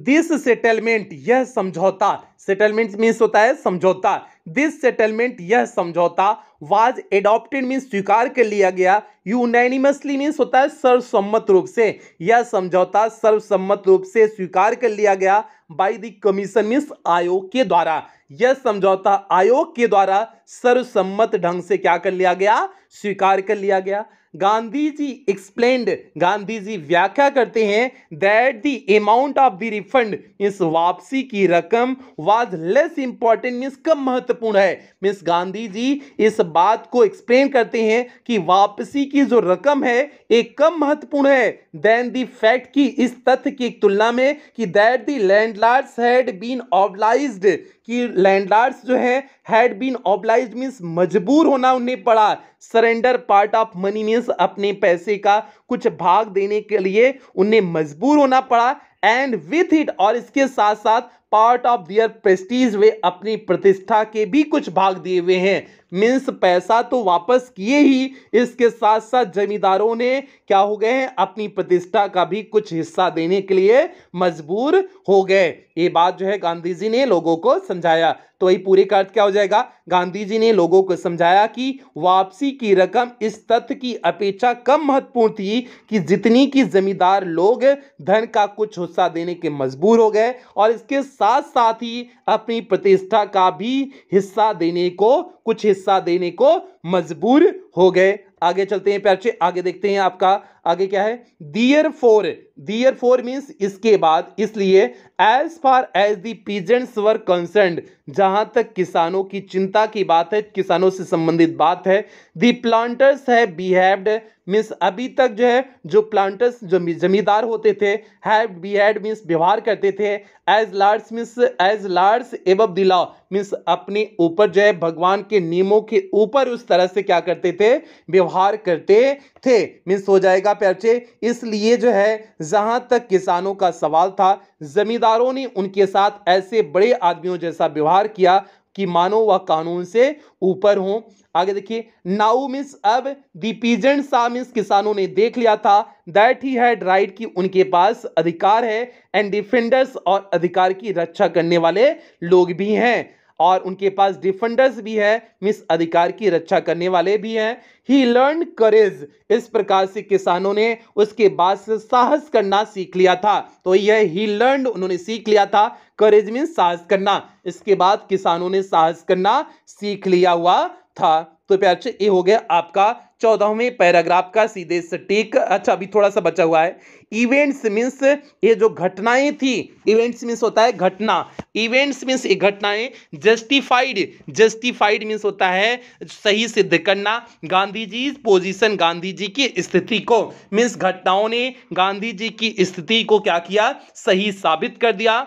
दिस सेटलमेंट यह समझौता सेटलमेंट मीन्स होता है समझौता दिस सेटलमेंट यह समझौता वाज एडॉप्टेड मीन्स स्वीकार कर लिया गया यूनैनिमसली मीन्स होता है सर्वसम्मत रूप से यह समझौता सर्वसम्मत रूप से स्वीकार कर लिया गया बाई द कमीशन मीन्स आयोग के द्वारा यह समझौता आयोग के द्वारा सर्वसम्मत ढंग से क्या कर लिया गया स्वीकार कर लिया गया गांधी जी एक्सप्लेंड गांधी जी व्याख्या करते हैं that the amount of the refund इस वापसी की रकम व वाज लेस इंपॉर्टेंट मीन्स कम महत्वपूर्ण है मीन्स गांधी जी इस बात को एक्सप्लेन करते हैं कि वापसी की जो रकम है एक कम महत्वपूर्ण है देन दी फैक्ट की इस तथ्य की तुलना में कि that the landlords had been oblige कि लैंडलॉर्ड्स जो है हैड बीन ऑबलाइज मीन्स मजबूर होना उन्हें पड़ा surrender part of money means अपने पैसे का कुछ भाग देने के लिए उन्हें मजबूर होना पड़ा एंड विथ इट और इसके साथ साथ पार्ट ऑफ दियर प्रेस्टीज वे अपनी प्रतिष्ठा के भी कुछ भाग दिए हुए हैं मीन्स पैसा तो वापस किए ही इसके साथ साथ जमींदारों ने क्या हो गए हैं अपनी प्रतिष्ठा का भी कुछ हिस्सा देने के लिए मजबूर हो गए ये बात जो है गांधी जी ने लोगों को समझाया तो वही पूरे का अर्थ क्या हो जाएगा गांधी जी ने लोगों को समझाया कि वापसी की रकम इस तथ्य की अपेक्षा कम महत्वपूर्ण थी कि जितनी की जमींदार लोग धन का कुछ हिस्सा देने के मजबूर हो गए और इसके साथ साथ ही अपनी प्रतिष्ठा का भी हिस्सा देने को कुछ हिस्सा हिस्सा देने को मजबूर हो गए आगे चलते हैं प्यारे आगे देखते हैं आपका आगे क्या है therefore therefore means इसके बाद इसलिए as far as peasants were concern जहां तक किसानों की चिंता की बात है किसानों से संबंधित बात है दी प्लांटर्स है बिहेव्ड मीन्स अभी तक जो है जो प्लांटर्स जो जमींदार होते थे हैव बिहेड मीन्स व्यवहार करते थे as lords means as lords एब दिला मीन्स अपने ऊपर जो है भगवान के नियमों के ऊपर उस तरह से क्या करते थे पे व्यवहार करते थे मिस हो जाएगा पर्चे इसलिए जो है जहां तक किसानों का सवाल था जमींदारों ने उनके साथ ऐसे बड़े आदमियों जैसा व्यवहार किया कि मानो वह कानून से ऊपर हों आगे देखिए नाउ मिस अब दीपीजेंट सा मिस किसानों ने देख लिया था दैट ही हैड राइट कि उनके पास अधिकार है एंड डिफेंडर्स और अधिकार की रक्षा करने वाले लोग भी हैं और उनके पास डिफेंडर्स भी है मिस अधिकार की रक्षा करने वाले भी हैं ही लर्न करेज इस प्रकार से किसानों ने उसके बाद से साहस करना सीख लिया था तो यह ही लर्न उन्होंने सीख लिया था करेज मीन साहस करना इसके बाद किसानों ने साहस करना सीख लिया हुआ था तो प्यार ये हो गया आपका चौदहवें पैराग्राफ का सीधे सटीक अच्छा अभी थोड़ा सा बचा हुआ है इवेंट्स मीन्स ये जो घटनाएं थी इवेंट्स मीन्स होता है घटना इवेंट्स मीन्स ये घटनाएं जस्टिफाइड जस्टिफाइड मीन्स होता है सही सिद्ध करना गांधी जी पोजिशन गांधी जी की स्थिति को मीन्स घटनाओं ने गांधी जी की स्थिति को क्या किया सही साबित कर दिया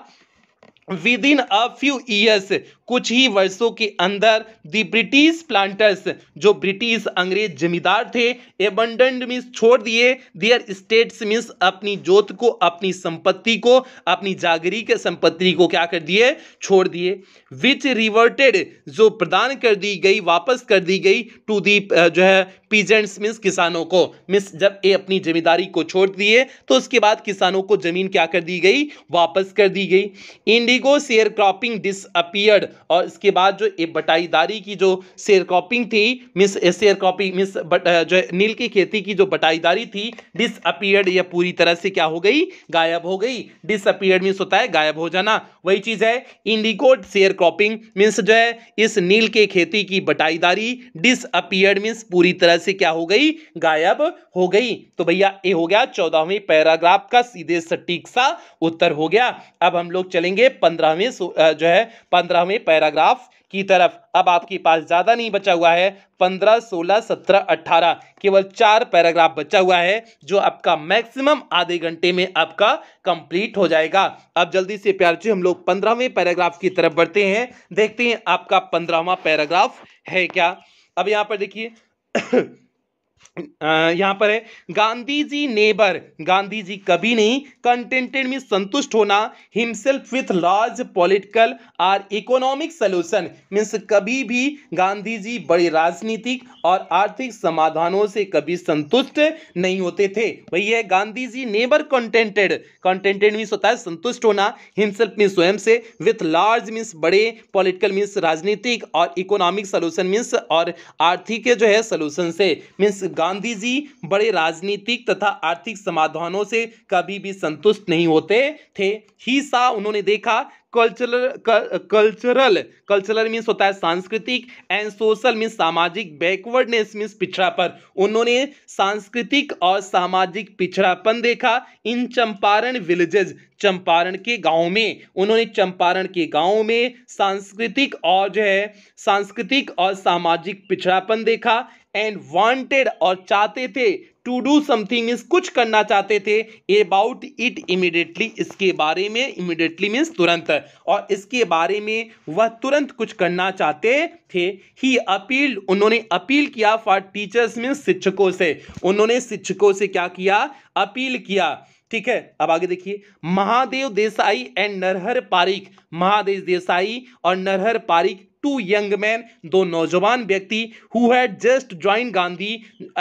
with in a few years कुछ ही वर्षों के अंदर दी ब्रिटिश प्लांटर्स जो ब्रिटिश अंग्रेज जमींदार थे एबंडेंड मीन्स छोड़ दिए दियर स्टेट्स मीन्स अपनी जोत को अपनी संपत्ति को अपनी जागरी के संपत्ति को क्या कर दिए छोड़ दिए विच रिवर्टेड जो प्रदान कर दी गई वापस कर दी गई टू दी जो है पीजेंट्स मीन्स किसानों को मीन्स जब ये अपनी जमींदारी को छोड़ दिए तो उसके बाद किसानों को जमीन क्या कर दी गई वापस कर दी गई इंडिगो सेयर क्रॉपिंग डिसअपियर्ड और इसके बाद जो ये बटाईदारी की जो शेयर कॉपिंग थी मिस शेयर कॉपिंग मिस बट जो नील की खेती की जो बटाईदारी थी डिसअपियर्ड या पूरी तरह से क्या हो गई गायब हो गई डिसअपियर्ड मीन्स होता है गायब हो जाना वही चीज़ है इंडिगोड शेयर क्रॉपिंग मीन्स जो है इस नील के खेती की बटाईदारी डिसअपियर्ड मीन्स पूरी तरह से क्या हो गई गायब हो गई तो भैया ये हो गया चौदहवें पैराग्राफ का सीधे सटीक सा उत्तर हो गया अब हम लोग चलेंगे पंद्रहवें जो है पंद्रहवें पैराग्राफ की तरफ अब आपके पास ज़्यादा नहीं बचा हुआ है पंद्रह सोलह सत्रह अट्ठारह केवल चार पैराग्राफ बचा हुआ है जो आपका मैक्सिमम आधे घंटे में आपका कंप्लीट हो जाएगा अब जल्दी से प्यार जी हम लोग पंद्रहवें पैराग्राफ की तरफ बढ़ते हैं देखते हैं आपका पंद्रहवा पैराग्राफ है क्या अब यहाँ पर देखिए यहाँ पर है गांधी जी नेबर गांधी जी कभी नहीं कंटेंटेड में संतुष्ट होना हिमसेल्फ विथ लार्ज पॉलिटिकल और इकोनॉमिक सोल्यूशन मीन्स कभी भी गांधी जी बड़े राजनीतिक और आर्थिक समाधानों से कभी संतुष्ट नहीं होते थे वही है Gandhi ji never contented contented means होता है संतुष्ट होना हिमसेल्फ मीन्स स्वयं से विथ लार्ज मीन्स बड़े पॉलिटिकल मीन्स राजनीतिक और इकोनॉमिक सोल्यूशन मीन्स और आर्थिक जो है सोल्यूशन से मीन्स गांधी जी बड़े राजनीतिक तथा आर्थिक समाधानों से कभी भी संतुष्ट नहीं होते थे ही सा उन्होंने देखा कल्चरल कल्चरल कल्चरल मीन्स होता है सांस्कृतिक एंड सोशल मीन्स सामाजिक बैकवर्डनेस मीन्स पिछड़ापन उन्होंने सांस्कृतिक और सामाजिक पिछड़ापन देखा इन चंपारण विलेजेज चंपारण के गांव में उन्होंने चंपारण के गांव में सांस्कृतिक और जो है सांस्कृतिक और सामाजिक पिछड़ापन देखा एंड वांटेड और चाहते थे टू डू समथिंग मीन्स कुछ करना चाहते थे अबाउट इट इमिडिएटली इसके बारे में इमिडिएटली मीन्स तुरंत और इसके बारे में वह तुरंत कुछ करना चाहते थे ही अपील उन्होंने अपील किया फॉर टीचर्स मीन्स शिक्षकों से उन्होंने शिक्षकों से क्या किया अपील किया ठीक है अब आगे देखिए महादेव देसाई एंड नरहर पारिक महादेव देसाई और Narhar Parikh two young man दो नौजवान व्यक्ति who had just join Gandhi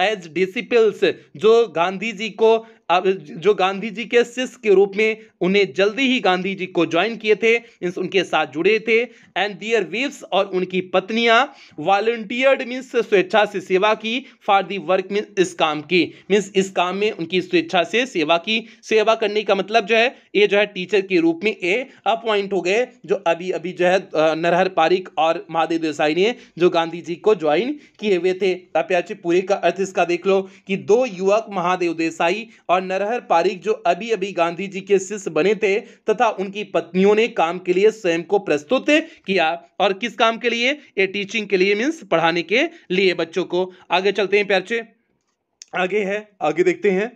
as disciples जो गांधी जी को अब जो गांधी जी के शिष्य के रूप में उन्हें जल्दी ही गांधी जी को ज्वाइन किए थे उनके साथ जुड़े थे एंड दियर वीव्स और उनकी पत्नियां वॉल्टियर मीन्स स्वेच्छा से सेवा की फॉर दी वर्क मीन्स इस काम की मीन्स इस काम में उनकी स्वेच्छा से सेवा की सेवा करने का मतलब जो है ये जो है टीचर के रूप में ये अपॉइंट हो गए जो अभी अभी जो है नरहर पारिक और महादेव देसाई ने जो गांधी जी को ज्वाइन किए हुए थे पूरे का अर्थ इसका देख लो कि दो युवक महादेव देसाई और और नरहर पारिक जो अभी अभी गांधी जी के शिष्य बने थे तथा उनकी पत्नियों ने काम के लिए स्वयं को प्रस्तुत किया और किस काम के लिए ये टीचिंग के लिए मीन्स पढ़ाने के लिए बच्चों को आगे चलते हैं प्यारचे आगे है आगे देखते हैं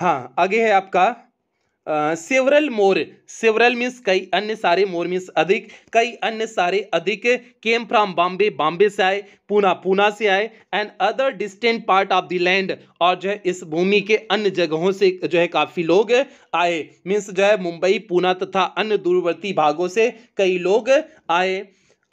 हाँ आगे है आपका सेवरल मोर सेवरल मीन्स कई अन्य सारे मोर मीन्स अधिक कई अन्य सारे अधिक केम फ्रॉम बॉम्बे बॉम्बे से आए पूना पूना से आए and other distant part of the land और जो है इस भूमि के अन्य जगहों से जो है काफ़ी लोग आए मीन्स जो है मुंबई पूना तथा अन्य दूरवर्ती भागों से कई लोग आए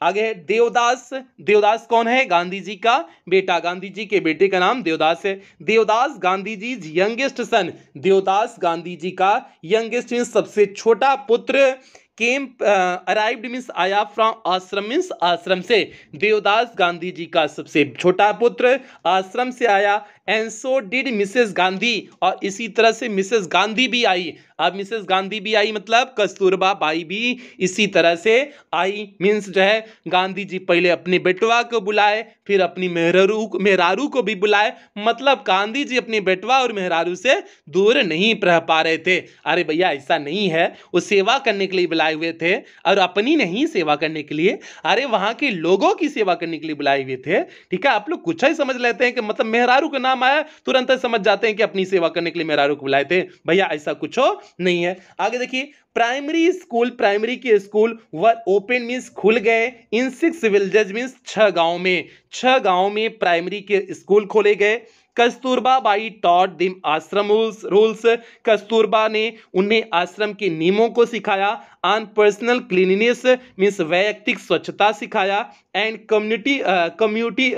आगे है देवदास देवदास कौन है गांधी जी का बेटा गांधी जी के बेटे का नाम देवदास है देवदास गांधी जी यंगेस्ट सन देवदास गांधी जी का यंगेस्ट मीन सबसे छोटा पुत्र केम अराइव्ड मीन्स आया फ्रॉम आश्रम मीन्स आश्रम से देवदास गांधी जी का सबसे छोटा पुत्र आश्रम से आया and so did Mrs Gandhi और इसी तरह से मिसेस गांधी भी आई अब मिसेस गांधी भी आई मतलब कस्तूरबा बाई भी इसी तरह से आई मीन्स जो है गांधी जी पहले अपने बेटवा को बुलाए फिर अपनी मेहरू मेहरारू को भी बुलाए मतलब गांधी जी अपने बेटवा और मेहरारू से दूर नहीं रह पा रहे थे अरे भैया ऐसा नहीं है वो सेवा करने के लिए बुलाए हुए थे और अपनी नहीं सेवा करने के लिए अरे वहाँ के लोगों की सेवा करने के लिए बुलाए हुए थे ठीक है आप लोग कुछ ही समझ लेते हैं कि मतलब मेहरारू का नाम नाम आया तुरंत समझ जाते हैं कि अपनी सेवा करने के लिए मेरा रुख बुलाए थे भैया ऐसा कुछ हो नहीं है आगे देखिए प्राइमरी स्कूल प्राइमरी के स्कूल वर ओपन मीन्स खुल गए इन सिक्स विलेजेज मीन्स छह गांव में छह गांव में प्राइमरी के स्कूल खोले गए कस्तूरबा बाई टॉट दिम आश्रम रूल्स कस्तूरबा ने उन्हें आश्रम के नियमों को सिखाया ऑन पर्सनल क्लीनिनेस मीन्स वैयक्तिक स्वच्छता सिखाया and community community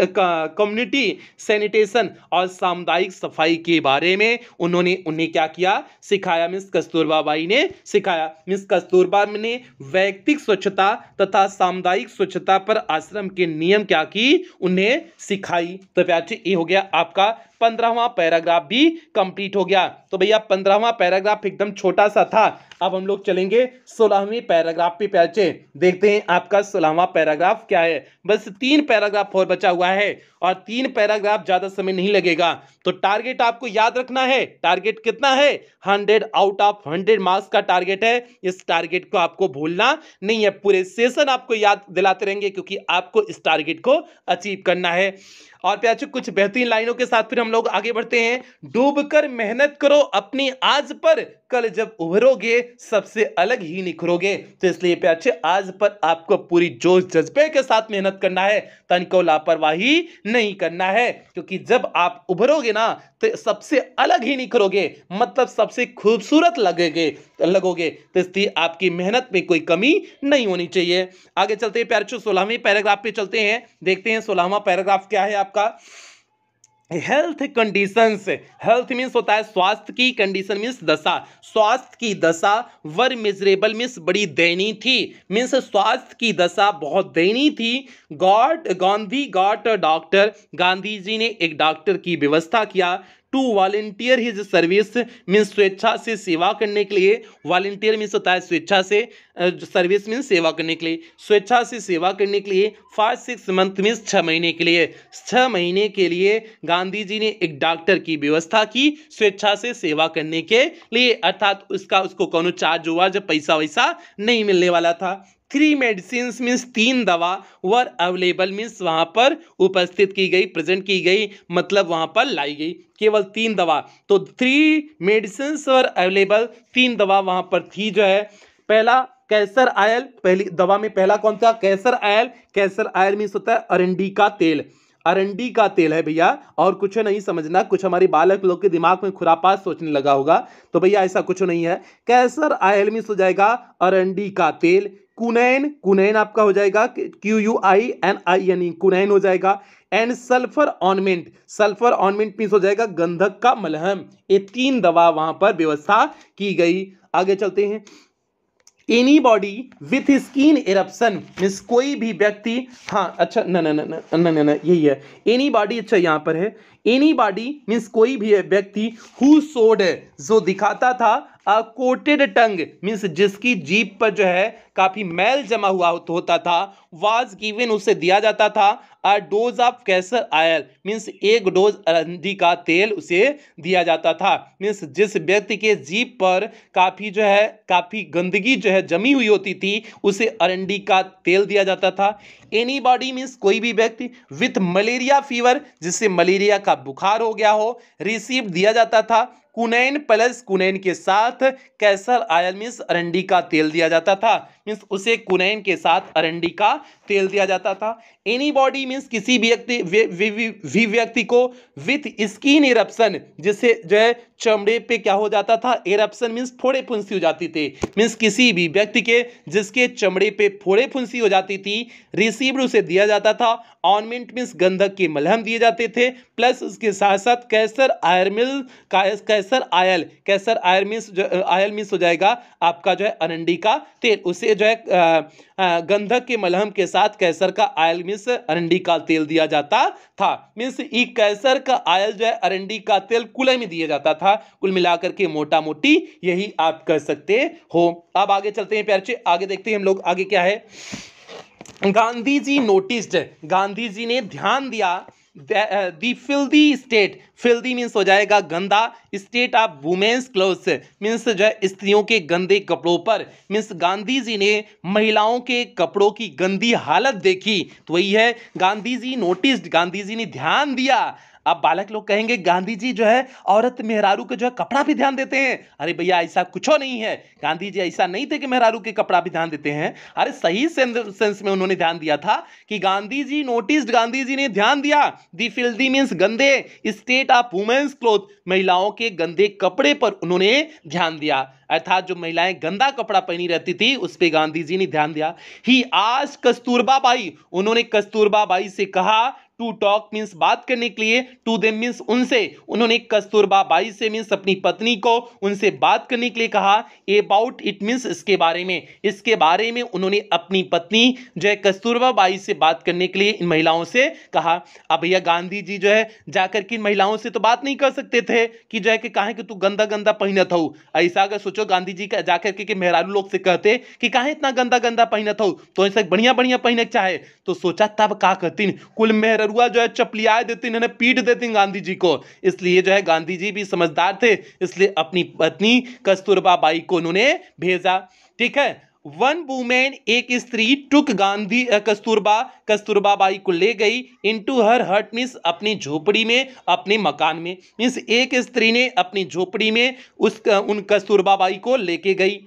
community sanitation और सामुदायिक सफाई के बारे में उन्होंने उन्हें क्या किया सिखाया मिस कस्तूरबा बाई ने सिखाया मिस कस्तूरबा ने वैयक्तिक स्वच्छता तथा सामुदायिक स्वच्छता पर आश्रम के नियम क्या की उन्हें सिखाई तो प्याची ये हो गया आपका पंद्रहवा पैराग्राफ भी कंप्लीट हो गया तो भैया पंद्रहवा पैराग्राफ एकदम छोटा सा था अब हम लोग चलेंगे सोलहवीं पैराग्राफ पे पहुंचे देखते हैं आपका सोलहवा पैराग्राफ क्या है बस तीन पैराग्राफ और बचा हुआ है और तीन पैराग्राफ ज़्यादा समय नहीं लगेगा तो टारगेट आपको याद रखना है टारगेट कितना है hundred out of hundred marks का टारगेट है इस टारगेट को आपको भूलना नहीं है पूरे सेशन आपको याद दिलाते रहेंगे क्योंकि आपको इस टारगेट को अचीव करना है और प्याचु कुछ बेहतरीन लाइनों के साथ फिर हम लोग आगे बढ़ते हैं डूबकर मेहनत करो अपनी आज पर कल जब उभरोगे सबसे अलग ही निखरोगे तो इसलिए प्याचे आज पर आपको पूरी जोश जज्बे के साथ मेहनत करना है तन को लापरवाही नहीं करना है क्योंकि जब आप उभरोगे ना तो सबसे अलग ही निखरोगे मतलब सबसे खूबसूरत लगेगे लगोगे तो इसलिए आपकी मेहनत में कोई कमी नहीं होनी चाहिए आगे चलते हैं प्यारे सोलहवें पैराग्राफ पे चलते हैं देखते हैं सोलहवा पैराग्राफ क्या है आपका हेल्थ कंडीशन हेल्थ मीन्स होता है स्वास्थ्य की कंडीशन मीन्स दशा स्वास्थ्य की दशा वर मिजरेबल मीन्स बड़ी दयनीय थी मीन्स स्वास्थ्य की दशा बहुत दयनीय थी got Gandhi got doctor Gandhi ji ने एक डॉक्टर की व्यवस्था किया to volunteer his service means स्वेच्छा से सेवा करने के लिए वॉलेंटियर मीन्स होता है स्वेच्छा से सर्विस मीन्स सेवा करने के लिए स्वेच्छा से सेवा करने के लिए फाइव सिक्स मंथ मीन्स छः महीने के लिए छः महीने के लिए गांधी जी ने एक डॉक्टर की व्यवस्था की स्वेच्छा से सेवा करने के लिए अर्थात उसका उसको कौन चार्ज हुआ जब पैसा वैसा नहीं मिलने वाला था थ्री मेडिसिन मीन्स तीन दवा वर अवेलेबल मीन्स वहाँ पर उपस्थित की गई प्रेजेंट की गई मतलब वहाँ पर लाई गई केवल तीन दवा तो थ्री मेडिसिन वर अवेलेबल तीन दवा वहाँ पर थी जो है पहला कैसर आयल पहली दवा में पहला कौन सा castor oil castor oil means होता है अरंडी का तेल अरंडी का तेल है भैया और कुछ नहीं समझना कुछ हमारे बालक लोग के दिमाग में खुरापात सोचने लगा होगा तो भैया ऐसा कुछ नहीं है कैसर आयल मीन्स हो जाएगा अरंडी का तेल कुनैन कुनैन आपका हो जाएगा Q U I N I N E कुनैन हो जाएगा and sulphur ointment sulphur ointment means हो जाएगा गंधक का मलहम ये तीन दवा वहां पर व्यवस्था की गई आगे चलते हैं anybody with skin eruption means कोई भी व्यक्ति हाँ अच्छा न न न न न न यही है एनी बॉडी अच्छा यहाँ पर है एनी बॉडी मीन्स कोई भी व्यक्ति हु सोड जो दिखाता था अ कोटेड टंग मीन्स जिसकी जीप पर जो है काफ़ी मैल जमा हुआ होता था वाज गिवन उसे दिया जाता था a dose of castor oil means एक डोज अरंडी का तेल उसे दिया जाता था मीन्स जिस व्यक्ति के जीप पर काफ़ी जो है काफ़ी गंदगी जो है जमी हुई होती थी उसे अरंडी का तेल दिया जाता था एनी बॉडी मीन्स कोई भी व्यक्ति विथ मलेरिया फीवर जिससे मलेरिया का बुखार हो गया हो रिसीव दिया जाता था कुनैन प्लस कुनैन के साथ कैसर आयल मीन्स अरंडी का तेल दिया जाता था मीन्स उसे कुनैन के साथ अरंडी का तेल दिया जाता था एनी बॉडी मीन्स किसी व्यक्ति भी व्यक्ति को विथ स्किन इरप्शन जिसे जो है चमड़े पे क्या हो जाता था एरप्शन मीन्स फोड़े फुंसी हो जाती थी मीन्स किसी भी व्यक्ति के जिसके चमड़े पे फोड़े फुंसी हो जाती थी रिसीव उसे दिया जाता था ऑनमेंट मीन्स गंधक के मलहम दिए जाते थे प्लस उसके साथ साथ कैसर आयरमिल का castor oil castor oil means oil means हो जाएगा आपका जो है अरंडी का तेल उसे जो है गंधक के मलहम के साथ कैसर का आयल मीन्स अरंडी का तेल दिया जाता था मीन्स ई कैसर का आयल जो है अरंडी का तेल कुल में दिया जाता था कुल मिलाकर के मोटा मोटी यही आप कह सकते हो अब आगे चलते हैं प्यारे आगे देखते हैं हम लोग आगे क्या है गांधी जी नोटिस्ड गांधी जी ने ध्यान दिया the filthy state filthy means हो जाएगा गंदा state of women's clothes means जो है स्त्रियों के गंदे कपड़ों पर मीन्स गांधी जी ने महिलाओं के कपड़ों की गंदी हालत देखी तो वही है गांधी जी नोटिस गांधी जी ने ध्यान दिया अब बालक लोग कहेंगे गांधी जी जो है औरत मेहरारू के जो है कपड़ा भी ध्यान देते हैं अरे भैया ऐसा कुछ नहीं है गांधी जी ऐसा नहीं थे कि मेहरारू के कपड़ा भी ध्यान देते हैं अरे सही सेंस में उन्होंने ध्यान दिया था कि गांधी जी नोटिस गांधी जी ने ध्यान दिया दी फिल्दी मीन्स गंदे स्टेट ऑफ वुमेन्स क्लोथ महिलाओं के गंदे कपड़े पर उन्होंने ध्यान दिया अर्थात जो महिलाएं गंदा कपड़ा पहनी रहती थी उस पर गांधी जी ने ध्यान दिया ही आज कस्तूरबा बाई उन्होंने कस्तूरबा बाई से कहा टू टॉक मीन्स बात करने के लिए टू देम मीन्स उनसे उन्होंने कस्तूरबा बाई से मीन्स अपनी पत्नी को उनसे बात करने के लिए कहा अबाउट इट मीन्स इसके बारे में इसके बारे में उन्होंने अपनी पत्नी जो है कस्तूरबा बाई से बात करने के लिए इन महिलाओं से कहा अब भैया गांधी जी जो है जाकर के इन महिलाओं से तो बात नहीं कर सकते थे कि जो है कि कहा कि तू गंदा गंदा पहनत हो ऐसा अगर सोचो गांधी जी का जा करके के मेहरारू लोग से कहते कि कहा इतना गंदा गंदा पहनत हो तो ऐसा बढ़िया बढ़िया पहनक चाहे तो सोचा तब का कहतीन कुल मेहरा नरुआ जो है चपलियाए देती इन्होंने पीट देती गांधी जी को इसलिए जो है गांधी जी भी समझदार थे इसलिए अपनी पत्नी कस्तूरबा बाई को उन्होंने भेजा ठीक है वन वुमेन एक स्त्री टुक गांधी कस्तूरबा कस्तूरबा बाई को ले गई इनटू हर हट मीन्स अपनी झोपड़ी में अपने मकान में मीन्स एक स्त्री ने अपनी झोपड़ी में उस उन कस्तूरबा बाई को लेके गई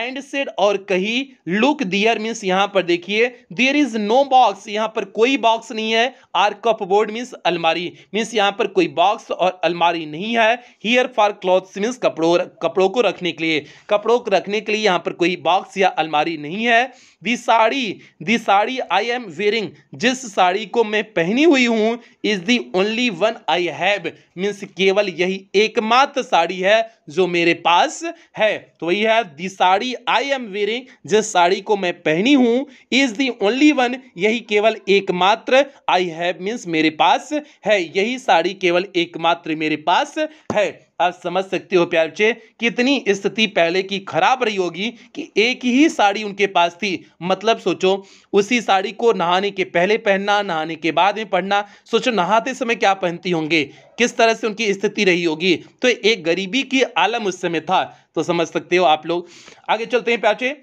एंड सेड और कही लुक दियर मीन्स यहां पर देखिए दियर इज नो बॉक्स यहां पर कोई बॉक्स नहीं है आर कपबोर्ड मीन्स अलमारी मीन्स यहां पर कोई बॉक्स और अलमारी नहीं है हियर फॉर क्लॉथ्स मीन्स कपड़ों कपड़ों को रखने के लिए कपड़ों को रखने के लिए यहां पर कोई बॉक्स या अलमारी नहीं है the sari the sari I am wearing जिस साड़ी को मैं पहनी हुई हूँ is the only one I have means केवल यही एकमात्र साड़ी है जो मेरे पास है तो वही है the sari sari I am wearing जिस साड़ी को मैं पहनी हूँ इज दी ओनली वन यही केवल एकमात्र आई हैव मीन्स मेरे पास है यही साड़ी केवल एकमात्र मेरे पास है आप समझ सकते हो प्यार बच्चे कि इतनी स्थिति पहले की खराब रही होगी कि एक ही साड़ी उनके पास थी मतलब सोचो उसी साड़ी को नहाने के पहले पहनना नहाने के बाद में पढ़ना सोचो नहाते समय क्या पहनती होंगे किस तरह से उनकी स्थिति रही होगी तो एक गरीबी की आलम उस समय था तो समझ सकते हो आप लोग आगे चलते हैं प्याचे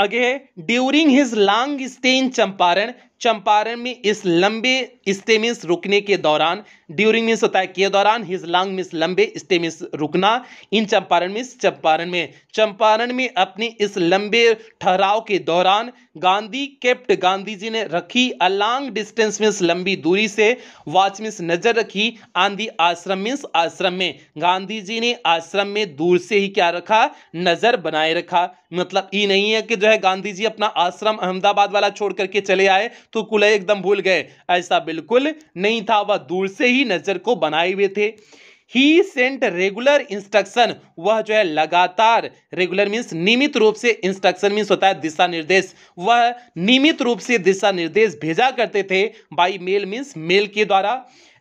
आगे है during his long stay in Champaran Champaran में इस लंबे स्टेमिस रुकने के दौरान ड्यूरिंग मीन्स होता है के दौरान हिज लॉन्ग मीन्स लंबे स्टेमिस रुकना इन चंपारण मीन्स चंपारण में चंपारण में अपने इस लंबे ठहराव के दौरान गांधी केप्ट गांधी जी ने रखी अ लॉन्ग डिस्टेंस मीन्स लंबी दूरी से वॉच मीन्स नजर रखी आंधी आश्रम मीन्स आश्रम में गांधी जी ने आश्रम में दूर से ही क्या रखा नजर बनाए रखा मतलब ये नहीं है कि जो है गांधी जी अपना आश्रम अहमदाबाद वाला छोड़ करके चले आए तो कुलय एकदम भूल गए ऐसा बिल्कुल नहीं था वह दूर से ही नजर को बनाए हुए थे ही सेंट रेगुलर इंस्ट्रक्शन वह जो है लगातार रेगुलर मीन्स नियमित रूप से इंस्ट्रक्शन मीन्स होता है दिशा निर्देश वह नियमित रूप से दिशा निर्देश भेजा करते थे बाई मेल मीन्स मेल के द्वारा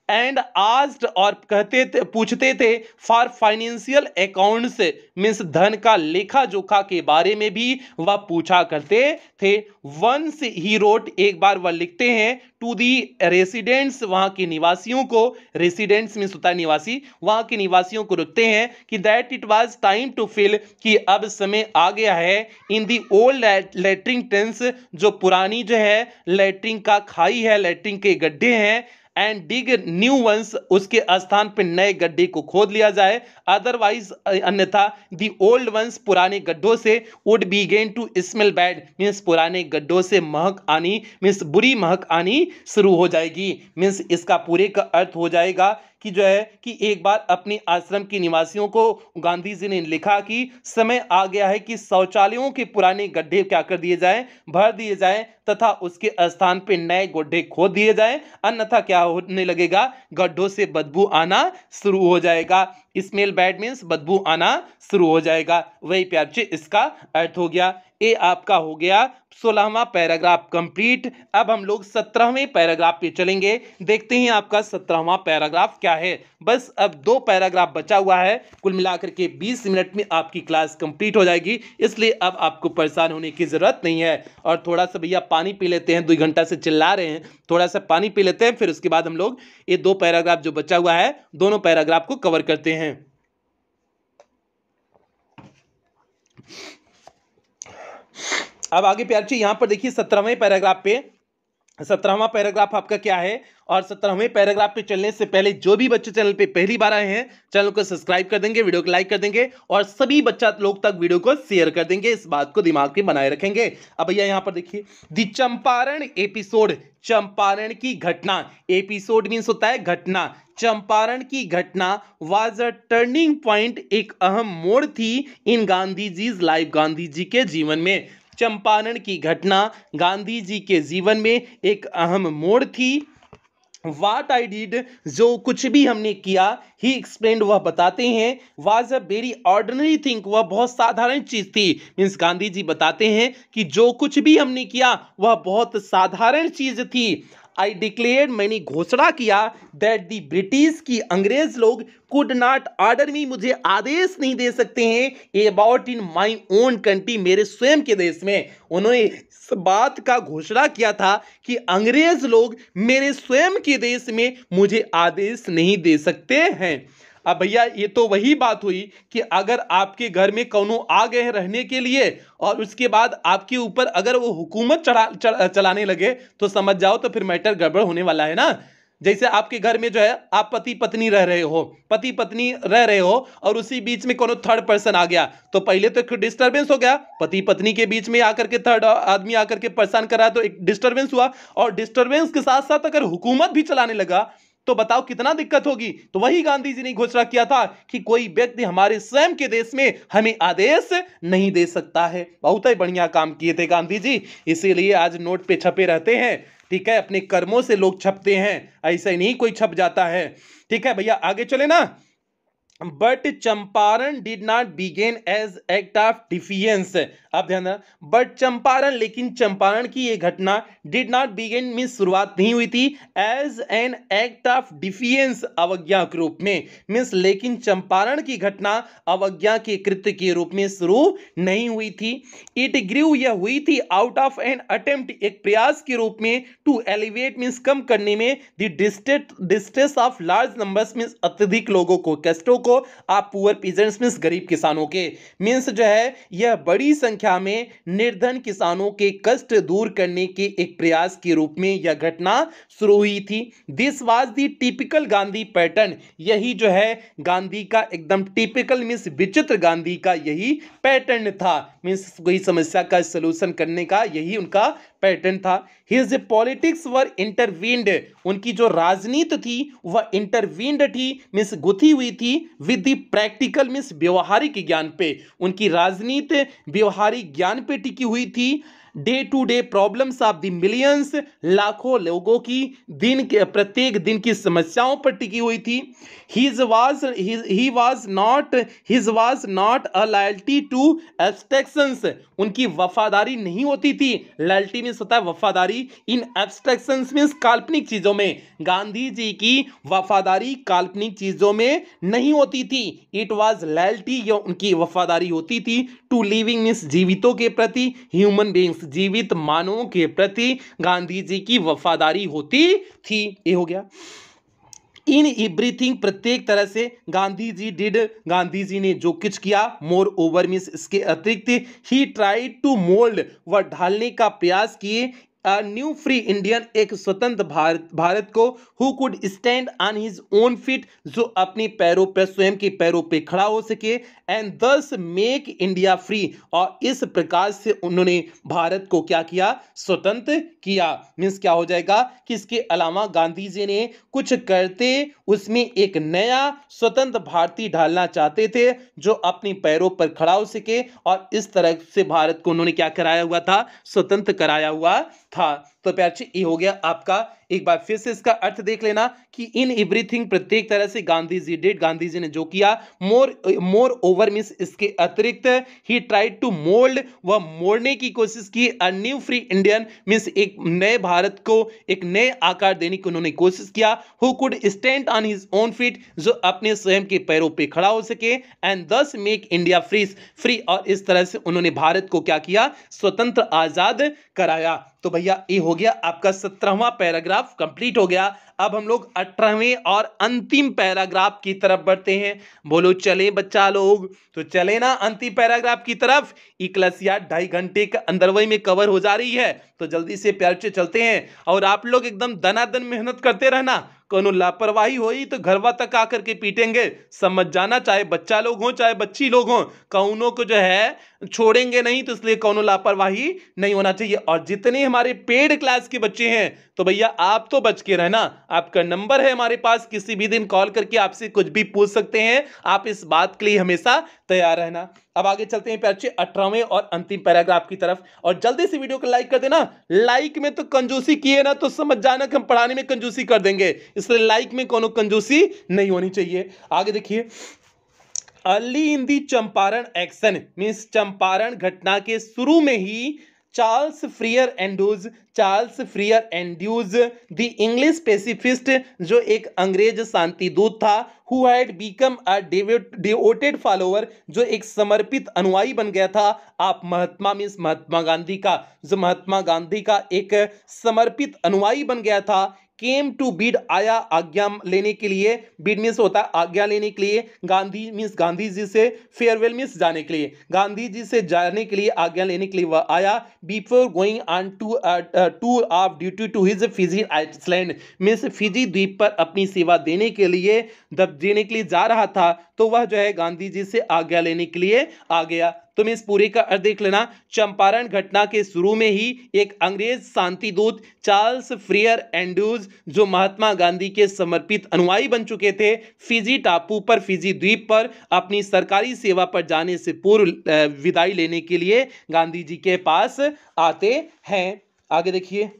एंड आस्ड और कहते थे पूछते थे फॉर फाइनेंशियल अकाउंट्स मीन्स धन का लेखा जोखा के बारे में भी वह पूछा करते थे वंस ही रोट एक बार वह लिखते हैं टू दी रेसिडेंट्स वहाँ के निवासियों को रेसिडेंट्स मीन्स होता है निवासी वहाँ के निवासियों को रुकते हैं कि that it was time to fill कि अब समय आ गया है in the old latrine trenches जो पुरानी जो है लेटरिंग का खाई है लेटरिंग के गड्ढे हैं एंड डिग न्यू वंस उसके स्थान पर नए गड्ढे को खोद लिया जाए अदरवाइज अन्यथा दी ओल्ड वंस पुराने गड्ढों से would begin to smell bad means पुराने गड्ढों से महक आनी मीन्स बुरी महक आनी शुरू हो जाएगी मीन्स इसका पूरे का अर्थ हो जाएगा कि जो है कि एक बार अपने आश्रम के निवासियों को गांधी जी ने लिखा कि समय आ गया है कि शौचालयों के पुराने गड्ढे क्या कर दिए जाएं भर दिए जाएं तथा उसके स्थान पर नए गड्ढे खोद दिए जाएं अन्यथा क्या होने लगेगा गड्ढों से बदबू आना शुरू हो जाएगा स्मेल बैड मीन्स बदबू आना शुरू हो जाएगा वही प्यार इसका अर्थ हो गया ये आपका हो गया सोलहवा पैराग्राफ कंप्लीट अब हम लोग सत्रहवें पैराग्राफ पे चलेंगे देखते हैं आपका सत्रहवा पैराग्राफ क्या है बस अब दो पैराग्राफ बचा हुआ है कुल मिलाकर के बीस मिनट में आपकी क्लास कंप्लीट हो जाएगी इसलिए अब आपको परेशान होने की ज़रूरत नहीं है और थोड़ा सा भैया पानी पी लेते हैं दो घंटा से चिल्ला रहे हैं थोड़ा सा पानी पी लेते हैं फिर उसके बाद हम लोग ये दो पैराग्राफ जो बचा हुआ है दोनों पैराग्राफ को कवर करते हैं अब आगे प्यार जी यहाँ पर देखिए सत्रहवें पैराग्राफ पे सत्रहवा पैराग्राफ आपका क्या है और सत्रहवें पैराग्राफ पे चलने से पहले जो भी बच्चे चैनल पे पहली बार आए हैं चैनल को सब्सक्राइब कर देंगे वीडियो को लाइक कर देंगे और सभी बच्चा लोग तक वीडियो को शेयर कर देंगे इस बात को दिमाग में बनाए रखेंगे अब भैया यहाँ पर देखिए दी चंपारण एपिसोड चंपारण की घटना एपिसोड मीन्स होता है घटना चंपारण की घटना वाज अ टर्निंग पॉइंट एक अहम मोड़ थी इन गांधी जीज लाइफ गांधी जी के जीवन में चंपारण की घटना गांधी जी के जीवन में एक अहम मोड़ थी वाट आई डिड जो कुछ भी हमने किया ही एक्सप्लेन वह बताते हैं was a very ordinary thing वह बहुत साधारण चीज़ थी मीन्स गांधी जी बताते हैं कि जो कुछ भी हमने किया वह बहुत साधारण चीज़ थी आई डिक्लेयर मैंने घोषणा किया दैट दी ब्रिटिश की अंग्रेज लोग कुड नॉट आर्डर मी मुझे आदेश नहीं दे सकते हैं about in my own country मेरे स्वयं के देश में उन्होंने इस बात का घोषणा किया था कि अंग्रेज लोग मेरे स्वयं के देश में मुझे आदेश नहीं दे सकते हैं अब भैया ये तो वही बात हुई कि अगर आपके घर में कौनो आ गए रहने के लिए और उसके बाद आपके ऊपर अगर वो हुकूमत चढ़ा चल, चलाने लगे तो समझ जाओ तो फिर मैटर गड़बड़ होने वाला है ना जैसे आपके घर में जो है आप पति पत्नी रह रहे हो पति पत्नी रह रहे हो और उसी बीच में कोनो थर्ड पर्सन आ गया तो पहले तो एक डिस्टरबेंस हो गया पति पत्नी के बीच में आकर के थर्ड आदमी आकर के परेशान करा तो एक डिस्टरबेंस हुआ और डिस्टरबेंस के साथ साथ अगर हुकूमत भी चलाने लगा तो बताओ कितना दिक्कत होगी तो वही गांधी जी ने घोषणा किया था कि कोई व्यक्ति हमारे स्वयं के देश में हमें आदेश नहीं दे सकता है बहुत ही बढ़िया काम किए थे गांधी जी इसीलिए आज नोट पे छपे रहते हैं ठीक है अपने कर्मों से लोग छपते हैं ऐसे नहीं कोई छप जाता है ठीक है भैया आगे चले ना but Champaran did not begin as act of defiance आप ध्यान देना बट चंपारण लेकिन चंपारण की यह घटना डिड नॉट बिगेन मीन शुरुआत नहीं हुई थी as an act of defiance अवज्ञा के रूप में मीन्स लेकिन चंपारण की घटना अवज्ञा के कृत्य के रूप में शुरू नहीं हुई थी इट ग्रीव यह हुई थी आउट ऑफ एन अटेम्प्ट एक प्रयास के रूप में टू एलिवेट मीन्स कम करने में distress of large number means अत्यधिक लोगों को कष्टों को आप पुअर पीजेंट्स मीन्स गरीब किसानों के मीन्स जो है यह बड़ी संख्या में निर्धन किसानों के कष्ट दूर करने के एक प्रयास के रूप में यह घटना शुरू हुई थी this was the typical Gandhi pattern यही जो है गांधी का एकदम टिपिकल मीन्स विचित्र गांधी का यही पैटर्न था मीन्स कोई समस्या का सोल्यूशन करने का यही उनका पैटर्न था हिज पॉलिटिक्स वर इंटरवीन्ड उनकी जो राजनीति थी वह इंटरवीन्ड थी मिस गुथी हुई थी विद दी प्रैक्टिकल मिस व्यवहारिक ज्ञान पे उनकी राजनीति व्यवहारिक ज्ञान पे टिकी हुई थी day to day problems of the millions लाखों लोगों की दिन के प्रत्येक दिन की समस्याओं पर टिकी हुई थी his was he was not his was not a loyalty to abstractions उनकी वफादारी नहीं होती थी लॉयल्टी मीन्स होता है वफादारी इन एब्स्ट्रैक्शन मीन्स काल्पनिक चीज़ों में गांधी जी की वफादारी काल्पनिक चीज़ों में नहीं होती थी इट वॉज लॉयल्टी या उनकी वफादारी होती थी टू लिविंग मीन्स जीवितों के प्रति ह्यूमन बींग्स जीवित मानवों के प्रति गांधी जी की वफादारी होती थी ये हो गया इन एवरीथिंग प्रत्येक तरह से गांधी जी डिड गांधी जी ने जो कुछ किया मोर ओवर मीन्स इसके अतिरिक्त ही ट्राई टू मोल्ड व ढालने का प्रयास किए न्यू फ्री इंडियन एक स्वतंत्र भारत भारत को who could stand on his own feet जो अपनी पैरों पर स्वयं के पैरों पर खड़ा हो सके एंड दस मेक इंडिया फ्री और इस प्रकार से उन्होंने भारत को क्या किया स्वतंत्र किया मीन्स क्या हो जाएगा कि इसके अलावा गांधी जी ने कुछ करते उसमें एक नया स्वतंत्र भारतीय ढालना चाहते थे जो अपने पैरों पर खड़ा हो सके और इस तरह से भारत को उन्होंने क्या कराया हुआ था स्वतंत्र कराया हुआ था था तो प्यारे ये हो गया आपका एक बार फिर से इसका अर्थ देख लेना कि इन एवरीथिंग प्रत्येक तरह से गांधी जी डेट गांधी जी ने जो किया मोर मोर ओवर मिस इसके अतिरिक्त ही ट्राइड टू मोल्ड व मोड़ने की कोशिश की अ न्यू फ्री इंडियन मिस एक नए भारत को एक नए आकार देने की उन्होंने कोशिश किया who could stand on his own feet जो अपने स्वयं के पैरों पर पे खड़ा हो सके एंड दस मेक इंडिया फ्री फ्री और इस तरह से उन्होंने भारत को क्या किया स्वतंत्र आजाद कराया तो भैया ये हो गया आपका सत्रहवा पैराग्राफ कंप्लीट हो गया अब हम लोग अठारहवें और अंतिम पैराग्राफ की तरफ बढ़ते हैं बोलो चले बच्चा लोग तो चले ना अंतिम पैराग्राफ की तरफ इक्लसिया ढाई घंटे के अंदर वही में कवर हो जा रही है तो जल्दी से प्यार से चलते हैं और आप लोग एकदम दनादन मेहनत करते रहना कोनो लापरवाही हो तो घरवा तक आकर के पीटेंगे समझ जाना चाहे बच्चा लोग हों चाहे बच्ची लोग हों कौनों को जो है छोड़ेंगे नहीं तो इसलिए कौनों लापरवाही नहीं होना चाहिए और जितने हमारे पेड क्लास के बच्चे हैं तो भैया आप तो बच के रहना आपका नंबर है हमारे पास किसी भी दिन कॉल करके आपसे कुछ भी पूछ सकते हैं आप इस बात के लिए हमेशा तैयार रहना अब आगे चलते हैं प्याचे अठारहवें और अंतिम पैराग्राफ की तरफ और जल्दी से वीडियो को लाइक कर देना लाइक में तो कंजूसी किए ना तो समझ जाना कि हम पढ़ाने में कंजूसी कर देंगे इसलिए लाइक में कोनो कंजूसी नहीं होनी चाहिए आगे देखिए early in the Champaran action means Champaran घटना के शुरू में ही Charles Freer Andrews Charles Freer Andrews the English pacifist जो एक अंग्रेज शांति दूत था who had become a devoted follower जो एक समर्पित अनुयायी बन गया था आप महात्मा मीन्स महात्मा गांधी का जो महात्मा गांधी का एक समर्पित अनुयायी बन गया था केम टू बीड आया आज्ञा लेने के लिए बीड मीन्स होता है आज्ञा लेने के लिए गांधी मीन्स गांधी जी से फेयरवेल मीन्स जाने के लिए गांधी जी से जाने के लिए आज्ञा लेने के लिए वह आया before going on to tour of duty to his Fiji island means Fiji द्वीप पर अपनी सेवा देने के लिए दब देने के लिए जा रहा था तो वह जो है गांधी जी से आज्ञा लेने के लिए आ गया तुम इस पूरे का अर्थ देख लेना चंपारण घटना के शुरू में ही एक अंग्रेज शांति दूत चार्ल्स फ्रियर एंड्रूज जो महात्मा गांधी के समर्पित अनुयायी बन चुके थे फिजी टापू पर फिजी द्वीप पर अपनी सरकारी सेवा पर जाने से पूर्व विदाई लेने के लिए गांधी जी के पास आते हैं आगे देखिए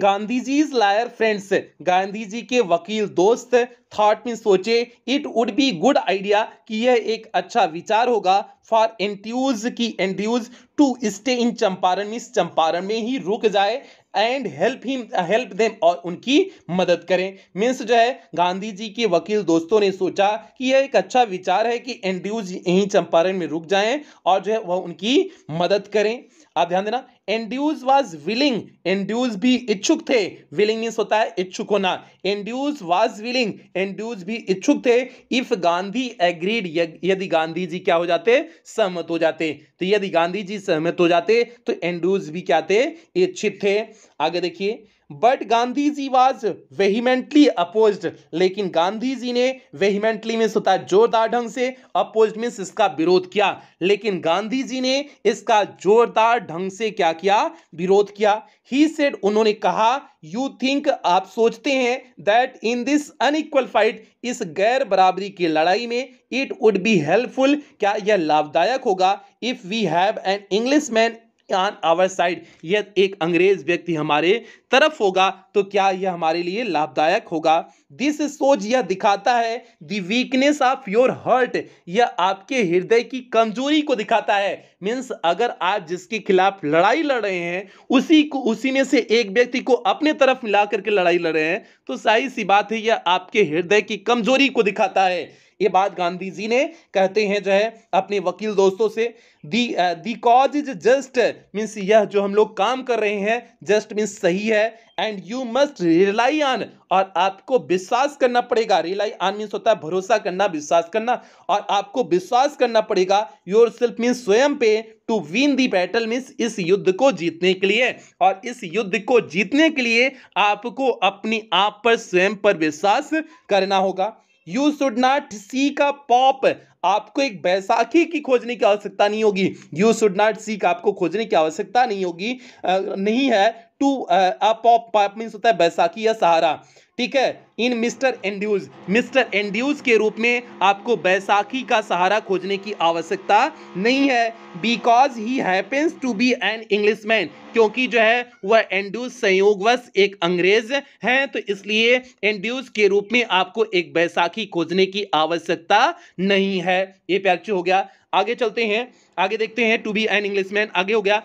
Gandhi ji is lawyer friends Gandhi ji के वकील दोस्त थॉट में सोचे it would be good idea कि यह एक अच्छा विचार होगा फॉर एंट्यूज की Andrews to stay in Champaran इस चंपारण में ही रुक जाए and help him help them और उनकी मदद करें मीन्स जो है गांधी जी के वकील दोस्तों ने सोचा कि यह एक अच्छा विचार है कि एंड्रयूज यहीं चंपारण में रुक जाएं और जो है वह उनकी मदद करें आप ध्यान देना एंड्यूज वॉज विलिंग एंड्यूज भी इच्छुक थे विलिंग मीन्स होता है इच्छुक होना एंड्यूज वॉज विलिंग एंड्यूज भी इच्छुक थे इफ गांधी एग्रीड यदि गांधी जी क्या हो जाते सहमत हो जाते तो यदि गांधी जी सहमत हो जाते तो एंड्यूज भी क्या थे इच्छित थे आगे देखिए but Gandhi ji was vehemently oppose लेकिन गांधी जी ने वेहीमेंटली मीन्स होता है जोरदार ढंग से अपोज मीन्स इसका विरोध किया लेकिन गांधी जी ने इसका जोरदार ढंग से क्या किया विरोध किया ही सेड उन्होंने कहा यू थिंक आप सोचते हैं that in this unequal fight इस गैर बराबरी की लड़ाई में इट वुड बी हेल्पफुल क्या यह लाभदायक होगा if we have an English Englishman on our side यह एक अंग्रेज व्यक्ति हमारे तरफ होगा तो क्या यह हमारे लिए लाभदायक होगा दिस सोच यह दिखाता है the weakness of your heart यह आपके हृदय की कमजोरी को दिखाता है मीन्स अगर आप जिसके खिलाफ लड़ाई लड़ रहे हैं उसी को उसी में से एक व्यक्ति को अपने तरफ मिला करके लड़ाई लड़ रहे हैं तो सही सी बात है यह आपके हृदय की कमजोरी को दिखाता है ये बात गांधी जी ने कहते हैं जो है अपने वकील दोस्तों से the the cause is just means यह जो हम लोग काम कर रहे हैं जस्ट मीन्स सही है and you must rely on और आपको विश्वास करना पड़ेगा रिलाई ऑन मीन्स होता है भरोसा करना विश्वास करना और आपको विश्वास करना पड़ेगा योर सेल्फ मीन्स स्वयं पे to win the battle means इस युद्ध को जीतने के लिए और इस युद्ध को जीतने के लिए आपको अपने आप पर स्वयं पर विश्वास करना होगा यू शुड नॉट सी का पॉप आपको एक बैसाखी की खोजने की आवश्यकता नहीं होगी यू शुड नॉट सी का आपको खोजने की आवश्यकता नहीं होगी नहीं है to a pop pop means होता है बैसाखी या सहारा ठीक है इन मिस्टर एंड्यूज मिस्टर एंड्यूज के रूप में आपको बैसाखी का सहारा खोजने की आवश्यकता नहीं है because he happens to be an man क्योंकि जो है वह एंड्यूज संयोगवश एक अंग्रेज है तो इसलिए एंड्यूज के रूप में आपको एक बैसाखी खोजने की आवश्यकता नहीं है ये प्यार हो गया आगे चलते हैं आगे देखते हैं to be an English man आगे हो गया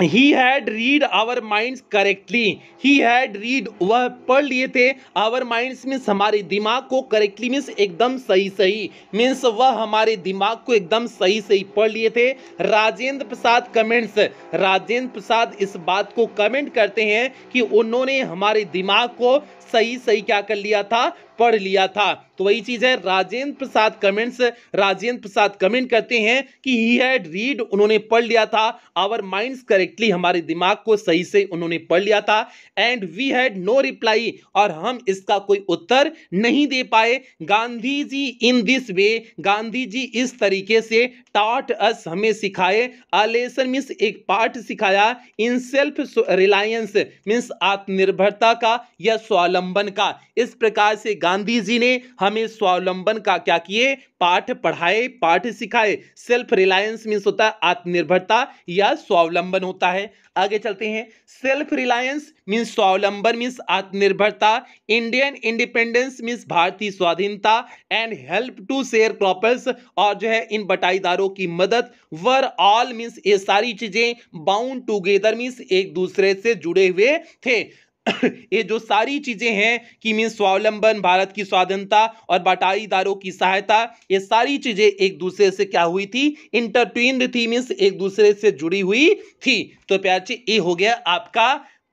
he had read our minds correctly he had read वह पढ़ लिए थे आवर माइंड्स मीन्स हमारे दिमाग को करेक्टली मीन्स एकदम सही सही मीन्स वह हमारे दिमाग को एकदम सही सही पढ़ लिए थे राजेंद्र प्रसाद कमेंट्स राजेंद्र प्रसाद इस बात को कमेंट करते हैं कि उन्होंने हमारे दिमाग को सही सही क्या कर लिया था पढ़ लिया था तो वही चीज है राजेंद्र प्रसाद कमेंट्स राजेंद्र प्रसाद कमेंट करते हैं कि ही हैड रीड उन्होंने पढ़ लिया था आवर माइंड्स करेक्टली हमारे दिमाग को सही से उन्होंने पढ़ लिया था and we had no reply और हम इसका कोई उत्तर नहीं दे पाए Gandhi ji in this way Gandhi ji इस तरीके से टॉट अस हमें सिखाए आलेसन मीन्स एक पाठ सिखाया इन सेल्फ रिलायंस मीन्स आत्मनिर्भरता का यह स्वाल स्वावलंबन का इस प्रकार से गांधी जी ने हमें स्वावलंबन का क्या किए पाठ पढ़ाए पाठ सिखाए सेल्फ रिलायंस मीन्स होता है आत्मनिर्भरता या स्वावलंबन होता है आगे चलते हैं सेल्फ रिलायंस मीन्स स्वावलंबन मीन्स आत्मनिर्भरता इंडियन इंडिपेंडेंस मीन्स भारतीय स्वाधीनता and help to share croppers और जो है इन बटाईदारों की मदद वर ऑल मीन्स ये सारी चीजें बाउंड टूगेदर मीन्स एक दूसरे से जुड़े हुए थे ये जो सारी चीज़ें हैं कि मीन स्वावलंबन भारत की स्वाधीनता और बटाईदारों की सहायता ये सारी चीज़ें एक दूसरे से क्या हुई थी इंटरट्विंड थी मीन्स एक दूसरे से जुड़ी हुई थी तो प्यार ये हो गया आपका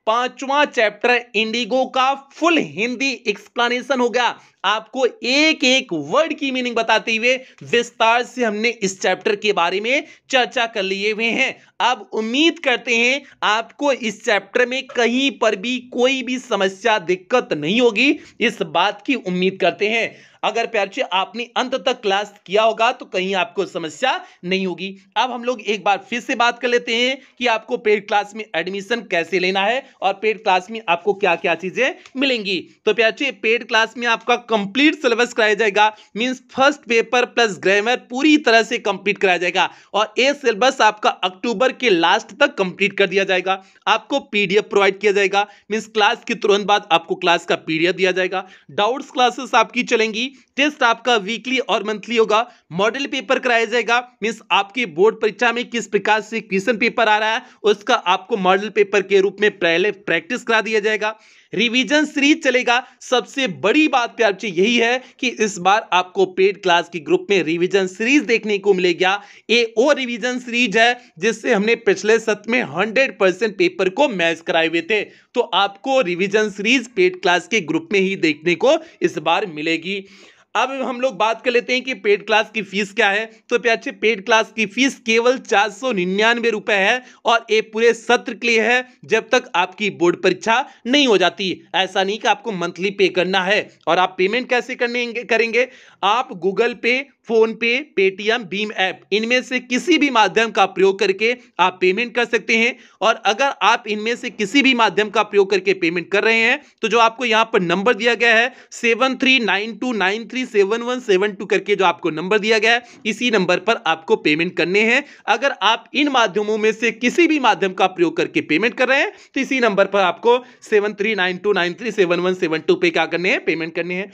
पांचवा चैप्टर इंडिगो का फुल हिंदी एक्सप्लेनेशन हो गया आपको एक एक वर्ड की मीनिंग बताते हुए विस्तार से हमने इस चैप्टर के बारे में चर्चा कर लिए हुए हैं अब उम्मीद करते हैं आपको इस चैप्टर में कहीं पर भी कोई भी समस्या दिक्कत नहीं होगी इस बात की उम्मीद करते हैं अगर प्यार्चे आपने अंत तक क्लास किया होगा तो कहीं आपको समस्या नहीं होगी अब हम लोग एक बार फिर से बात कर लेते हैं कि आपको पेड क्लास में एडमिशन कैसे लेना है और पेड क्लास में आपको क्या क्या चीज़ें मिलेंगी तो प्यार्चे पेड क्लास में आपका कंप्लीट सिलेबस कराया जाएगा means first paper plus grammar पूरी तरह से कंप्लीट कराया जाएगा और ये सिलेबस आपका अक्टूबर के लास्ट तक कंप्लीट कर दिया जाएगा आपको पीडीएफ प्रोवाइड किया जाएगा मीन्स क्लास के तुरंत बाद आपको क्लास का पीडीएफ दिया जाएगा डाउट्स क्लासेस आपकी चलेंगी टेस्ट आपका वीकली और मंथली होगा मॉडल पेपर कराया जाएगा मीन्स आपकी बोर्ड परीक्षा में किस प्रकार से क्वेश्चन पेपर आ रहा है उसका आपको मॉडल पेपर के रूप में पहले प्रैक्टिस करा दिया जाएगा रिवीजन सीरीज चलेगा सबसे बड़ी बात प्यार बच्चे यही है कि इस बार आपको पेड क्लास की ग्रुप में रिवीजन सीरीज देखने को मिलेगा ये वो रिवीजन सीरीज है जिससे हमने पिछले सत्र में 100 परसेंट पेपर को मैच कराए हुए थे तो आपको रिवीजन सीरीज पेड क्लास के ग्रुप में ही देखने को इस बार मिलेगी अब हम लोग बात कर लेते हैं कि पेड क्लास की फीस क्या है तो प्याचे पेड क्लास की फीस केवल चार सौ निन्यानवे रुपए है और ये पूरे सत्र के लिए है जब तक आपकी बोर्ड परीक्षा नहीं हो जाती ऐसा नहीं कि आपको मंथली पे करना है और आप पेमेंट कैसे करने करेंगे आप गूगल पे फोन पे पेटीएम भीम ऐप इनमें से किसी भी माध्यम का प्रयोग करके आप पेमेंट कर सकते हैं और अगर आप इनमें से किसी भी माध्यम का प्रयोग करके पेमेंट कर रहे हैं तो जो आपको यहां पर नंबर दिया गया है seven three nine two nine three seven one seven two करके जो आपको नंबर दिया गया है इसी नंबर पर आपको पेमेंट करने हैं अगर आप इन माध्यमों में से किसी भी माध्यम का प्रयोग करके पेमेंट कर रहे हैं तो इसी नंबर पर आपको seven three nine two nine three seven one seven two पे क्या करने हैं पेमेंट करने हैं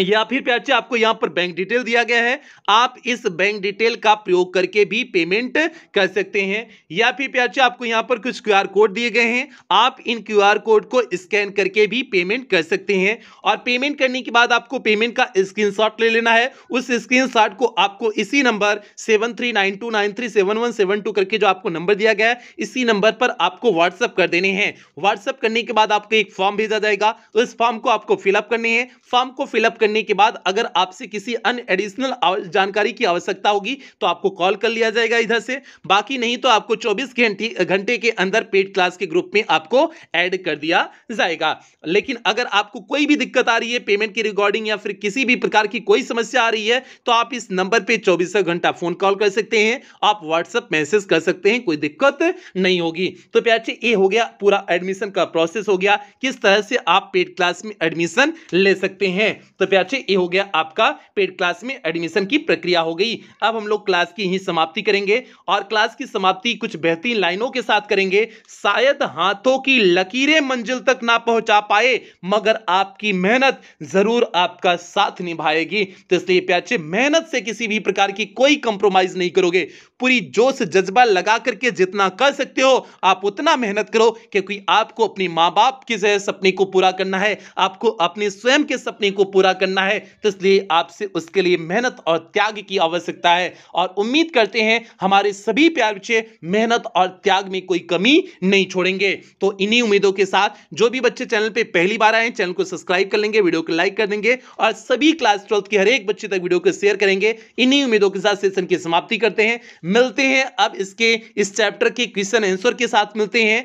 या फिर प्याचे आपको यहां पर बैंक डिटेल दिया गया है आप इस बैंक डिटेल का प्रयोग करके भी पेमेंट कर सकते हैं या फिर प्याचे आपको यहां पर कुछ क्यूआर कोड दिए गए हैं आप इन क्यूआर कोड को स्कैन करके भी पेमेंट कर सकते हैं और पेमेंट करने के बाद आपको पेमेंट का स्क्रीनशॉट ले लेना है उस शॉट को आपको इसी number seven three nine two nine three seven one seven two करके जो आपको नंबर दिया गया है इसी नंबर पर आपको व्हाट्सअप कर देने हैं व्हाट्सअप करने के बाद आपको एक फॉर्म भेजा जाएगा उस फॉर्म को आपको फिलअप करने हैं फॉर्म को फिलअप करने के बाद अगर आपसे किसी अन एडिशनल जानकारी की आवश्यकता होगी तो आपको कॉल कर लिया जाएगा इधर से बाकी नहीं तो आपको 24 घंटे घंटे के अंदर पेड क्लास के ग्रुप में आपको ऐड कर दिया जाएगा लेकिन अगर आपको कोई भी दिक्कत आ रही है पेमेंट की रिकॉर्डिंग या फिर किसी भी प्रकार की कोई समस्या आ रही है तो आप इस नंबर पर चौबीस घंटा फोन कॉल कर सकते हैं आप व्हाट्सएप मैसेज कर सकते हैं कोई दिक्कत नहीं होगी तो प्याचे ये हो गया पूरा एडमिशन का प्रोसेस हो गया किस तरह से आप पेड क्लास में एडमिशन ले सकते हैं तो विद्यार्थी ये हो गया आपका पेड क्लास में एडमिशन की प्रक्रिया हो गई अब हम लोग क्लास की ही समाप्ति करेंगे और क्लास की समाप्ति कुछ बेहतरीन लाइनों के साथ करेंगे शायद हाथों की लकीरें मंजिल तक ना पहुंचा पाए मगर आपकी मेहनत जरूर आपका साथ निभाएगी तो इसलिए प्याचे मेहनत से किसी भी प्रकार की कोई कंप्रोमाइज नहीं करोगे पूरी जोश जज्बा लगा करके जितना कर सकते हो आप उतना मेहनत करो क्योंकि आपको अपनी माँ बाप के सपने को पूरा करना है आपको अपने स्वयं के सपने को पूरा करना है तो इसलिए आपसे उसके लिए मेहनत और त्याग की आवश्यकता है और उम्मीद करते हैं हमारे सभी प्यार बच्चे मेहनत और त्याग में कोई कमी नहीं छोड़ेंगे तो इन्हीं उम्मीदों के साथ जो भी बच्चे चैनल पर पहली बार आए चैनल को सब्सक्राइब कर लेंगे वीडियो को लाइक कर देंगे और सभी क्लास ट्वेल्थ के हर एक बच्चे तक वीडियो को शेयर करेंगे इन्हीं उम्मीदों के साथ सेशन की समाप्ति करते हैं मिलते हैं अब इसके इस चैप्टर के क्वेश्चन आंसर के साथ मिलते हैं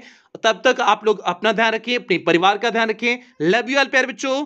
तब तक आप लोग अपना ध्यान रखें अपने परिवार का ध्यान रखें लव यू ऑल प्यार बच्चों